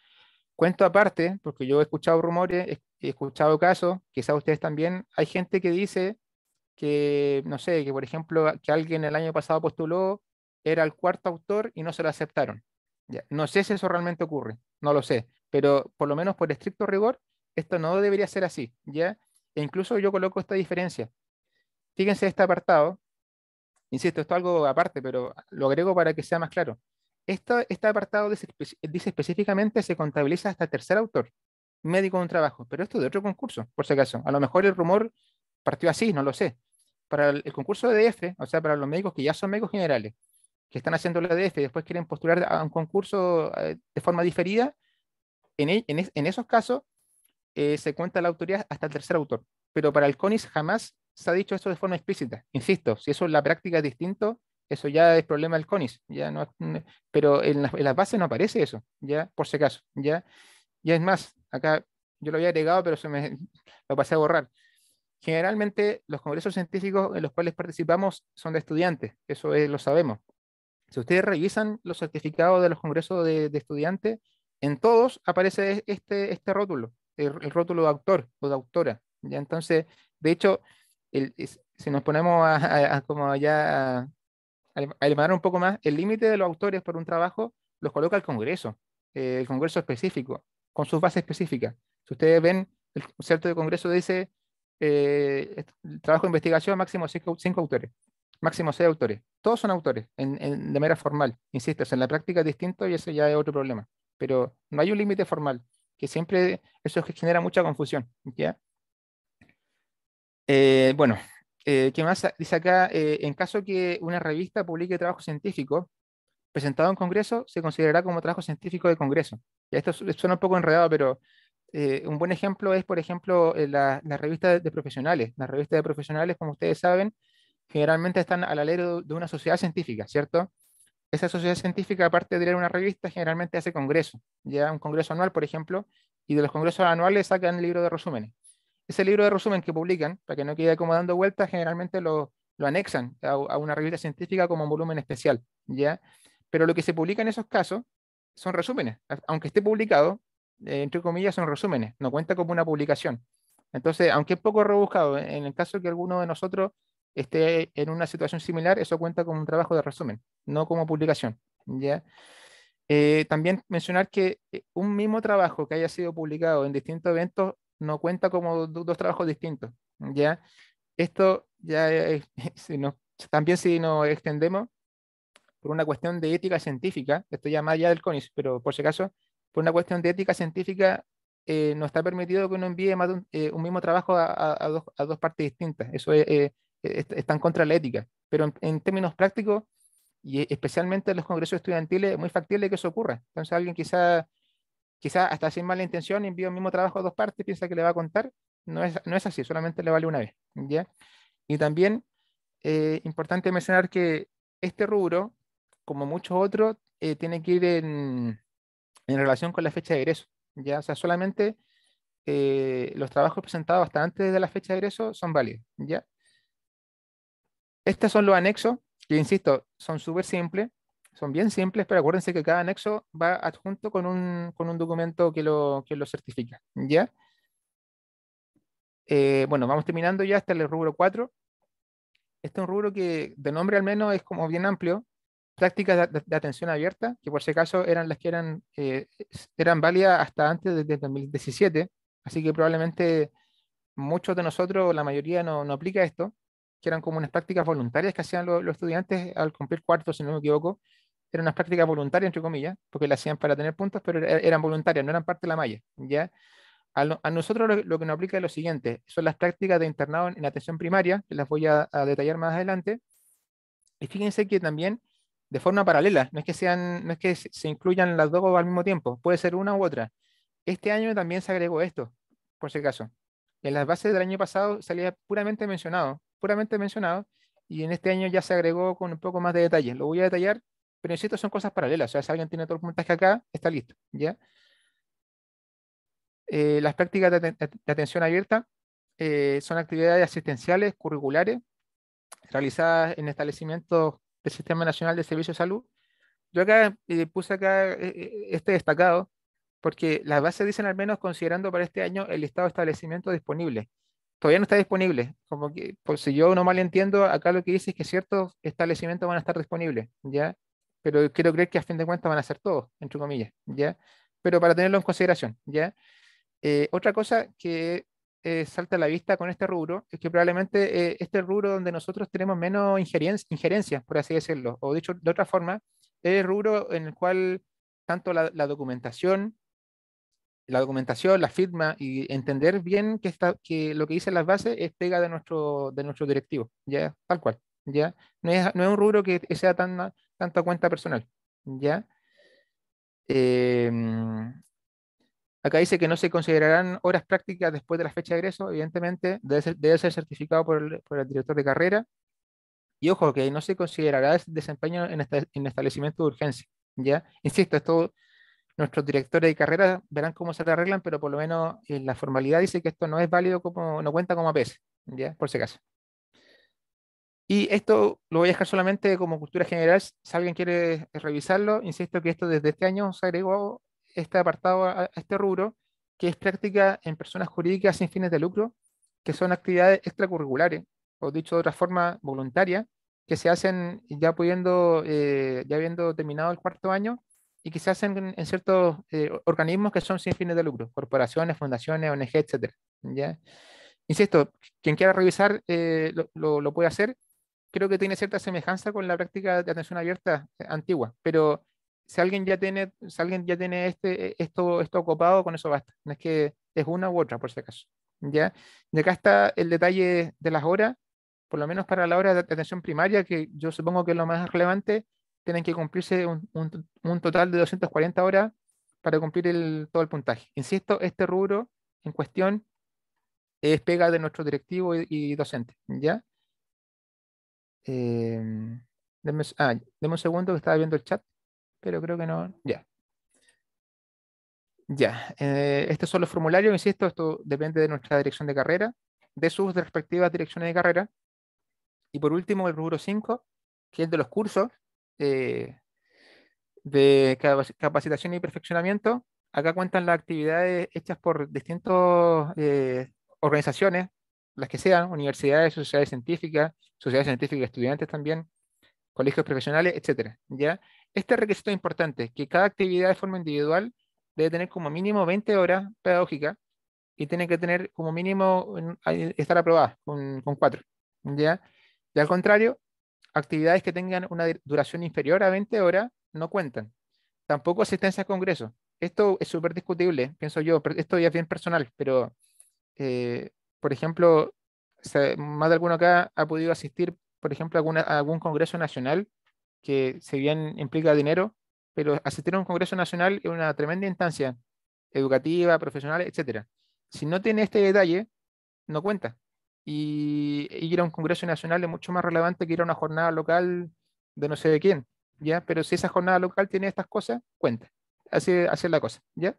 cuento aparte, porque yo he escuchado rumores, he escuchado casos, quizás ustedes también, hay gente que dice que, no sé, que por ejemplo, que alguien el año pasado postuló, era el cuarto autor y no se lo aceptaron. Ya. No sé si eso realmente ocurre, no lo sé, pero por lo menos por estricto rigor, esto no debería ser así, ¿ya? E incluso yo coloco esta diferencia. Fíjense este apartado. Insisto, esto es algo aparte, pero lo agrego para que sea más claro. Esto, este apartado dice, específicamente se contabiliza hasta tercer autor, médico de un trabajo, pero esto de otro concurso, por si acaso. A lo mejor el rumor partió así, no lo sé. Para el, concurso de DF, o sea, para los médicos que ya son médicos generales, que están haciendo la DF y después quieren postular a un concurso eh, de forma diferida, en, e, en, esos casos eh, se cuenta la autoría hasta el tercer autor, pero para el CONIS jamás se ha dicho esto de forma explícita. Insisto, si eso en la práctica es distinto, eso ya es problema del CONIS, ya no, pero en las, base no aparece eso, ya por si acaso, ya, ya es más, acá yo lo había agregado, pero se me <laughs> lo pasé a borrar. Generalmente los congresos científicos en los cuales participamos son de estudiantes, eso lo sabemos. Si ustedes revisan los certificados de los congresos de, estudiantes, en todos aparece e, este, este rótulo, el, el rótulo de autor o de autora. ¿ya? Entonces, de hecho, si nos ponemos a, como ya a, un poco más, el límite de los autores por un trabajo los coloca el Congreso, eh, el Congreso específico, con sus bases específicas. Si ustedes ven, el concepto de Congreso dice el eh, trabajo de investigación máximo cinco, autores, máximo seis autores. Todos son autores en, de manera formal, insisto, en la práctica es distinto y eso ya es otro problema. Pero no hay un límite formal, que siempre eso genera mucha confusión. ¿ya? Eh, bueno, eh, ¿qué más dice acá? Eh, en caso que una revista publique trabajo científico presentado en Congreso, se considerará como trabajo científico de Congreso. esto suena un poco enredado, pero un buen ejemplo es, por ejemplo, la, la revista de, profesionales. Las revistas de profesionales, como ustedes saben, generalmente están al alero de una sociedad científica, ¿cierto? Esa sociedad científica, aparte de leer una revista, generalmente hace congreso, ya un congreso anual, por ejemplo, y de los congresos anuales sacan el libro de resúmenes ese libro de resumen que publican, para que no quede como dando vueltas, generalmente lo, anexan a, una revista científica como un volumen especial, ¿ya? Pero lo que se publica en esos casos son resúmenes. Aunque esté publicado, eh, entre comillas, son resúmenes, no cuenta como una publicación. Entonces, aunque es poco rebuscado, en el caso que alguno de nosotros esté en una situación similar, eso cuenta como un trabajo de resumen, no como publicación, ¿ya? Eh, también mencionar que eh, un mismo trabajo que haya sido publicado en distintos eventos no cuenta como dos trabajos distintos, ¿ya? Esto ya, <laughs> si no, también si nos extendemos por una cuestión de ética científica, esto ya más allá del CONIS, pero por si acaso, por una cuestión de ética científica, eh, no está permitido que uno envíe más eh, un, mismo trabajo a, dos, a, dos, partes distintas. Eso eh, está en contra de la ética. Pero en, en términos prácticos, y especialmente en los congresos estudiantiles, es muy factible que eso ocurra. Entonces alguien quizá quizá hasta sin mala intención envío el mismo trabajo a dos partes, piensa que le va a contar. No es, no es así, solamente le vale una vez. ¿ya? Y también, eh, importante mencionar que este rubro, como muchos otros, eh, tiene que ir en, en, relación con la fecha de egreso. ¿ya? O sea, solamente eh, los trabajos presentados hasta antes de la fecha de egreso son válidos. ¿ya? Estos son los anexos, que insisto, son súper simples. Son bien simples, pero acuérdense que cada anexo va adjunto con un, con un documento que lo, que lo certifica. ¿Ya? Eh, bueno, vamos terminando ya hasta este el rubro 4. Este es un rubro que de nombre al menos es como bien amplio. Prácticas de, atención abierta, que por si acaso eran las que eran, eh, eran válidas hasta antes de 2017. Así que probablemente muchos de nosotros, la mayoría, no, no aplica esto, que eran como unas prácticas voluntarias que hacían los estudiantes al cumplir cuarto, si no me equivoco, eran unas prácticas voluntarias, entre comillas, porque las hacían para tener puntos, pero eran voluntarias, no eran parte de la malla. ¿ya? A, nosotros lo, que nos aplica es lo siguiente, son las prácticas de internado en, atención primaria, que las voy a, detallar más adelante. Y fíjense que también de forma paralela, no es que, sean, no es que se incluyan las dos al mismo tiempo, puede ser una u otra. Este año también se agregó esto, por si acaso. En las bases del año pasado salía puramente mencionado, puramente mencionado, y en este año ya se agregó con un poco más de detalle. Lo voy a detallar pero insisto, son cosas paralelas. O sea, si alguien tiene todo el puntaje acá, está listo. ¿ya? Eh, las prácticas de, atención abierta eh, son actividades asistenciales, curriculares, realizadas en establecimientos del Sistema Nacional de Servicios de Salud. Yo acá eh, puse acá este destacado, porque las bases dicen al menos considerando para este año el listado de establecimientos disponibles. Todavía no está disponible, como que, por si yo no mal entiendo, acá lo que dice es que ciertos establecimientos van a estar disponibles, ¿ya? pero quiero creer que a fin de cuentas van a ser todos, entre comillas, ¿ya? Pero para tenerlo en consideración, ¿ya? Eh, otra cosa que eh, salta a la vista con este rubro es que probablemente eh, este rubro donde nosotros tenemos menos injerencia, injerencias, por así decirlo, o dicho de otra forma, es el rubro en el cual tanto la, documentación, la documentación, la firma y entender bien que, está, que lo que dicen las bases es pega de nuestro, de nuestro directivo, ¿ya? Tal cual, ¿ya? No es, no es un rubro que sea tan tanto a cuenta personal. ¿Ya? Em, acá dice que no se considerarán horas prácticas después de la fecha de egreso, evidentemente, debe ser, certificado por el, director de carrera. Y ojo, que no se considerará desempeño este, en, establecimiento de urgencia. ¿ya? Insisto, esto nuestros directores de carrera verán cómo se arreglan, pero por lo menos eh, la formalidad dice que esto no es válido como, no cuenta como APS, ¿ya? por si acaso. Y esto lo voy a dejar solamente como cultura general. Si alguien quiere eh, revisarlo, insisto que esto desde este año se agregó este apartado a este rubro, que es práctica en personas jurídicas sin fines de lucro, que son actividades extracurriculares, o dicho de otra forma, voluntarias que se hacen ya pudiendo, eh, ya habiendo terminado el cuarto año, y que se hacen en, ciertos eh, organismos que son sin fines de lucro, corporaciones, fundaciones, ONG, etc. ¿ya? Insisto, quien quiera revisar lo puede hacer creo que tiene cierta semejanza con la práctica de atención abierta eh, antigua, pero si alguien ya tiene, si alguien ya tiene este, eh, esto, esto ocupado, con eso basta. No es que es una u otra, por si acaso. ¿ya? De acá está el detalle de las horas, por lo menos para la hora de atención primaria, que yo supongo que es lo más relevante, tienen que cumplirse un, total de 240 horas para cumplir todo el puntaje. Insisto, este rubro en cuestión es pega de nuestro directivo y, y docente, ¿ya? Eh, ah, un segundo que estaba viendo el chat, pero creo que no. Ya. Ya. Eh, estos son los formularios, insisto, esto depende de nuestra dirección de carrera, de sus respectivas direcciones de carrera. Y por último, el rubro 5, que es de los cursos eh, de capacitación y perfeccionamiento. Acá cuentan las actividades hechas por distintas eh, organizaciones las que sean, universidades, sociedades científicas, sociedades científicas estudiantes también, colegios profesionales, etcétera, ¿ya? Este requisito es importante, que cada actividad de forma individual debe tener como mínimo 20 horas pedagógicas y tiene que tener como mínimo estar aprobada con, cuatro, ¿ya? Y al contrario, actividades que tengan una duración inferior a 20 horas no cuentan. Tampoco asistencia a congresos. Esto es súper discutible, pienso yo, esto ya es bien personal, pero eh, por ejemplo, más de alguno acá ha podido asistir, por ejemplo, a, algún Congreso Nacional, que si bien implica dinero, pero asistir a un Congreso Nacional es una tremenda instancia educativa, profesional, etcétera. Si no tiene este detalle, no cuenta. Y, ir a un Congreso Nacional es mucho más relevante que ir a una jornada local de no sé de quién, ¿ya? Pero si esa jornada local tiene estas cosas, cuenta. Así, es la cosa, ¿ya?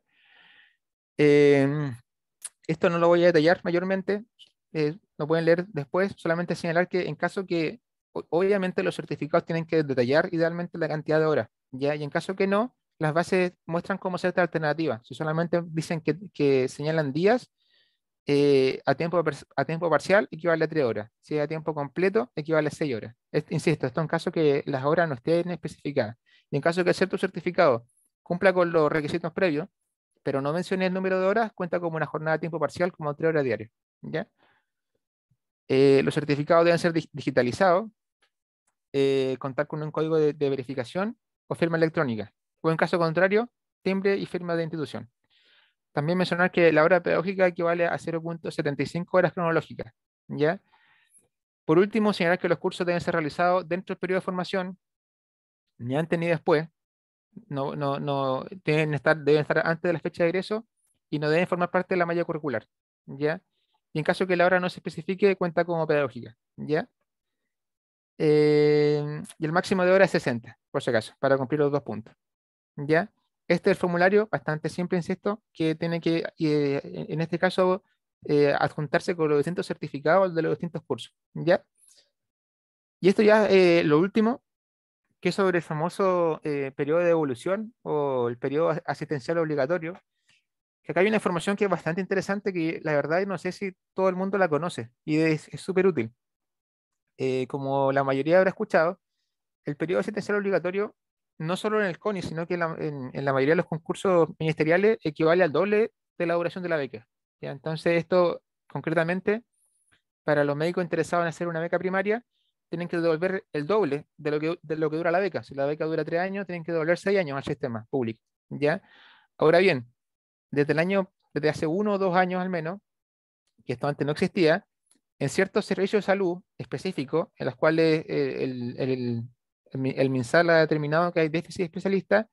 Eh, esto no lo voy a detallar mayormente, eh, lo pueden leer después, solamente señalar que en caso que, obviamente los certificados tienen que detallar idealmente la cantidad de horas, ¿ya? y en caso que no, las bases muestran como cierta alternativa. Si solamente dicen que, que señalan días, eh, a, tiempo, a tiempo parcial equivale a 3 horas. Si a tiempo completo, equivale a 6 horas. insisto, esto en caso que las horas no estén especificadas. Y en caso que cierto certificado cumpla con los requisitos previos, pero no mencioné el número de horas, cuenta como una jornada de tiempo parcial, como tres horas diarias. Eh, los certificados deben ser digitalizados, eh, contar con un código de, verificación o firma electrónica, o en caso contrario, timbre y firma de institución. También mencionar que la hora pedagógica equivale a 0.75 horas cronológicas. ¿ya? Por último, señalar que los cursos deben ser realizados dentro del periodo de formación, ni antes ni después, no, no, no, deben estar, deben estar antes de la fecha de ingreso y no deben formar parte de la malla curricular, ¿ya? Y en caso que la hora no se especifique, cuenta como pedagógica, ¿ya? Eh, y el máximo de hora es 60, por si acaso, para cumplir los dos puntos, ¿ya? Este es el formulario, bastante simple, insisto, que tiene que, eh, en este caso, eh, adjuntarse con los distintos certificados de los distintos cursos, ¿ya? Y esto ya, lo último, que sobre el famoso eh, periodo de evolución o el periodo asistencial obligatorio, que acá hay una información que es bastante interesante que la verdad no sé si todo el mundo la conoce y es súper útil. Eh, como la mayoría habrá escuchado, el periodo asistencial obligatorio no solo en el CONI, sino que en la, mayoría de los concursos ministeriales equivale al doble de la duración de la beca. Entonces esto concretamente para los médicos interesados en hacer una beca primaria tienen que devolver el doble de lo, que, de lo que dura la beca. Si la beca dura tres años, tienen que devolver seis años al sistema público. ¿ya? Ahora bien, desde el año, desde hace uno o dos años al menos, que esto antes no existía, en ciertos servicios de salud específicos, en los cuales eh, el, el, el, MinSal ha determinado que hay déficit de especialistas,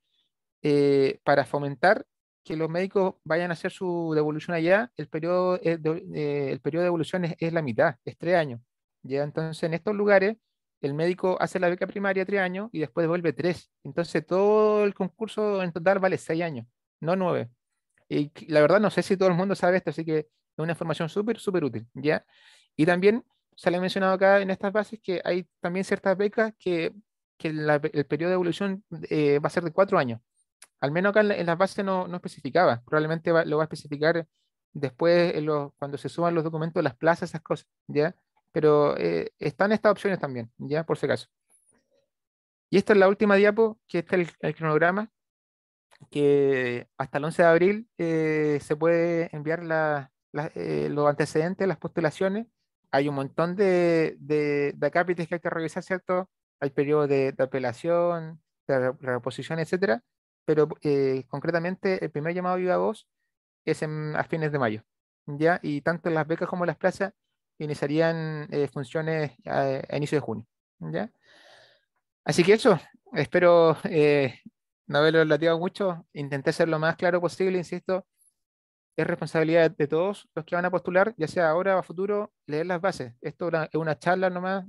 eh, para fomentar que los médicos vayan a hacer su devolución allá, el periodo, eh, de, el periodo de devolución es, es, la mitad, es tres años. ¿ya? Entonces, en estos lugares, el médico hace la beca primaria tres años y después vuelve tres. Entonces, todo el concurso en total vale seis años, no nueve. Y la verdad, no sé si todo el mundo sabe esto, así que es una información súper, súper útil, ¿ya? Y también se le ha mencionado acá en estas bases que hay también ciertas becas que, el periodo de evolución eh, va a ser de cuatro años. Al menos acá en, las bases no, especificaba, probablemente lo va a especificar después cuando se suban los documentos, las plazas, esas cosas, ¿ya? Pero eh, están estas opciones también, ya por si acaso. Y esta es la última diapo, que está es el, cronograma, que hasta el 11 de abril eh, se puede enviar la, eh, los antecedentes, las postulaciones. Hay un montón de, de, de que hay que revisar, ¿cierto? Hay periodo de, apelación, de reposición, etcétera. Pero concretamente el primer llamado viva voz es en, a fines de mayo. ¿ya? Y tanto las becas como las plazas iniciarían eh, funciones eh, a, inicio de junio. ¿ya? Así que eso, espero eh, no haberlo lateado mucho, intenté ser lo más claro posible, insisto, es responsabilidad de todos los que van a postular, ya sea ahora o a futuro, leer las bases. Esto es una charla nomás,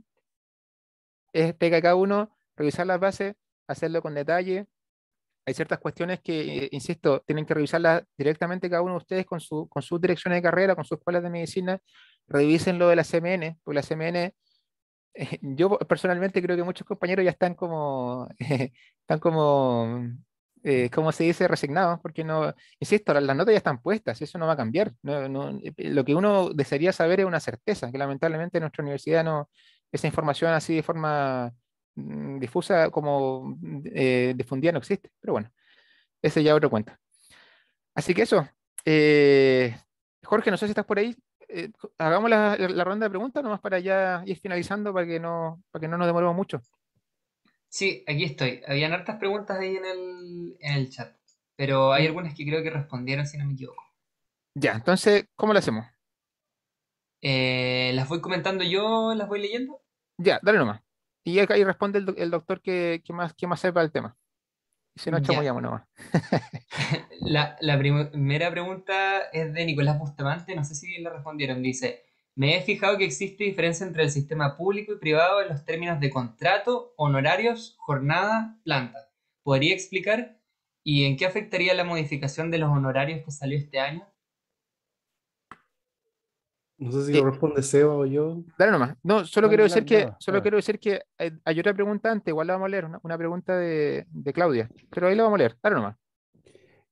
es pega cada uno, revisar las bases, hacerlo con detalle. Hay ciertas cuestiones que, insisto, tienen que revisarlas directamente cada uno de ustedes con, su, con sus direcciones de carrera, con sus escuelas de medicina, revisen lo de la CMN, porque la CMN, eh, <laughs> yo personalmente creo que muchos compañeros ya están como, <laughs> están como, eh, como se dice, resignados, porque no, insisto, las, notas ya están puestas, eso no va a cambiar. Eh, lo que uno desearía saber es una certeza, que lamentablemente nuestra universidad no, esa información así de forma mm, difusa como difundida no existe, pero bueno, ese ya otro cuento. Así que eso, Jorge, no sé si estás por ahí. Eh, hagamos la, ronda de preguntas nomás para ya ir finalizando para que no, para no nos demoremos mucho. Sí, aquí estoy. Habían hartas preguntas ahí en el, en el chat, pero hay mm. algunas que creo que respondieron si no me equivoco. Ya, entonces, ¿cómo lo hacemos? Eh, ¿Las voy comentando yo? ¿Las voy leyendo? Ya, dale nomás. Y ahí responde el, doctor que, que, más, que más sepa el tema. <laughs> la, primera pregunta es de Nicolás Bustamante, no sé si la respondieron. Dice, me he fijado que existe diferencia entre el sistema público y privado en los términos de contrato, honorarios, jornada, planta. ¿Podría explicar? ¿Y en qué afectaría la modificación de los honorarios que salió este año? No sé si lo eh, responde Seba o yo. Dale nomás. No, solo, quiero, decir que, solo quiero decir que eh, hay otra pregunta antes, igual la vamos a leer, una, pregunta de, Claudia, pero ahí la vamos a leer. Dale nomás.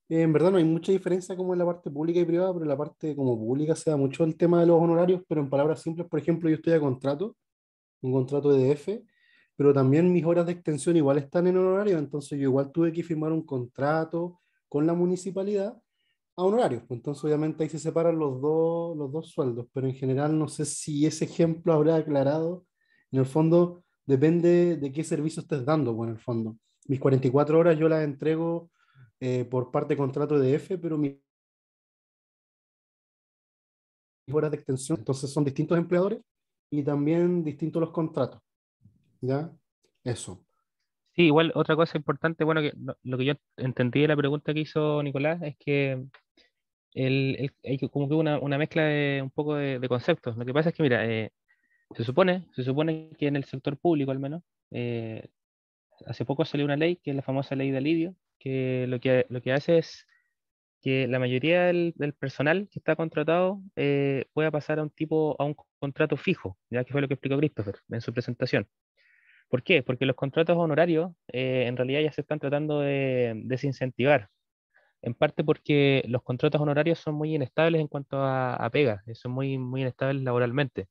Eh, en verdad no hay mucha diferencia como en la parte pública y privada, pero en la parte como pública se da mucho el tema de los honorarios, pero en palabras simples, por ejemplo, yo estoy a contrato, un contrato de e DF, pero también mis horas de extensión igual están en honorario, entonces yo igual tuve que firmar un contrato con la municipalidad a un horario. Pues, entonces, obviamente, ahí se separan los dos, los dos sueldos, pero en general no sé si ese ejemplo habrá aclarado. En el fondo, depende de qué servicio estés dando, bueno, pues, en el fondo. Mis 44 horas yo las entrego eh, por parte de contrato de F, pero mis horas de extensión, entonces son distintos empleadores y también distintos los contratos. ¿Ya? Eso. Sí, igual otra cosa importante, bueno, que lo que yo entendí de la pregunta que hizo Nicolás es que hay como que una, mezcla de un poco de, conceptos. Lo que pasa es que, mira, eh, se, supone, se supone que en el sector público al menos, eh, hace poco salió una ley, que es la famosa ley de alidio, que lo que, lo que hace es que la mayoría del, personal que está contratado eh, pueda pasar a un tipo, a un contrato fijo, ya que fue lo que explicó Christopher en su presentación. ¿Por qué? Porque los contratos honorarios en realidad ya se están tratando de desincentivar, en parte porque los contratos honorarios son muy inestables en cuanto a, a pegas, eh, son muy, muy inestables laboralmente.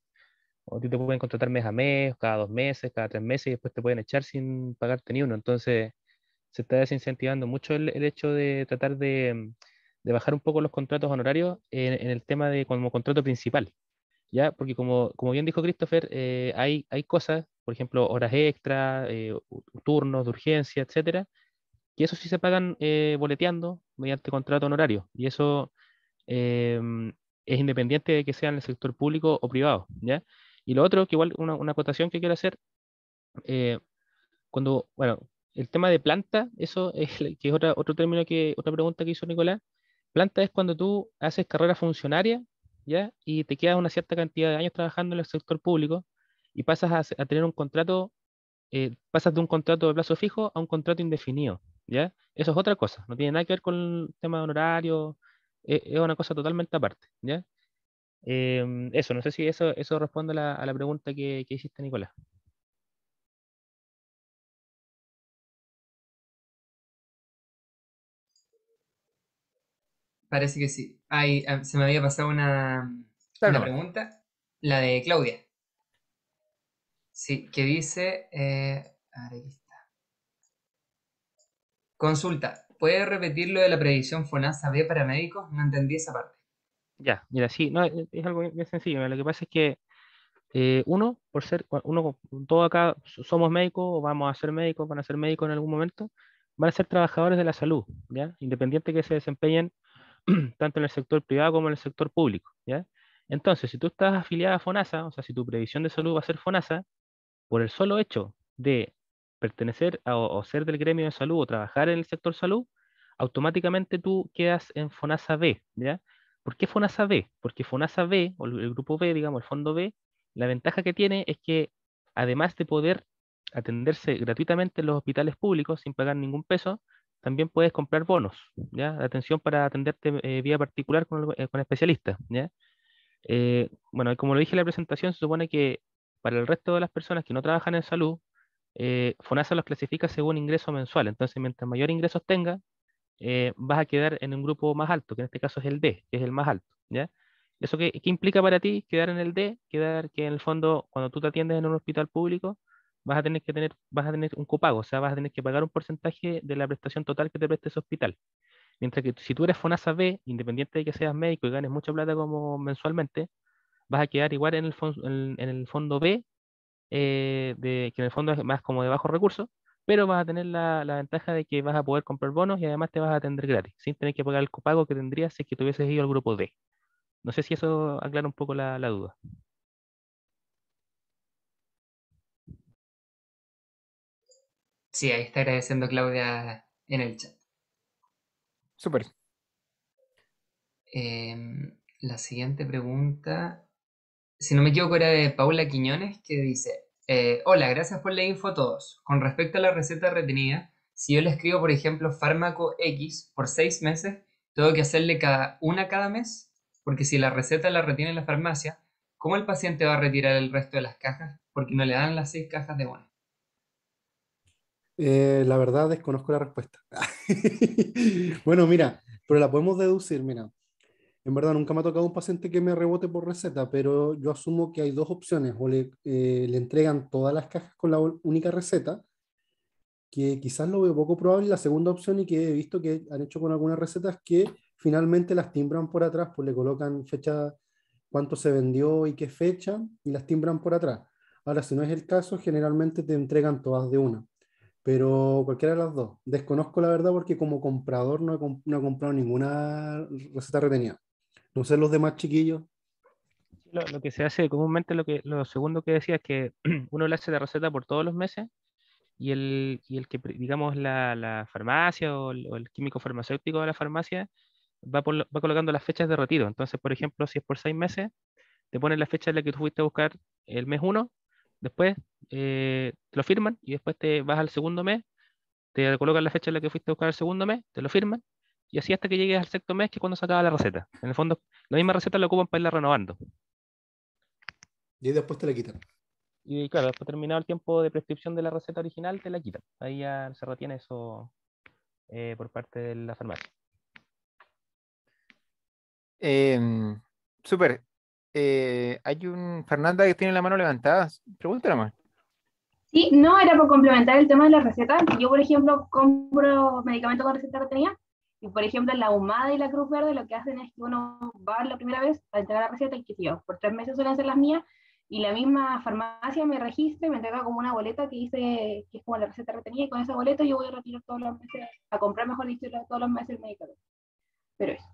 O te pueden contratar mes a mes, cada dos meses, cada tres meses, y después te pueden echar sin pagarte ni uno. Entonces, se está desincentivando mucho el, hecho de tratar de, de, bajar un poco los contratos honorarios en, el tema de como contrato principal. ¿ya? Porque como, como bien dijo Christopher, eh, hay, hay cosas, por ejemplo, horas extras, eh, turnos de urgencia, etcétera, y eso sí se pagan eh, boleteando mediante contrato honorario. Y eso em, es independiente de que sea en el sector público o privado. ¿ya? Y lo otro, que igual una, una acotación que quiero hacer, eh, cuando, bueno, el tema de planta, eso <laughs> es, que es otra, otro término que, otra pregunta que hizo Nicolás, planta es cuando tú haces carrera funcionaria, ¿ya? Y te quedas una cierta cantidad de años trabajando en el sector público y pasas a, tener un contrato, eh, pasas de un contrato de plazo fijo a un contrato indefinido, eso es otra cosa, no tiene nada que ver con el tema de honorario, e, es, una cosa totalmente aparte, ¿ya? Em, eso, no sé si eso, eso responde a la, pregunta que, hiciste, Nicolás. Parece que sí. hay ah, se me había pasado una, pregunta, la de Claudia. Sí, que dice, eh, Consulta, ¿puede repetir lo de la previsión FONASA B para médicos? No entendí esa parte. Ya, mira, sí, es, algo bien sencillo. Lo que pasa es que eh, uno, por ser, uno, todos acá somos médicos, o vamos a ser médicos, van a ser médicos en algún momento, van a ser trabajadores de la salud, ¿ya? Independiente que se desempeñen <clears throat> tanto en el sector privado como en el sector público, ¿ya? Entonces, si tú estás afiliada a FONASA, o sea, si tu previsión de salud va a ser FONASA, por el solo hecho de pertenecer o ser del gremio de salud o trabajar en el sector salud, automáticamente tú quedas en FONASA B, ¿ya? ¿Por qué FONASA B? Porque FONASA B, o el grupo B, digamos, el fondo B, la ventaja que tiene es que además de poder atenderse gratuitamente en los hospitales públicos sin pagar ningún peso, también puedes comprar bonos, ¿ya? Atención para atenderte eh, vía particular con, eh, especialistas, ¿ya? Eh, bueno, como lo dije en la presentación, se supone que para el resto de las personas que no trabajan en salud, eh, FONASA los clasifica según ingreso mensual. Entonces, mientras mayor ingresos tenga, eh, vas a quedar en un grupo más alto, que en este caso es el D, que es el más alto. ¿ya? ¿Eso qué, implica para ti quedar en el D? Quedar que en el fondo, cuando tú te atiendes en un hospital público, vas a tener que tener, vas a tener un copago, o sea, vas a tener que pagar un porcentaje de la prestación total que te preste ese hospital. Mientras que si tú eres FONASA B, independiente de que seas médico y ganes mucha plata como mensualmente, vas a quedar igual en el, en el fondo B eh, de, que en el fondo es más como de bajo recursos, pero vas a tener la, ventaja de que vas a poder comprar bonos y además te vas a atender gratis, sin tener que pagar el copago que tendrías si es que te ido al grupo D. No sé si eso aclara un poco la, duda. Sí, ahí está agradeciendo Claudia en el chat. Súper. Em, la siguiente pregunta si no me equivoco, era de Paula Quiñones, que dice, eh, hola, gracias por la info a todos. Con respecto a la receta retenida, si yo le escribo, por ejemplo, fármaco X por seis meses, tengo que hacerle cada, una cada mes, porque si la receta la retiene la farmacia, ¿cómo el paciente va a retirar el resto de las cajas? Porque no le dan las seis cajas de una. Eh, la verdad desconozco la respuesta. <laughs> bueno, mira, pero la podemos deducir, mira. En verdad, nunca me ha tocado un paciente que me rebote por receta, pero yo asumo que hay dos opciones. O le, eh, le entregan todas las cajas con la única receta, que quizás lo veo poco probable. La segunda opción y que he visto que han hecho con algunas recetas que finalmente las timbran por atrás, pues le colocan fecha, cuánto se vendió y qué fecha, y las timbran por atrás. Ahora, si no es el caso, generalmente te entregan todas de una pero cualquiera de las dos. Desconozco la verdad porque como comprador no he comprado ninguna receta retenida. No sé los demás chiquillos. Lo, lo, que se hace comúnmente, lo, que, lo segundo que decía es que <clears throat> uno le hace la receta por todos los meses y el, el que, digamos, la, farmacia o el, químico farmacéutico de la farmacia va, colocando las fechas de retiro. Entonces, por ejemplo, si es por seis meses, te ponen la fecha en la que tú fuiste a buscar el mes uno, después eh, te lo firman y después te vas al segundo mes, te colocan la fecha en la que fuiste a buscar el segundo mes, te lo firman y así hasta que llegues al sexto mes, que es cuando se acaba la receta. En el fondo, la misma receta la ocupan para irla renovando. Y después te la quitan. Y claro, después terminado el tiempo de prescripción de la receta original, te la quitan. Ahí ya se retiene eso eh, por parte de la farmacia. Em, súper. Eh, hay un Fernanda que tiene la mano levantada. Pregúntale más. Sí, no, era por complementar el tema de la receta. Yo, por ejemplo, compro medicamentos con receta tenía y por ejemplo, la humada y la cruz verde lo que hacen es que uno va la primera vez a entregar la receta y que por tres meses suelen ser las mías y la misma farmacia me registra y me entrega como una boleta que dice que es como la receta retenida y con esa boleta yo voy a retirar todos los meses, a comprar mejor dicho, todos los meses el medicamento. Pero eso.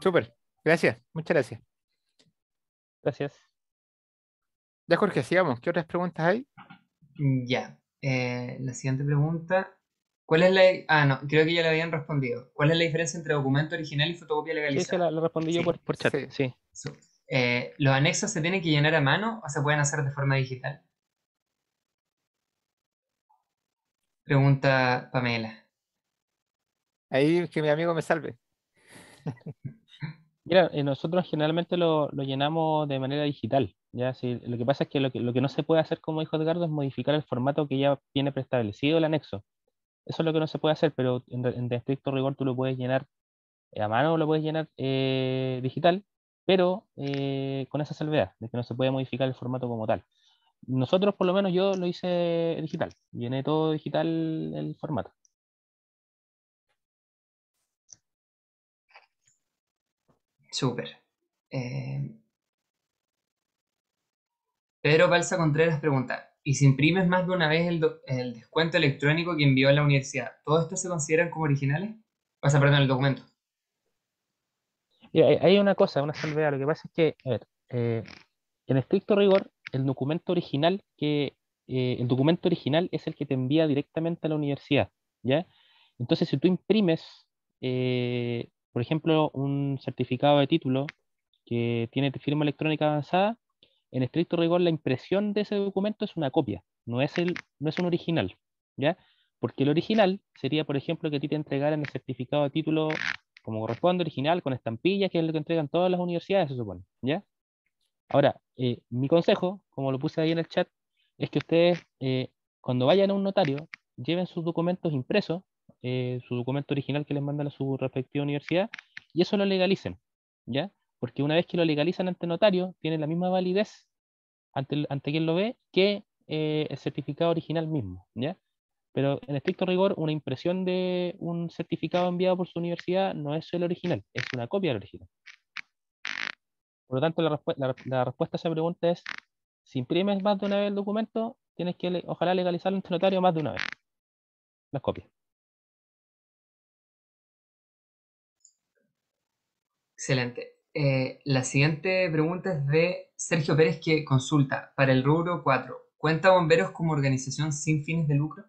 Súper, gracias, muchas gracias. Gracias. Ya Jorge, sigamos, ¿qué otras preguntas hay? Ya, eh, la siguiente pregunta ¿Cuál es la.? Ah, no, creo que ya le habían respondido. ¿Cuál es la diferencia entre documento original y fotocopia legalizada? Sí, la, la respondí yo por, chat, sí. Eh, ¿Los anexos se tienen que llenar a mano o se pueden hacer de forma digital? Pregunta Pamela. Ahí que mi amigo me salve. <laughs> Mira, eh, nosotros generalmente lo, llenamos de manera digital. ¿ya? lo que pasa es que lo, que no se puede hacer, como dijo Edgardo, es modificar el formato que ya viene preestablecido el anexo. Eso es lo que no se puede hacer, pero en, en estricto rigor tú lo puedes llenar eh, a mano o lo puedes llenar eh, digital, pero eh, con esa salvedad, de que no se puede modificar el formato como tal. Nosotros, por lo menos, yo lo hice digital, llené todo digital el formato. Súper. Pedro Balsa Contreras pregunta, y si imprimes más de una vez el, descuento electrónico que envió a la universidad, ¿todo esto se consideran como originales? Vas a perder el documento. hay, una cosa, una salvedad. Lo que pasa es que, a ver, eh, en estricto rigor, el documento original que eh, el documento original es el que te envía directamente a la universidad, ¿ya? Entonces, si tú imprimes, eh, por ejemplo, un certificado de título que tiene firma electrónica avanzada, en estricto rigor la impresión de ese documento es una copia, no es, el, no es un original, ¿ya? Porque el original sería, por ejemplo, que a ti te entregaran el certificado de título como corresponde, original, con estampillas, que es lo que entregan todas las universidades, se supone, ¿ya? Ahora, eh, mi consejo, como lo puse ahí en el chat, es que ustedes, eh, cuando vayan a un notario, lleven sus documentos impresos, eh, su documento original que les mandan a su respectiva universidad, y eso lo legalicen, ¿ya? porque una vez que lo legalizan ante notario, tiene la misma validez ante, quien lo ve que eh, el certificado original mismo, Pero en estricto rigor, una impresión de un certificado enviado por su universidad no es el original, es una copia del original. Por lo tanto, la, la respuesta a esa pregunta es, si imprimes más de una vez el documento, tienes que, ojalá, legalizarlo ante notario más de una vez. Las copias. Excelente. Eh, la siguiente pregunta es de Sergio Pérez que consulta para el rubro 4. ¿Cuenta Bomberos como organización sin fines de lucro?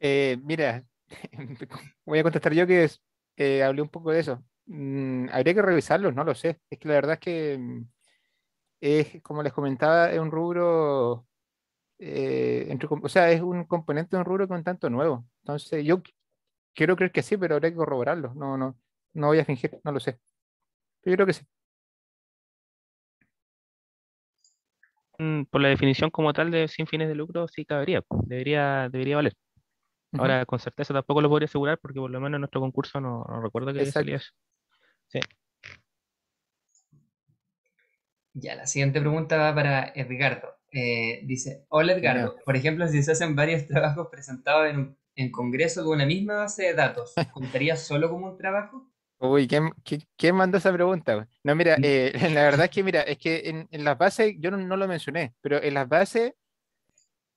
Eh, mira, <laughs> voy a contestar yo que hablé un poco de eso. Mm, habría que revisarlos no lo sé. Es que la verdad es que mm, es, como les comentaba, es un rubro, eh, o sea, es un componente de un rubro con tanto nuevo. Entonces, yo quiero creer que sí, pero habría que corroborarlo. No, no no voy a fingir, no lo sé. Pero yo creo que sí. Mm, por la definición como tal de sin fines de lucro, sí cabería. debería, debería valer. Ahora, con certeza tampoco lo podría asegurar porque por lo menos en nuestro concurso no, recuerdo que salía eso. Sí. Ya, la siguiente pregunta va para Edgardo. Eh, dice, hola Edgardo, por ejemplo, si se hacen varios <laughs> trabajos presentados en, en congreso con la misma base de datos, ¿contaría solo como un trabajo? Uy, ¿quién, mandó esa pregunta? No, mira, mm. eh, <laughs> la verdad es que, mira, es que en, las bases, yo no, lo mencioné, pero en las bases,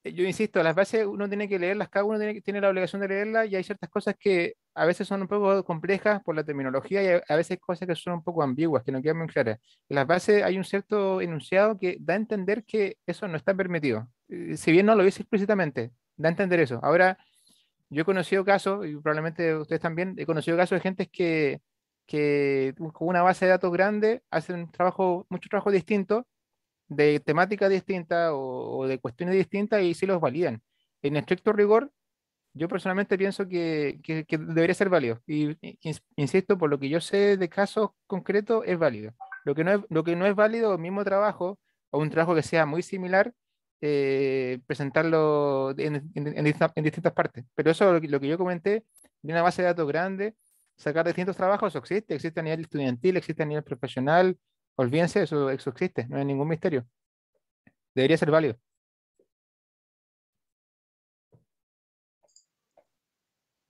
eh, yo insisto, las bases uno tiene que leerlas, cada uno tiene, tiene la obligación de leerlas y hay ciertas cosas que a veces son un poco complejas por la terminología y a, a veces cosas que son un poco ambiguas, que no quedan muy claras. En las bases hay un cierto enunciado que da a entender que eso no está permitido, eh, si bien no lo dice explícitamente, da a entender eso. Ahora, yo he conocido casos, y probablemente ustedes también, he conocido casos de gente que que con una base de datos grande hacen trabajo, mucho trabajo distinto, de temática distinta o, de cuestiones distintas y sí los validan. En estricto rigor, yo personalmente pienso que, que, debería ser válido. Y insisto, por lo que yo sé de casos concretos, es válido. Lo que no es, lo que no es válido, el mismo trabajo o un trabajo que sea muy similar, eh, presentarlo en, en, distintas partes. Pero eso, es lo que yo comenté, de una base de datos grande, sacar distintos trabajos, eso existe, existe a nivel estudiantil, existe a nivel profesional, olvídense, eso, existe, no hay ningún misterio. Debería ser válido.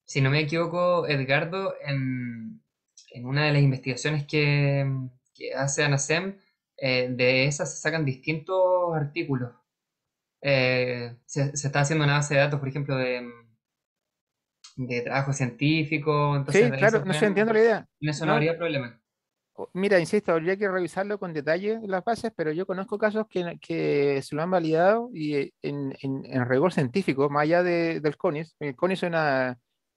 Si no me equivoco, Edgardo, en, una de las investigaciones que, hace ANASEM, eh, de esas se sacan distintos artículos. Eh, se, se, está haciendo una base de datos, por ejemplo, de, de trabajo científico. Entonces, sí, claro, no se entiendo la idea. eso no, habría problema. Mira, insisto, habría que revisarlo con detalle las bases, pero yo conozco casos que, que se lo han validado y eh, en, en, rigor científico, más allá de, del CONIS. El CONIS es una,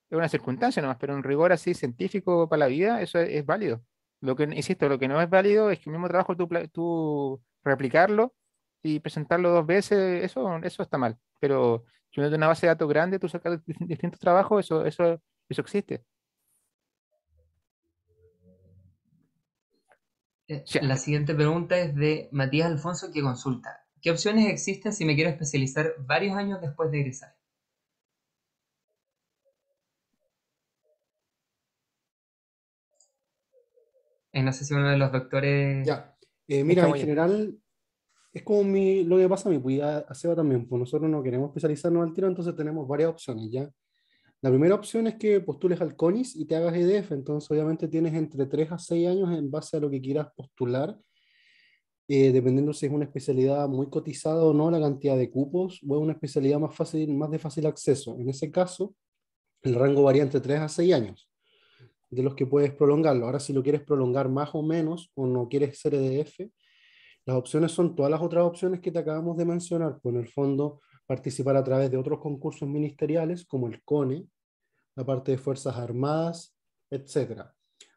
es una circunstancia nomás, pero en rigor así científico para la vida, eso es, válido. Lo que, insisto, lo que no es válido es que el mismo trabajo tú, tú replicarlo y presentarlo dos veces, eso, eso está mal pero si uno tiene una base de datos grande, tú sacas distintos trabajos, eso, eso, eso existe. Eh, la siguiente pregunta es de Matías Alfonso que consulta. ¿Qué opciones existen si me quiero especializar varios años después de egresar? en eh, no sé si uno de los doctores... Ya, eh, mira, en general es como lo que pasa a mi pues, a, Seba también, pues nosotros no queremos especializarnos al tiro, entonces tenemos varias opciones ya. La primera opción es que postules al CONIS y te hagas EDF, entonces obviamente tienes entre 3 a 6 años en base a lo que quieras postular, eh, dependiendo si es una especialidad muy cotizada o no, la cantidad de cupos, o es una especialidad más, fácil, más de fácil acceso. En ese caso, el rango varía entre 3 a 6 años de los que puedes prolongarlo. Ahora, si lo quieres prolongar más o menos, o no quieres ser EDF, las opciones son todas las otras opciones que te acabamos de mencionar, pues en el fondo participar a través de otros concursos ministeriales como el CONE, la parte de Fuerzas Armadas, etc.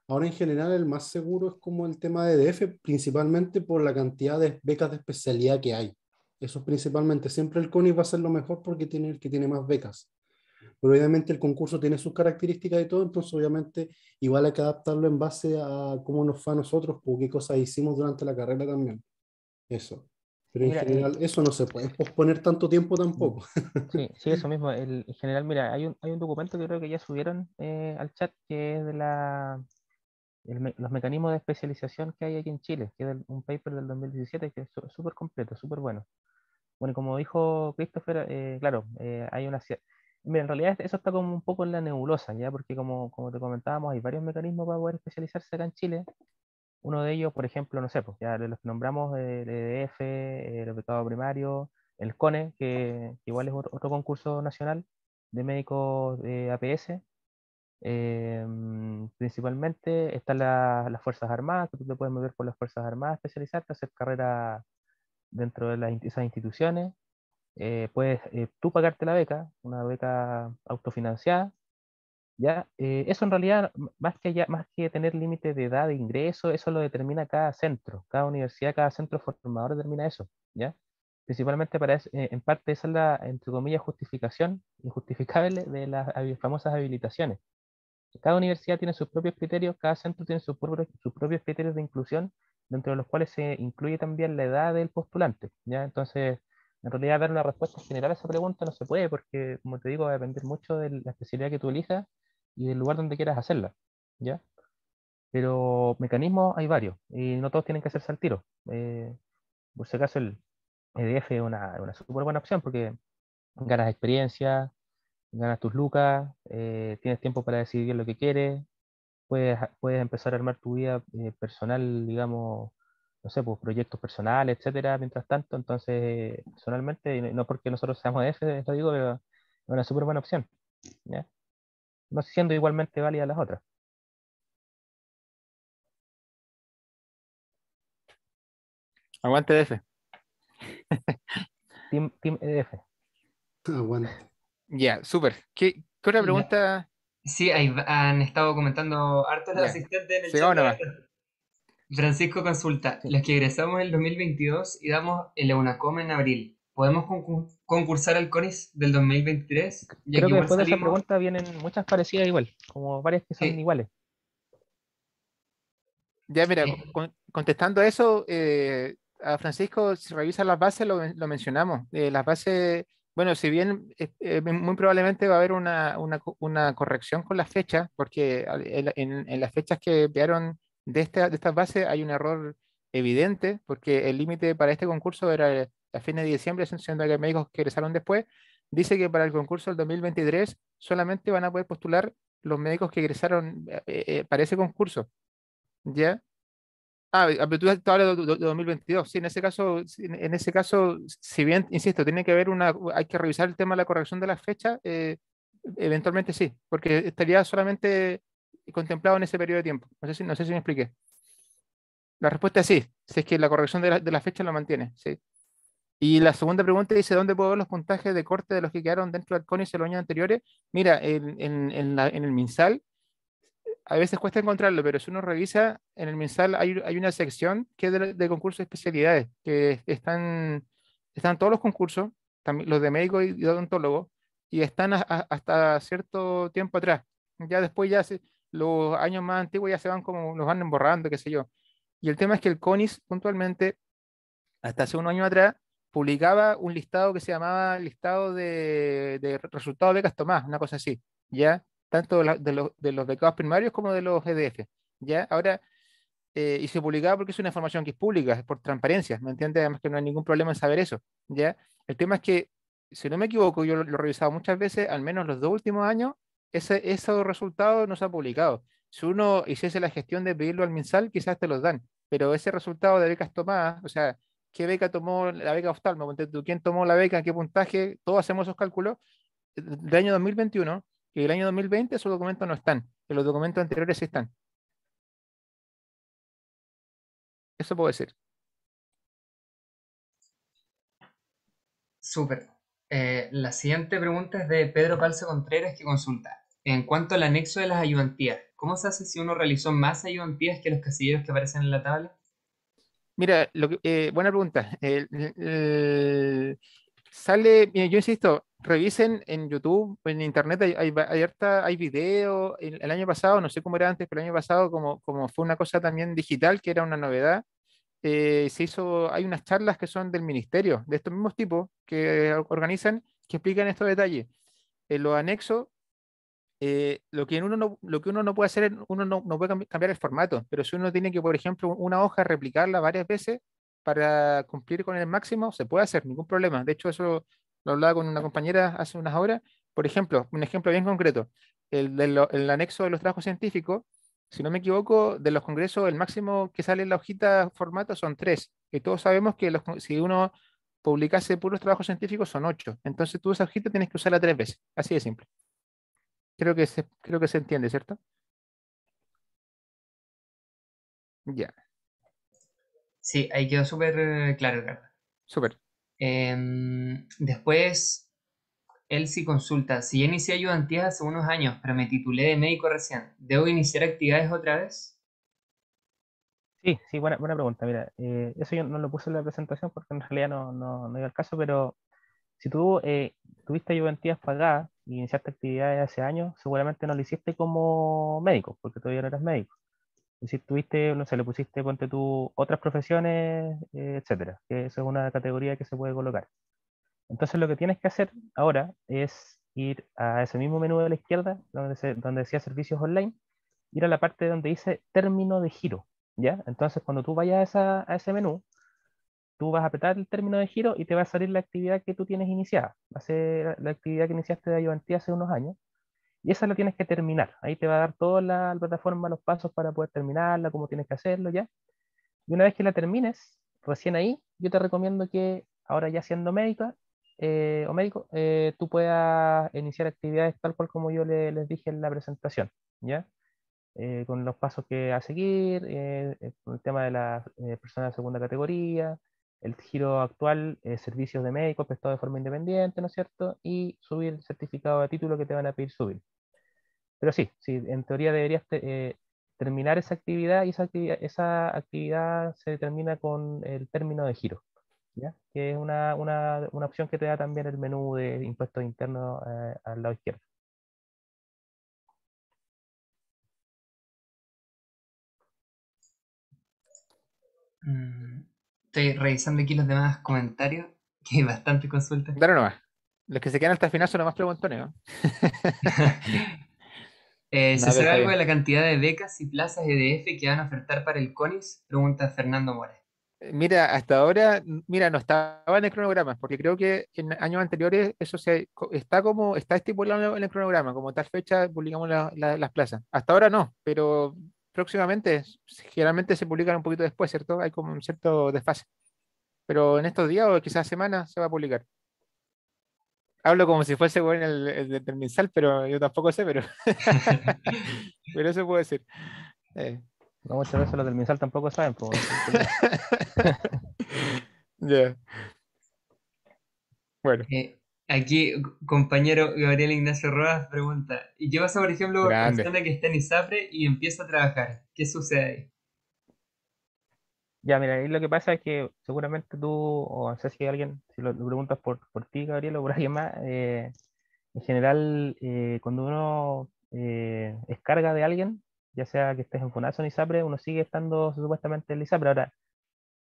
Ahora en general el más seguro es como el tema de DF, principalmente por la cantidad de becas de especialidad que hay. Eso es principalmente. Siempre el CONE va a ser lo mejor porque tiene el que tiene más becas. Pero obviamente el concurso tiene sus características y todo, entonces obviamente igual hay que adaptarlo en base a cómo nos fue a nosotros, pues, qué cosas hicimos durante la carrera también. Eso. Pero en general, eso no se puede posponer tanto tiempo tampoco. Mm, sí, sí eso <laughs> mismo. El, en general, mira, hay un, hay un documento que creo que ya subieron eh, al chat que es de la, los mecanismos de especialización que hay aquí en Chile, que es un paper del 2017 que es súper completo, súper bueno. Bueno, como dijo Christopher, eh, claro, eh, hay una. Mira, en realidad eso está como un poco en la nebulosa, ¿ya? Porque como, como te comentábamos, hay varios mecanismos para poder especializarse acá en Chile. Uno de ellos, por ejemplo, no sé, pues ya los nombramos el EDF, el mercado primario, el CONE, que, igual es otro, concurso nacional de médicos de APS. Em, principalmente están las Fuerzas Armadas, que tú te puedes mover por las Fuerzas Armadas, especializarte, hacer carrera dentro de esas instituciones. Eh, puedes eh, tú pagarte la beca, una beca autofinanciada, ¿ya? Eh, eso en realidad, más que, más que tener límite de edad de ingreso, eso lo determina cada centro, cada universidad, cada centro formador determina eso, ¿ya? Principalmente para eh, en parte esa es la, entre comillas, justificación <laughs> injustificable de las famosas habilitaciones. Cada universidad tiene sus propios criterios, cada centro tiene sus propios, sus propios criterios de inclusión, dentro de los cuales se incluye también la edad del postulante, ¿ya? Entonces, en realidad dar una respuesta general a esa pregunta no se puede porque, como te digo, va a depender mucho de la especialidad que tú elijas y del lugar donde quieras hacerla, ¿ya? Pero mecanismos hay varios y no todos tienen que hacerse al tiro. Eh, por si acaso el EDF es una, una súper buena opción porque ganas experiencia, ganas tus lucas, eh, tienes tiempo para decidir lo que quieres, puedes, puedes empezar a armar tu vida eh, personal, digamos, no sé, pues proyectos personales, etcétera, mientras tanto, entonces, personalmente, no porque nosotros seamos EDF, lo digo, es una súper buena opción. ¿ya? no siendo igualmente válidas las otras. Aguante DF. <laughs> team, team EDF. Aguante. Ya, súper. ¿Qué, ¿Qué, otra pregunta? Sí, ahí han estado comentando harto los asistentes en el chat. Francisco consulta, los que egresamos en el 2022 y damos el EUNACOM en abril, ¿podemos concursar al CONIS del 2023. Y Creo que, después de esa pregunta vienen muchas parecidas igual, como varias que son iguales. Ya, mira, contestando eso, eh, a Francisco, si revisa las bases, lo, mencionamos. Eh, las bases, bueno, si bien eh, eh, muy probablemente va a haber una, una, corrección con las fechas, porque en, las fechas que enviaron de, de estas bases hay un error evidente, porque el límite para este concurso era el a fines de diciembre, siendo que médicos que egresaron después, dice que para el concurso del 2023 solamente van a poder postular los médicos que egresaron eh, eh, eh, para ese concurso. ¿Ya? Ah, ah pero tú hablas de, 2022. Sí, en ese caso, en ese caso, si bien, insisto, tiene que haber una, hay que revisar el tema de la corrección de la fecha, eventualmente sí, porque estaría solamente contemplado en ese periodo de tiempo. No sé si, no sé si me expliqué. La respuesta es sí, si es que la corrección de la, de la fecha lo mantiene, sí. Y la segunda pregunta dice, ¿dónde puedo ver los puntajes de corte de los que quedaron dentro del en los años anteriores? Mira, en, el MinSal, a veces cuesta encontrarlo, pero si uno revisa, en el MinSal hay, una sección que es de, concursos de especialidades, que están, están todos los concursos, también los de médico y odontólogo, y están hasta cierto tiempo atrás. Ya después ya los años más antiguos ya se van como, los van emborrando, qué sé yo. Y el tema es que el CONIS puntualmente, hasta hace un año atrás, publicaba un listado que se llamaba listado de, resultados de becas tomadas, una cosa así, ¿ya? Tanto de, los becados primarios como de los EDF, ¿ya? Ahora, eh, y se publicaba porque es una información que es pública, es por transparencia, ¿me entiendes? Además que no hay ningún problema en saber eso, ¿ya? El tema es que, si no me equivoco, yo lo, he revisado muchas veces, al menos los dos últimos años, ese, esos resultados no se ha publicado. Si uno hiciese la gestión de pedirlo al MinSal, quizás te los dan, pero ese resultado de becas tomadas, o sea, qué beca tomó la beca oftalmo, quién tomó la beca, qué puntaje, todos hacemos esos cálculos eh, del año 2021 que el año 2020 esos documentos no están, que los documentos anteriores sí están. Eso puede ser. Súper. Eh, la siguiente pregunta es de Pedro Calce Contreras que consulta. En cuanto al anexo de las ayudantías, ¿cómo se hace si uno realizó más ayudantías que los casilleros que aparecen en la tabla? Mira, eh, buena pregunta. sale, yo insisto, revisen en YouTube, en Internet, hay, hay, hay, video. El, año pasado, no sé cómo era antes, pero el año pasado, como, como fue una cosa también digital, que era una novedad, eh, se hizo, hay unas charlas que son del ministerio, de estos mismos tipos que organizan, que explican estos detalles. En los anexos eh, lo, que uno no, lo que uno no puede hacer, uno no, no, puede cambiar el formato, pero si uno tiene que, por ejemplo, una hoja replicarla varias veces para cumplir con el máximo, se puede hacer, ningún problema. De hecho, eso lo hablaba con una compañera hace unas horas. Por ejemplo, un ejemplo bien concreto, el, del, el anexo de los trabajos científicos, si no me equivoco, de los congresos, el máximo que sale en la hojita formato son tres, y todos sabemos que los, si uno publicase puros trabajos científicos son ocho. Entonces tú esa hojita tienes que usarla tres veces, así de simple. Creo que se, creo que se entiende, ¿cierto? Ya. Sí, ahí quedó súper eh, claro, Carla. Súper. Em, después, él sí consulta. Si ya inicié ayudantías hace unos años, pero me titulé de médico recién, ¿debo iniciar actividades otra vez? Sí, sí, buena, buena pregunta. Mira, eh, eso yo no lo puse en la presentación porque en realidad no, no, no iba al caso, pero si tú eh, tuviste juventud pagadas y iniciaste actividades hace años, seguramente no lo hiciste como médico, porque todavía no eras médico. Y si tuviste, no sé, le pusiste, ponte tú, otras profesiones, eh, etcétera, que esa es una categoría que se puede colocar. Entonces lo que tienes que hacer ahora es ir a ese mismo menú de la izquierda, donde, donde decía servicios online, ir a la parte donde dice término de giro, ¿ya? Entonces cuando tú vayas a ese menú, tú vas a apretar el término de giro y te va a salir la actividad que tú tienes iniciada. Va a ser la actividad que iniciaste de ayudantía hace unos años. Y esa la tienes que terminar. Ahí te va a dar toda la, plataforma, los pasos para poder terminarla, cómo tienes que hacerlo ya. Y una vez que la termines, recién ahí, yo te recomiendo que ahora ya siendo médica eh, o médico, eh, tú puedas iniciar actividades tal cual como yo les dije en la presentación, ¿ya? Eh, con los pasos que a seguir, con el tema de las personas de segunda categoría, el giro actual, eh, servicios de médico, prestado de forma independiente, ¿no es cierto? Y subir el certificado de título que te van a pedir subir. Pero sí, sí en teoría deberías eh, terminar esa actividad y esa actividad, se termina con el término de giro, ¿ya? que es una, opción que te da también el menú de impuestos internos eh, al lado izquierdo. Mm. Estoy revisando aquí los demás comentarios, <laughs> que hay bastante consulta. Claro, nomás. Los que se quedan hasta el final son los más preguntones. <laughs> Eh, ¿Se sabe algo de la cantidad de becas y plazas EDF e que van a ofertar para el CONIS? Pregunta Fernando Mora. Eh, mira, hasta ahora, mira, no estaba en el cronograma, porque creo que en años anteriores eso se está como, está estipulado en el cronograma, como tal fecha publicamos las plazas. Hasta ahora no, pero próximamente. Generalmente se publican un poquito después, ¿cierto? Hay como un cierto desfase. Pero en estos días o quizás semanas se va a publicar. Hablo como si fuese bueno el, el, pero yo tampoco sé, pero, <laughs> pero eso puedo decir Eh. No, muchas veces los del terminal? tampoco saben. <laughs> Ya. Eh, bueno. Aquí, compañero Gabriel Ignacio Rojas pregunta, ¿y qué pasa, por ejemplo, con que está en ISAPRE y empieza a trabajar? ¿Qué sucede ahí? Ya, mira, ahí lo que pasa es que seguramente tú, o no sé si alguien, si lo, preguntas por, por, ti, Gabriel, o por <laughs> alguien más, eh, en general, eh, cuando uno eh, es carga de alguien, ya sea que estés en FUNASO o en ISAPRE, uno sigue estando supuestamente en ISAPRE. Ahora,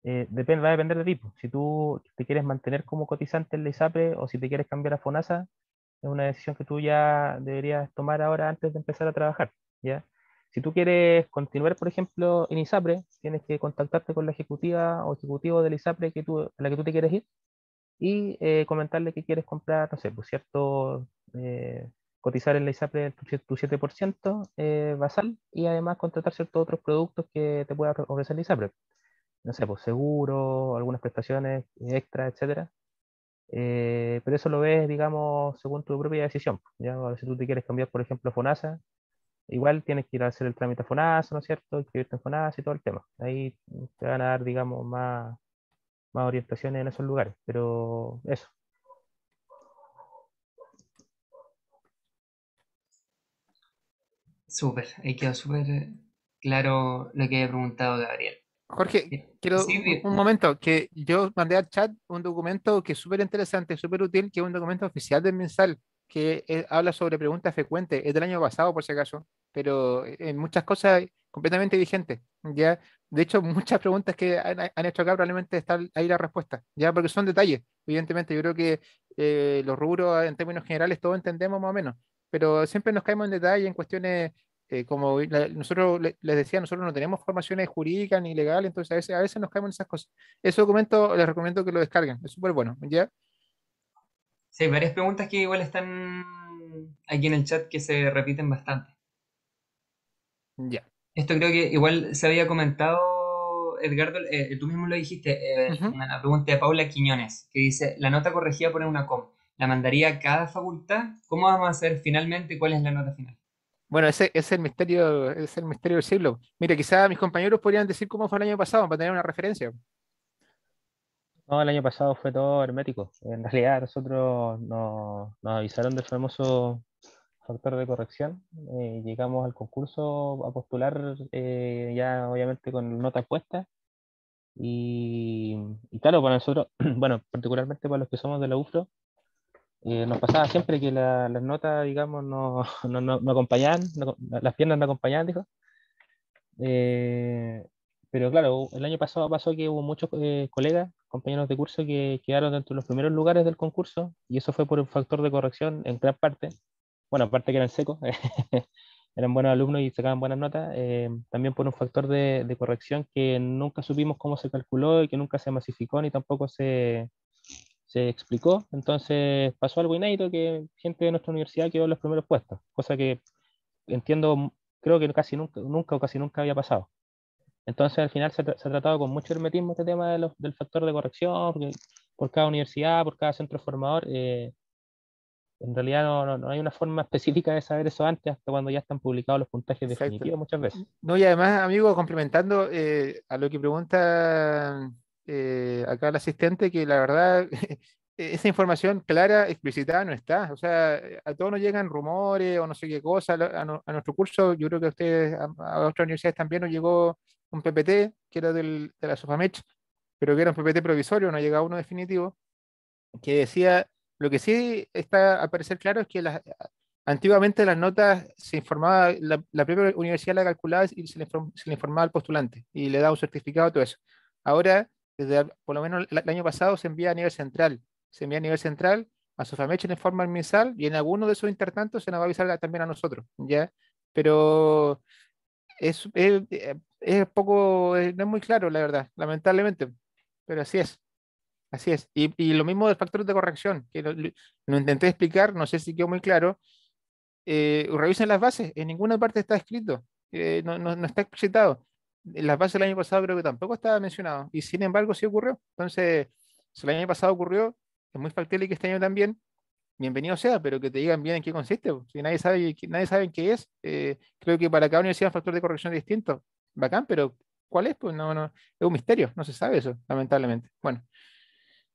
eh, va a depender de tipo, Si tú te quieres mantener como cotizante en la ISAPRE o si te quieres cambiar a FONASA, es una decisión que tú ya deberías tomar ahora antes de empezar a trabajar. ¿ya? Si tú quieres continuar, por ejemplo, en ISAPRE, tienes que contactarte con la ejecutiva o ejecutivo de la ISAPRE a la que tú te quieres ir y eh, comentarle que quieres comprar, no sé, por pues, cierto, eh, cotizar en la ISAPRE tu, tu 7% basal y además contratar ciertos otros productos que te pueda ofrecer la ISAPRE no sé, pues seguro, algunas prestaciones extra, etcétera. Eh, pero eso lo ves, digamos, según tu propia decisión. Pues, ¿ya? A tú te quieres cambiar, por ejemplo, FONASA, igual tienes que ir a hacer el trámite a FONASA, ¿no es cierto? Inscribirte en FONASA y todo el tema. Ahí te van a dar, digamos, más, más orientaciones en esos lugares, pero eso. Súper, ahí quedó súper eh, claro lo que había preguntado Gabriel. Jorge, quiero un, momento, que yo mandé al chat un documento que es súper interesante, súper útil, que es un documento oficial del mensal, que eh, habla sobre preguntas frecuentes, es del año pasado por si acaso, pero eh, en muchas cosas completamente vigente. ¿ya? De hecho, <laughs> muchas preguntas que han, hecho acá probablemente está ahí la respuesta, ¿ya? Porque son detalles, evidentemente, yo creo que eh, los rubros en términos generales todos entendemos más o menos, pero siempre nos caemos en detalle en cuestiones eh, como nosotros les decía, nosotros no tenemos formaciones jurídicas ni legales, entonces a veces, a veces nos caemos en esas cosas. Ese documento les recomiendo que lo descarguen, es súper bueno. ¿ya? Sí, varias preguntas que igual están aquí en el chat que se repiten bastante. Ya. Esto creo que igual se había comentado Edgardo, eh, tú mismo lo dijiste, eh, la pregunta de Paula Quiñones, que dice, la nota corregida por una COM, ¿la mandaría a cada facultad? ¿Cómo vamos a hacer finalmente cuál es la nota final? Bueno, ese, es el misterio, es el misterio del siglo. Mira, quizá mis compañeros podrían decir cómo fue el año pasado para tener una referencia. No, el año pasado fue todo hermético. En realidad nosotros nos, avisaron del famoso factor de corrección. Eh, llegamos al concurso a postular eh, ya obviamente con notas puestas. Y, y, claro, para nosotros, <clears throat> bueno, particularmente para los que somos de la UFRO, eh, nos pasaba siempre que las notas, digamos, no, <laughs> no, no, acompañaban, las piernas no acompañaban, dijo. Eh, pero claro, el año pasado pasó que hubo muchos eh, colegas, compañeros de curso, que quedaron dentro de los primeros lugares del concurso, y eso fue por un factor de corrección en gran parte. Bueno, aparte que eran secos, <laughs> eran buenos alumnos y sacaban buenas notas, también por un factor de, de corrección que nunca supimos cómo se calculó y que nunca se masificó ni tampoco se, se explicó, entonces pasó algo inédito que gente de nuestra universidad quedó en los primeros puestos, cosa que entiendo, mm, creo que casi nunca, nunca o casi nunca había pasado. Entonces al final se, ha tratado con mucho hermetismo este tema del factor de corrección, por cada universidad, por cada centro formador, eh, en realidad no, hay una forma específica de saber eso antes, hasta cuando ya están publicados los puntajes definitivos muchas veces. No, y además, amigo, complementando eh, a lo que pregunta eh, acá al asistente que la verdad <laughs> e-, esa información clara, explicitada no está. O sea, eh, a todos nos llegan rumores o no sé qué cosa. A, nuestro curso, yo creo que a ustedes, a, otras universidades también nos llegó un PPT, que era del, de la Sofamech, pero que era un PPT provisorio, no llegado uno definitivo, que decía, lo que sí está a parecer claro es que antiguamente las notas se informaba, la, propia universidad la calculaba y se le, se le informaba al postulante y le daba un certificado, todo eso. Ahora por lo menos el, año pasado se envía a nivel central. Se envía a nivel central a Sofamech en forma mensal y en alguno de esos intertantos se nos va a avisar también a nosotros, ¿ya? Pero es, es, es poco, eh, no es muy claro, la verdad, lamentablemente, pero así es. Así es. Y, lo mismo del factor de corrección, que lo, intenté explicar, no sé si quedó muy claro. Eh, revisen las bases, en ninguna parte está escrito, eh, no, no, no, está explicitado las bases del año pasado creo que tampoco estaba mencionado, y sin embargo sí ocurrió. Entonces, si el año pasado ocurrió, es muy factible que este año también, bienvenido sea, pero que te digan bien en qué consiste. Si nadie sabe, nadie en qué es, eh, creo que para cada universidad es un factor de corrección distinto. Bacán, pero ¿cuál es? Pues no, no, es un misterio, no se sabe eso, lamentablemente. Bueno,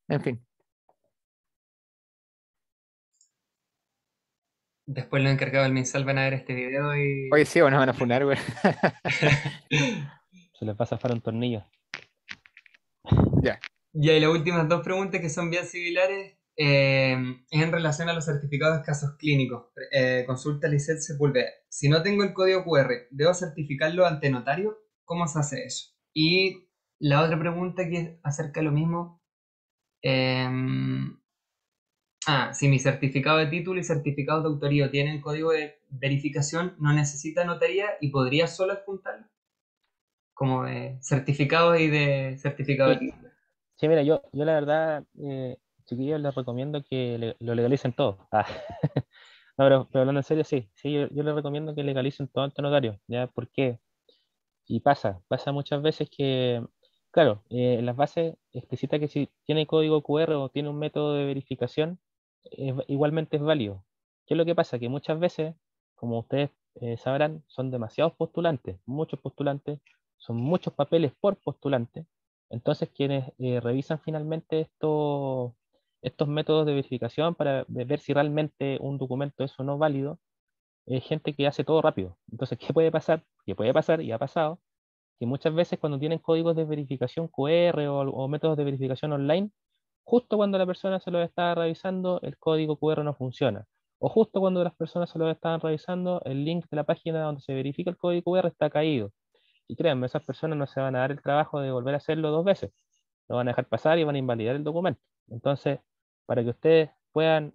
en fin. Después lo encargado del MinSal van a ver este video y... Oye, sí, bueno, van a funar, güey. <laughs> <laughs> Se les va a zafar un tornillo. Ya. Y Y las últimas dos preguntas que son bien similares eh, en relación a los certificados de casos clínicos. Eh, consulta Lisette Sepulveda. Si no tengo el código QR, ¿debo certificarlo ante notario? ¿Cómo se hace eso? Y la otra pregunta que es acerca de lo mismo. Eh, ah, si mi certificado de título y certificado de autoría tienen código de verificación, ¿no necesita notaría y podría solo adjuntarlo? como de certificados y de certificado. Sí, mira, yo, yo la verdad, eh, chiquillos, les recomiendo que lo legalicen todo. <laughs> Ah. no, pero, hablando en serio, sí, sí, yo, les recomiendo que legalicen todo ante notario, ¿ya? ¿Por qué? Y pasa, pasa muchas veces que, claro, eh, las bases explicitan que si tiene código QR o tiene un método de verificación, igualmente es válido. ¿Qué es lo que pasa? Que muchas veces, como ustedes eh, sabrán, son demasiados postulantes, muchos postulantes, son muchos papeles por postulante. Entonces, quienes eh, revisan finalmente estos, estos métodos de verificación para ver si realmente un documento es o no válido, es gente que hace todo rápido. Entonces, ¿qué puede pasar? ¿Qué puede pasar? Y ha pasado que muchas veces cuando tienen códigos de verificación QR o, métodos de verificación online, justo cuando la persona se los está revisando, el código QR no funciona. O justo cuando las personas se los están revisando, el link de la página donde se verifica el código QR está caído. Y créanme, esas personas no se van a dar el trabajo de volver a hacerlo dos veces. Lo van a dejar pasar y van a invalidar el documento. Entonces, para que ustedes puedan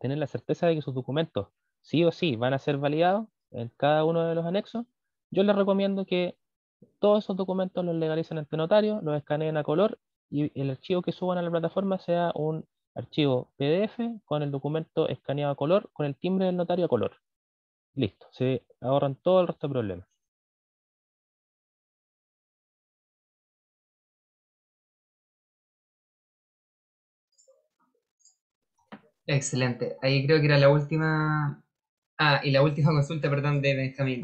tener la certeza de que sus documentos sí o sí van a ser validados en cada uno de los anexos, yo les recomiendo que todos esos documentos los legalicen ante notario, los escaneen a color y el archivo que suban a la plataforma sea un archivo PDF con el documento escaneado a color, con el timbre del notario a color. Listo, se ahorran todo el resto de problemas. Excelente. Ahí creo que era la última. Ah, y la última <laughs> consulta, perdón, de Benjamín.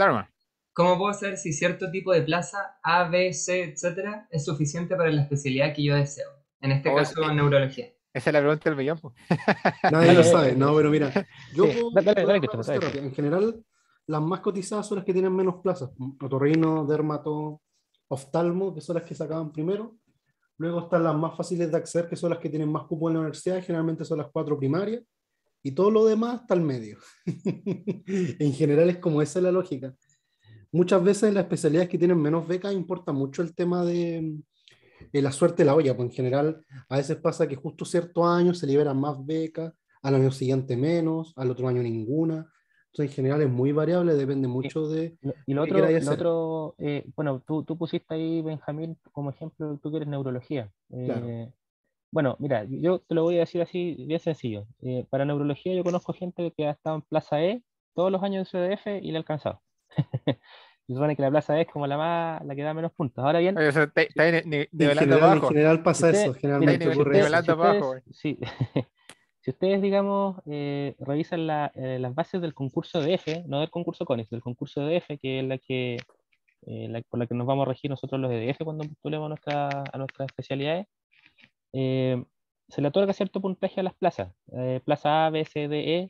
¿Cómo puedo saber si cierto tipo de plaza, A, B, C, etcétera, es suficiente para la especialidad que yo deseo? En este oh, caso, neurología. Esa es la pregunta del millón. <laughs> Nadie lo sabe, no, pero mira. Yo en general, las más cotizadas son las que tienen menos plazas. Otorrino, dermato, oftalmo, que son las que sacaban primero. Luego están las más fáciles de acceder, que son las que tienen más cupo en la universidad, generalmente son las cuatro primarias, y todo lo demás está al medio. <laughs> en general es como esa es la lógica. Muchas veces en las especialidades que tienen menos becas importa mucho el tema de, eh, la suerte de la olla, porque en general a veces pasa que justo cierto año se liberan más becas, al año siguiente menos, al otro año ninguna, en general es muy variable, depende mucho de... Y lo otro, eh, bueno, tú, tú, pusiste ahí, Benjamín, como ejemplo, tú que eres neurología. Eh, bueno, mira, yo te lo voy a decir así, bien sencillo. Eh, para neurología yo conozco gente que ha estado en Plaza E todos los años en CDF y le ha alcanzado. <laughs> Se supone que la plaza E es como la más la que da menos puntos. Ahora bien. en, general, abajo. en, general, pasa eso, generalmente ocurre Sí, si ustedes, digamos, eh, revisan eh, las bases del concurso de no del concurso CONIC, del concurso de F, que es la que, eh, por la que nos vamos a regir nosotros los EDF cuando postulemos a nuestras especialidades, se le otorga cierto puntaje a las plazas, plaza A, B, C, D,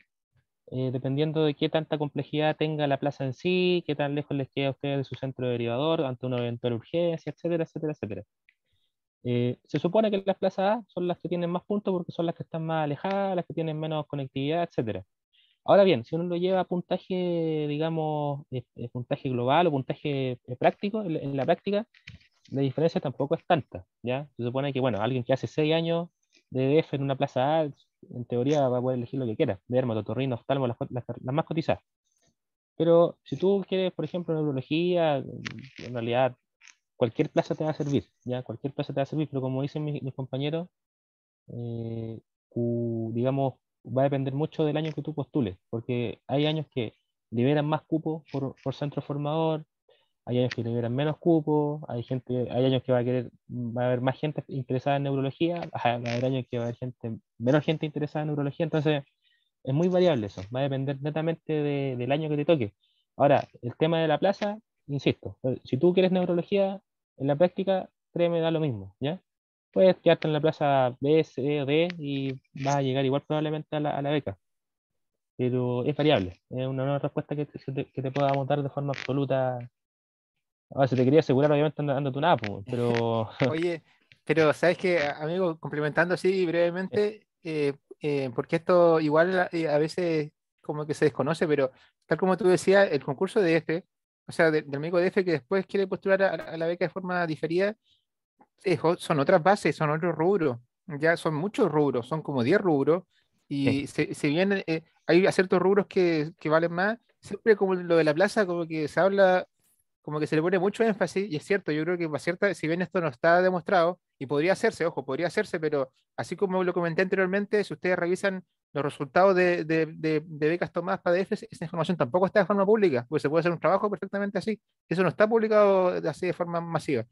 E, dependiendo de qué tanta complejidad tenga la plaza en sí, qué tan lejos les queda a ustedes de su centro derivador, ante una eventual urgencia, etcétera, etcétera, etcétera. Eh, se supone que las plazas A son las que tienen más puntos porque son las que están más alejadas, las que tienen menos conectividad, etc. Ahora bien, si uno lo lleva a puntaje, digamos, eh, eh, puntaje global o puntaje práctico, en, la práctica, la diferencia tampoco es tanta. ¿ya? Se supone que, bueno, alguien que hace 6 años de DF en una plaza A, en teoría va a poder elegir lo que quiera, dermo, oftalmo, las más cotizadas. Pero si tú quieres, por ejemplo, neurología, en realidad cualquier plaza te va a servir, ya cualquier plaza te va a servir, pero como dicen mis, compañeros, eh, digamos, va a depender mucho del año que tú postules, porque hay años que liberan más cupos por, centro formador, hay años que liberan menos cupos, hay gente, hay años que va a querer, va a haber más gente interesada en neurología, <laughs> va a haber años que va a haber gente, menos gente interesada en neurología, entonces es muy variable eso, va a depender netamente del año que te toque. Ahora, el tema de la plaza, insisto, si tú quieres neurología, en la práctica, créeme, da lo mismo, ¿ya? Puedes quedarte en la plaza B, C o D y vas a llegar igual probablemente a la, beca. Pero es variable, es una nueva respuesta que te, pueda te dar de forma absoluta. Ahora, si te quería asegurar, obviamente andando tu nada, pero. <laughs> Oye, pero sabes que, amigo, complementando así brevemente, eh, eh, porque esto igual eh, a veces como que se desconoce, pero tal como tú decías, el concurso de este o sea, del médico DF que después quiere postular a, la beca de forma diferida, son otras bases, son otros rubros, ya son muchos rubros, son como 10 rubros, y si se, vienen, eh, hay ciertos rubros que, que, valen más, siempre como lo de la plaza, como que se habla, como que se le pone mucho énfasis, y es cierto, yo creo que cierta, si bien esto no está demostrado, y podría hacerse, ojo, podría hacerse, pero así como lo comenté anteriormente, si ustedes revisan los resultados de, becas tomadas para DF, esa información tampoco está de forma pública, porque se puede hacer un trabajo perfectamente así. Eso no está publicado así de forma masiva.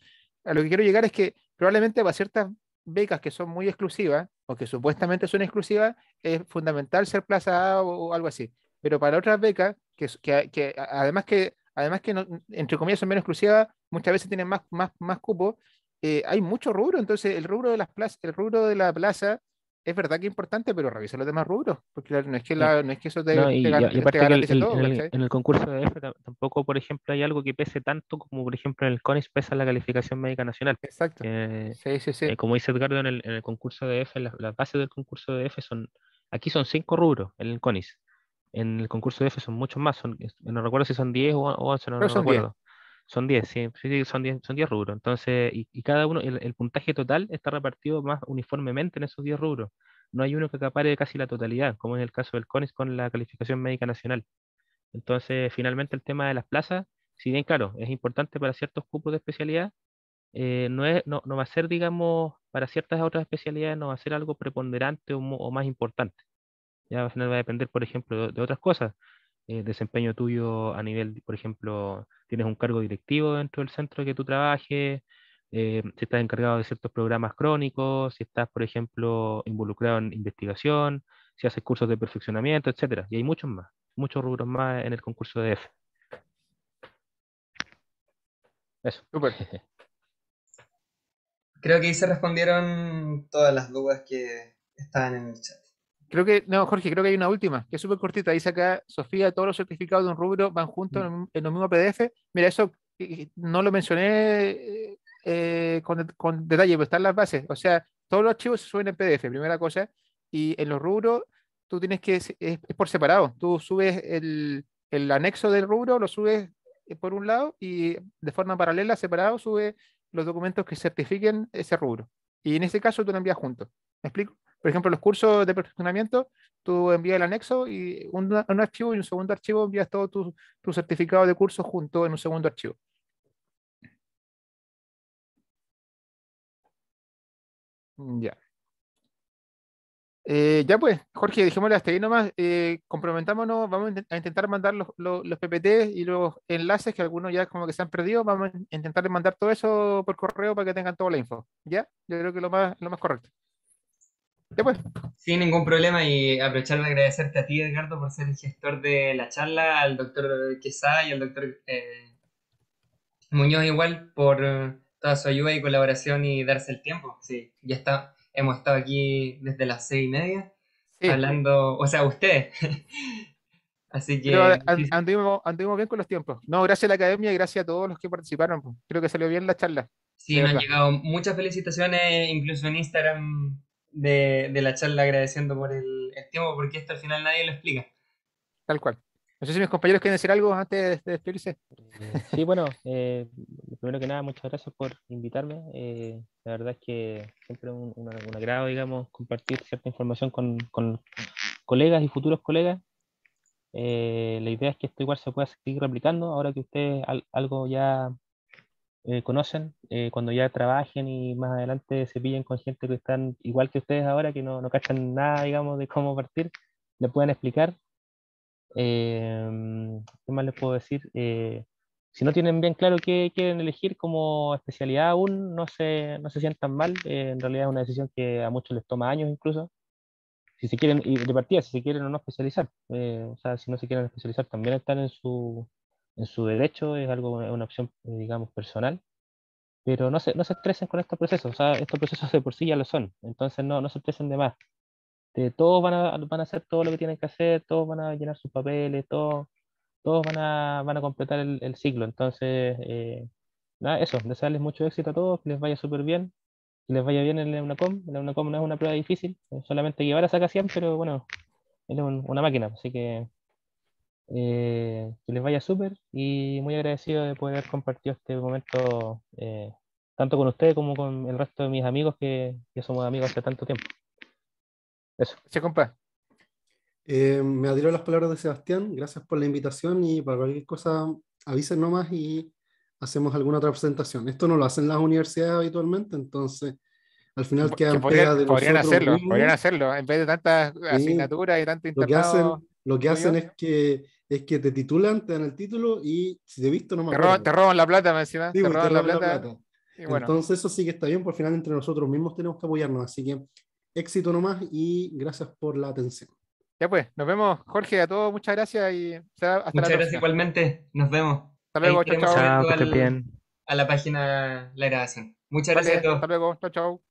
A lo que quiero llegar es que probablemente para ciertas becas que son muy exclusivas, o que supuestamente son exclusivas, es fundamental ser plaza A o, algo así. Pero para otras becas, que, además que, además que entre comillas son menos exclusivas, muchas veces tienen más, más, más cupo, eh, hay mucho rubro, entonces el rubro de las plazas, el rubro de la plaza es verdad que es importante, pero revisa los demás rubros, porque no es que, la, no es que eso te, En el, concurso de F tampoco, por ejemplo, hay algo que pese tanto como, por ejemplo, en el CONIS pesa la calificación médica nacional. Exacto. sí, sí, sí. Eh, como dice Edgardo, en el, en el concurso de F, las, bases del concurso de F son, aquí son cinco rubros en el CONIS. En el concurso de F son muchos más, son, no recuerdo si son 10 o 11, no, recuerdo. Son 10, sí, son 10 son diez rubros. Entonces, y, y cada uno, el, puntaje total está repartido más uniformemente en esos 10 rubros. No hay uno que acapare casi la totalidad, como en el caso del CONIS con la calificación médica nacional. Entonces, finalmente el tema de las plazas, si bien claro, es importante para ciertos cupos de especialidad, eh, no, es, no, va a ser, digamos, para ciertas otras especialidades, no va a ser algo preponderante o, más importante. Ya va a depender, por ejemplo, de otras cosas eh, desempeño tuyo a nivel, por ejemplo, tienes un cargo directivo dentro del centro que tú trabajes, eh, si estás encargado de ciertos programas crónicos, si estás, por ejemplo, involucrado en investigación, si haces cursos de perfeccionamiento, etcétera. Y hay muchos más, muchos rubros más en el concurso de F. Eso. Super. <laughs> Creo que ahí se respondieron todas las dudas que estaban en el chat. Creo que, no, Jorge, creo que hay una última, que es súper cortita. Dice acá, Sofía, todos los certificados de un rubro van juntos en, los el mismo PDF. Mira, eso no lo mencioné eh, eh, con, detalle, pero están las bases. O sea, todos los archivos se suben en PDF, primera cosa. Y en los rubros, tú tienes que, es, por separado. Tú subes el, el anexo del rubro, lo subes eh, por un lado y de forma paralela, separado, sube los documentos que certifiquen ese rubro. Y en ese caso tú lo envías juntos. ¿Me explico? Por ejemplo, los cursos de perfeccionamiento, tú envías el anexo y un, archivo y un segundo archivo envías todo tu, certificado de curso junto en un segundo archivo. Mm, ya. Eh, ya pues, Jorge, dejémosle hasta ahí nomás. Eh, comprometámonos, vamos a intentar mandar los, PPT y los enlaces que algunos ya como que se han perdido. Vamos a intentar mandar todo eso por correo para que tengan toda la info. ¿Ya? Yo creo que lo más, lo más correcto. Pues. Sin ningún problema y aprovechar de agradecerte a ti, Edgardo, por ser el gestor de la charla, al doctor Quesada y al doctor eh, Muñoz igual por eh, toda su ayuda y colaboración y darse el tiempo. Sí, ya está, hemos estado aquí desde las seis y media hablando, o sea, ustedes. <laughs> Así que. Eh, anduvimos, anduvimos, bien con los tiempos. No, gracias a la academia y gracias a todos los que participaron. Creo que salió bien la charla. Sí, me han llegado muchas felicitaciones, incluso en Instagram de, la charla agradeciendo por el, tiempo, porque esto al final nadie lo explica. Tal cual. No sé si mis compañeros quieren decir algo antes de despedirse. Eh, sí, bueno, eh, primero que nada, muchas gracias por invitarme. Eh, la verdad es que siempre un, un, agrado, digamos, compartir cierta información con, con colegas y futuros colegas. la idea es que esto igual se pueda seguir replicando ahora que usted algo ya eh, conocen eh, cuando ya trabajen y más adelante se pillen con gente que están igual que ustedes ahora, que no, no cachan nada, digamos, de cómo partir, le puedan explicar. Em, ¿Qué más les puedo decir? Eh, si no tienen bien claro qué quieren elegir como especialidad aún, no se, no se sientan mal. en realidad es una decisión que a muchos les toma años incluso. Si se quieren, y de partida, si se quieren o no especializar. o sea, si no se quieren especializar, también están en su, en su derecho, es algo una opción, eh, digamos, personal, pero no se, no se estresen con estos procesos, o sea, estos procesos de por sí ya lo son, entonces no, no se estresen de más. Eh, todos van a, van a hacer todo lo que tienen que hacer, todos van a llenar sus papeles, todos, todos van, a, van a completar el, ciclo, entonces, eh, nada, eso, desearles mucho éxito a todos, que les vaya súper bien, que les vaya bien en la UNACOM, la UNACOM no es una prueba difícil, solamente llevar a saca pero bueno, es una máquina, así que eh, que les vaya súper y muy agradecido de poder compartir este momento eh, tanto con ustedes como con el resto de mis amigos que, somos amigos hace tanto tiempo. Eso. Sí, compa. Eh, me adhiero a las palabras de Sebastián, gracias por la invitación y para cualquier cosa avisen nomás y hacemos alguna otra presentación. Esto no lo hacen las universidades habitualmente, entonces al final quedan que podrían, de podrían hacerlo, podrían hacerlo, en vez de tantas asignaturas y tanto lo que hacen es que es que te titulan, te dan el título y si te he visto no más te Roban, la plata, me decían. Pues, te, roban la plata. Entonces eso sí que está bien, por final entre nosotros mismos tenemos que apoyarnos. Así que éxito nomás y gracias por la atención. Ya pues, nos vemos, Jorge, a todos, muchas gracias y hasta muchas gracias igualmente, nos vemos. Hasta luego, chao, chao. a la página La Grabación. Muchas gracias a todos. Hasta luego, chao, chao.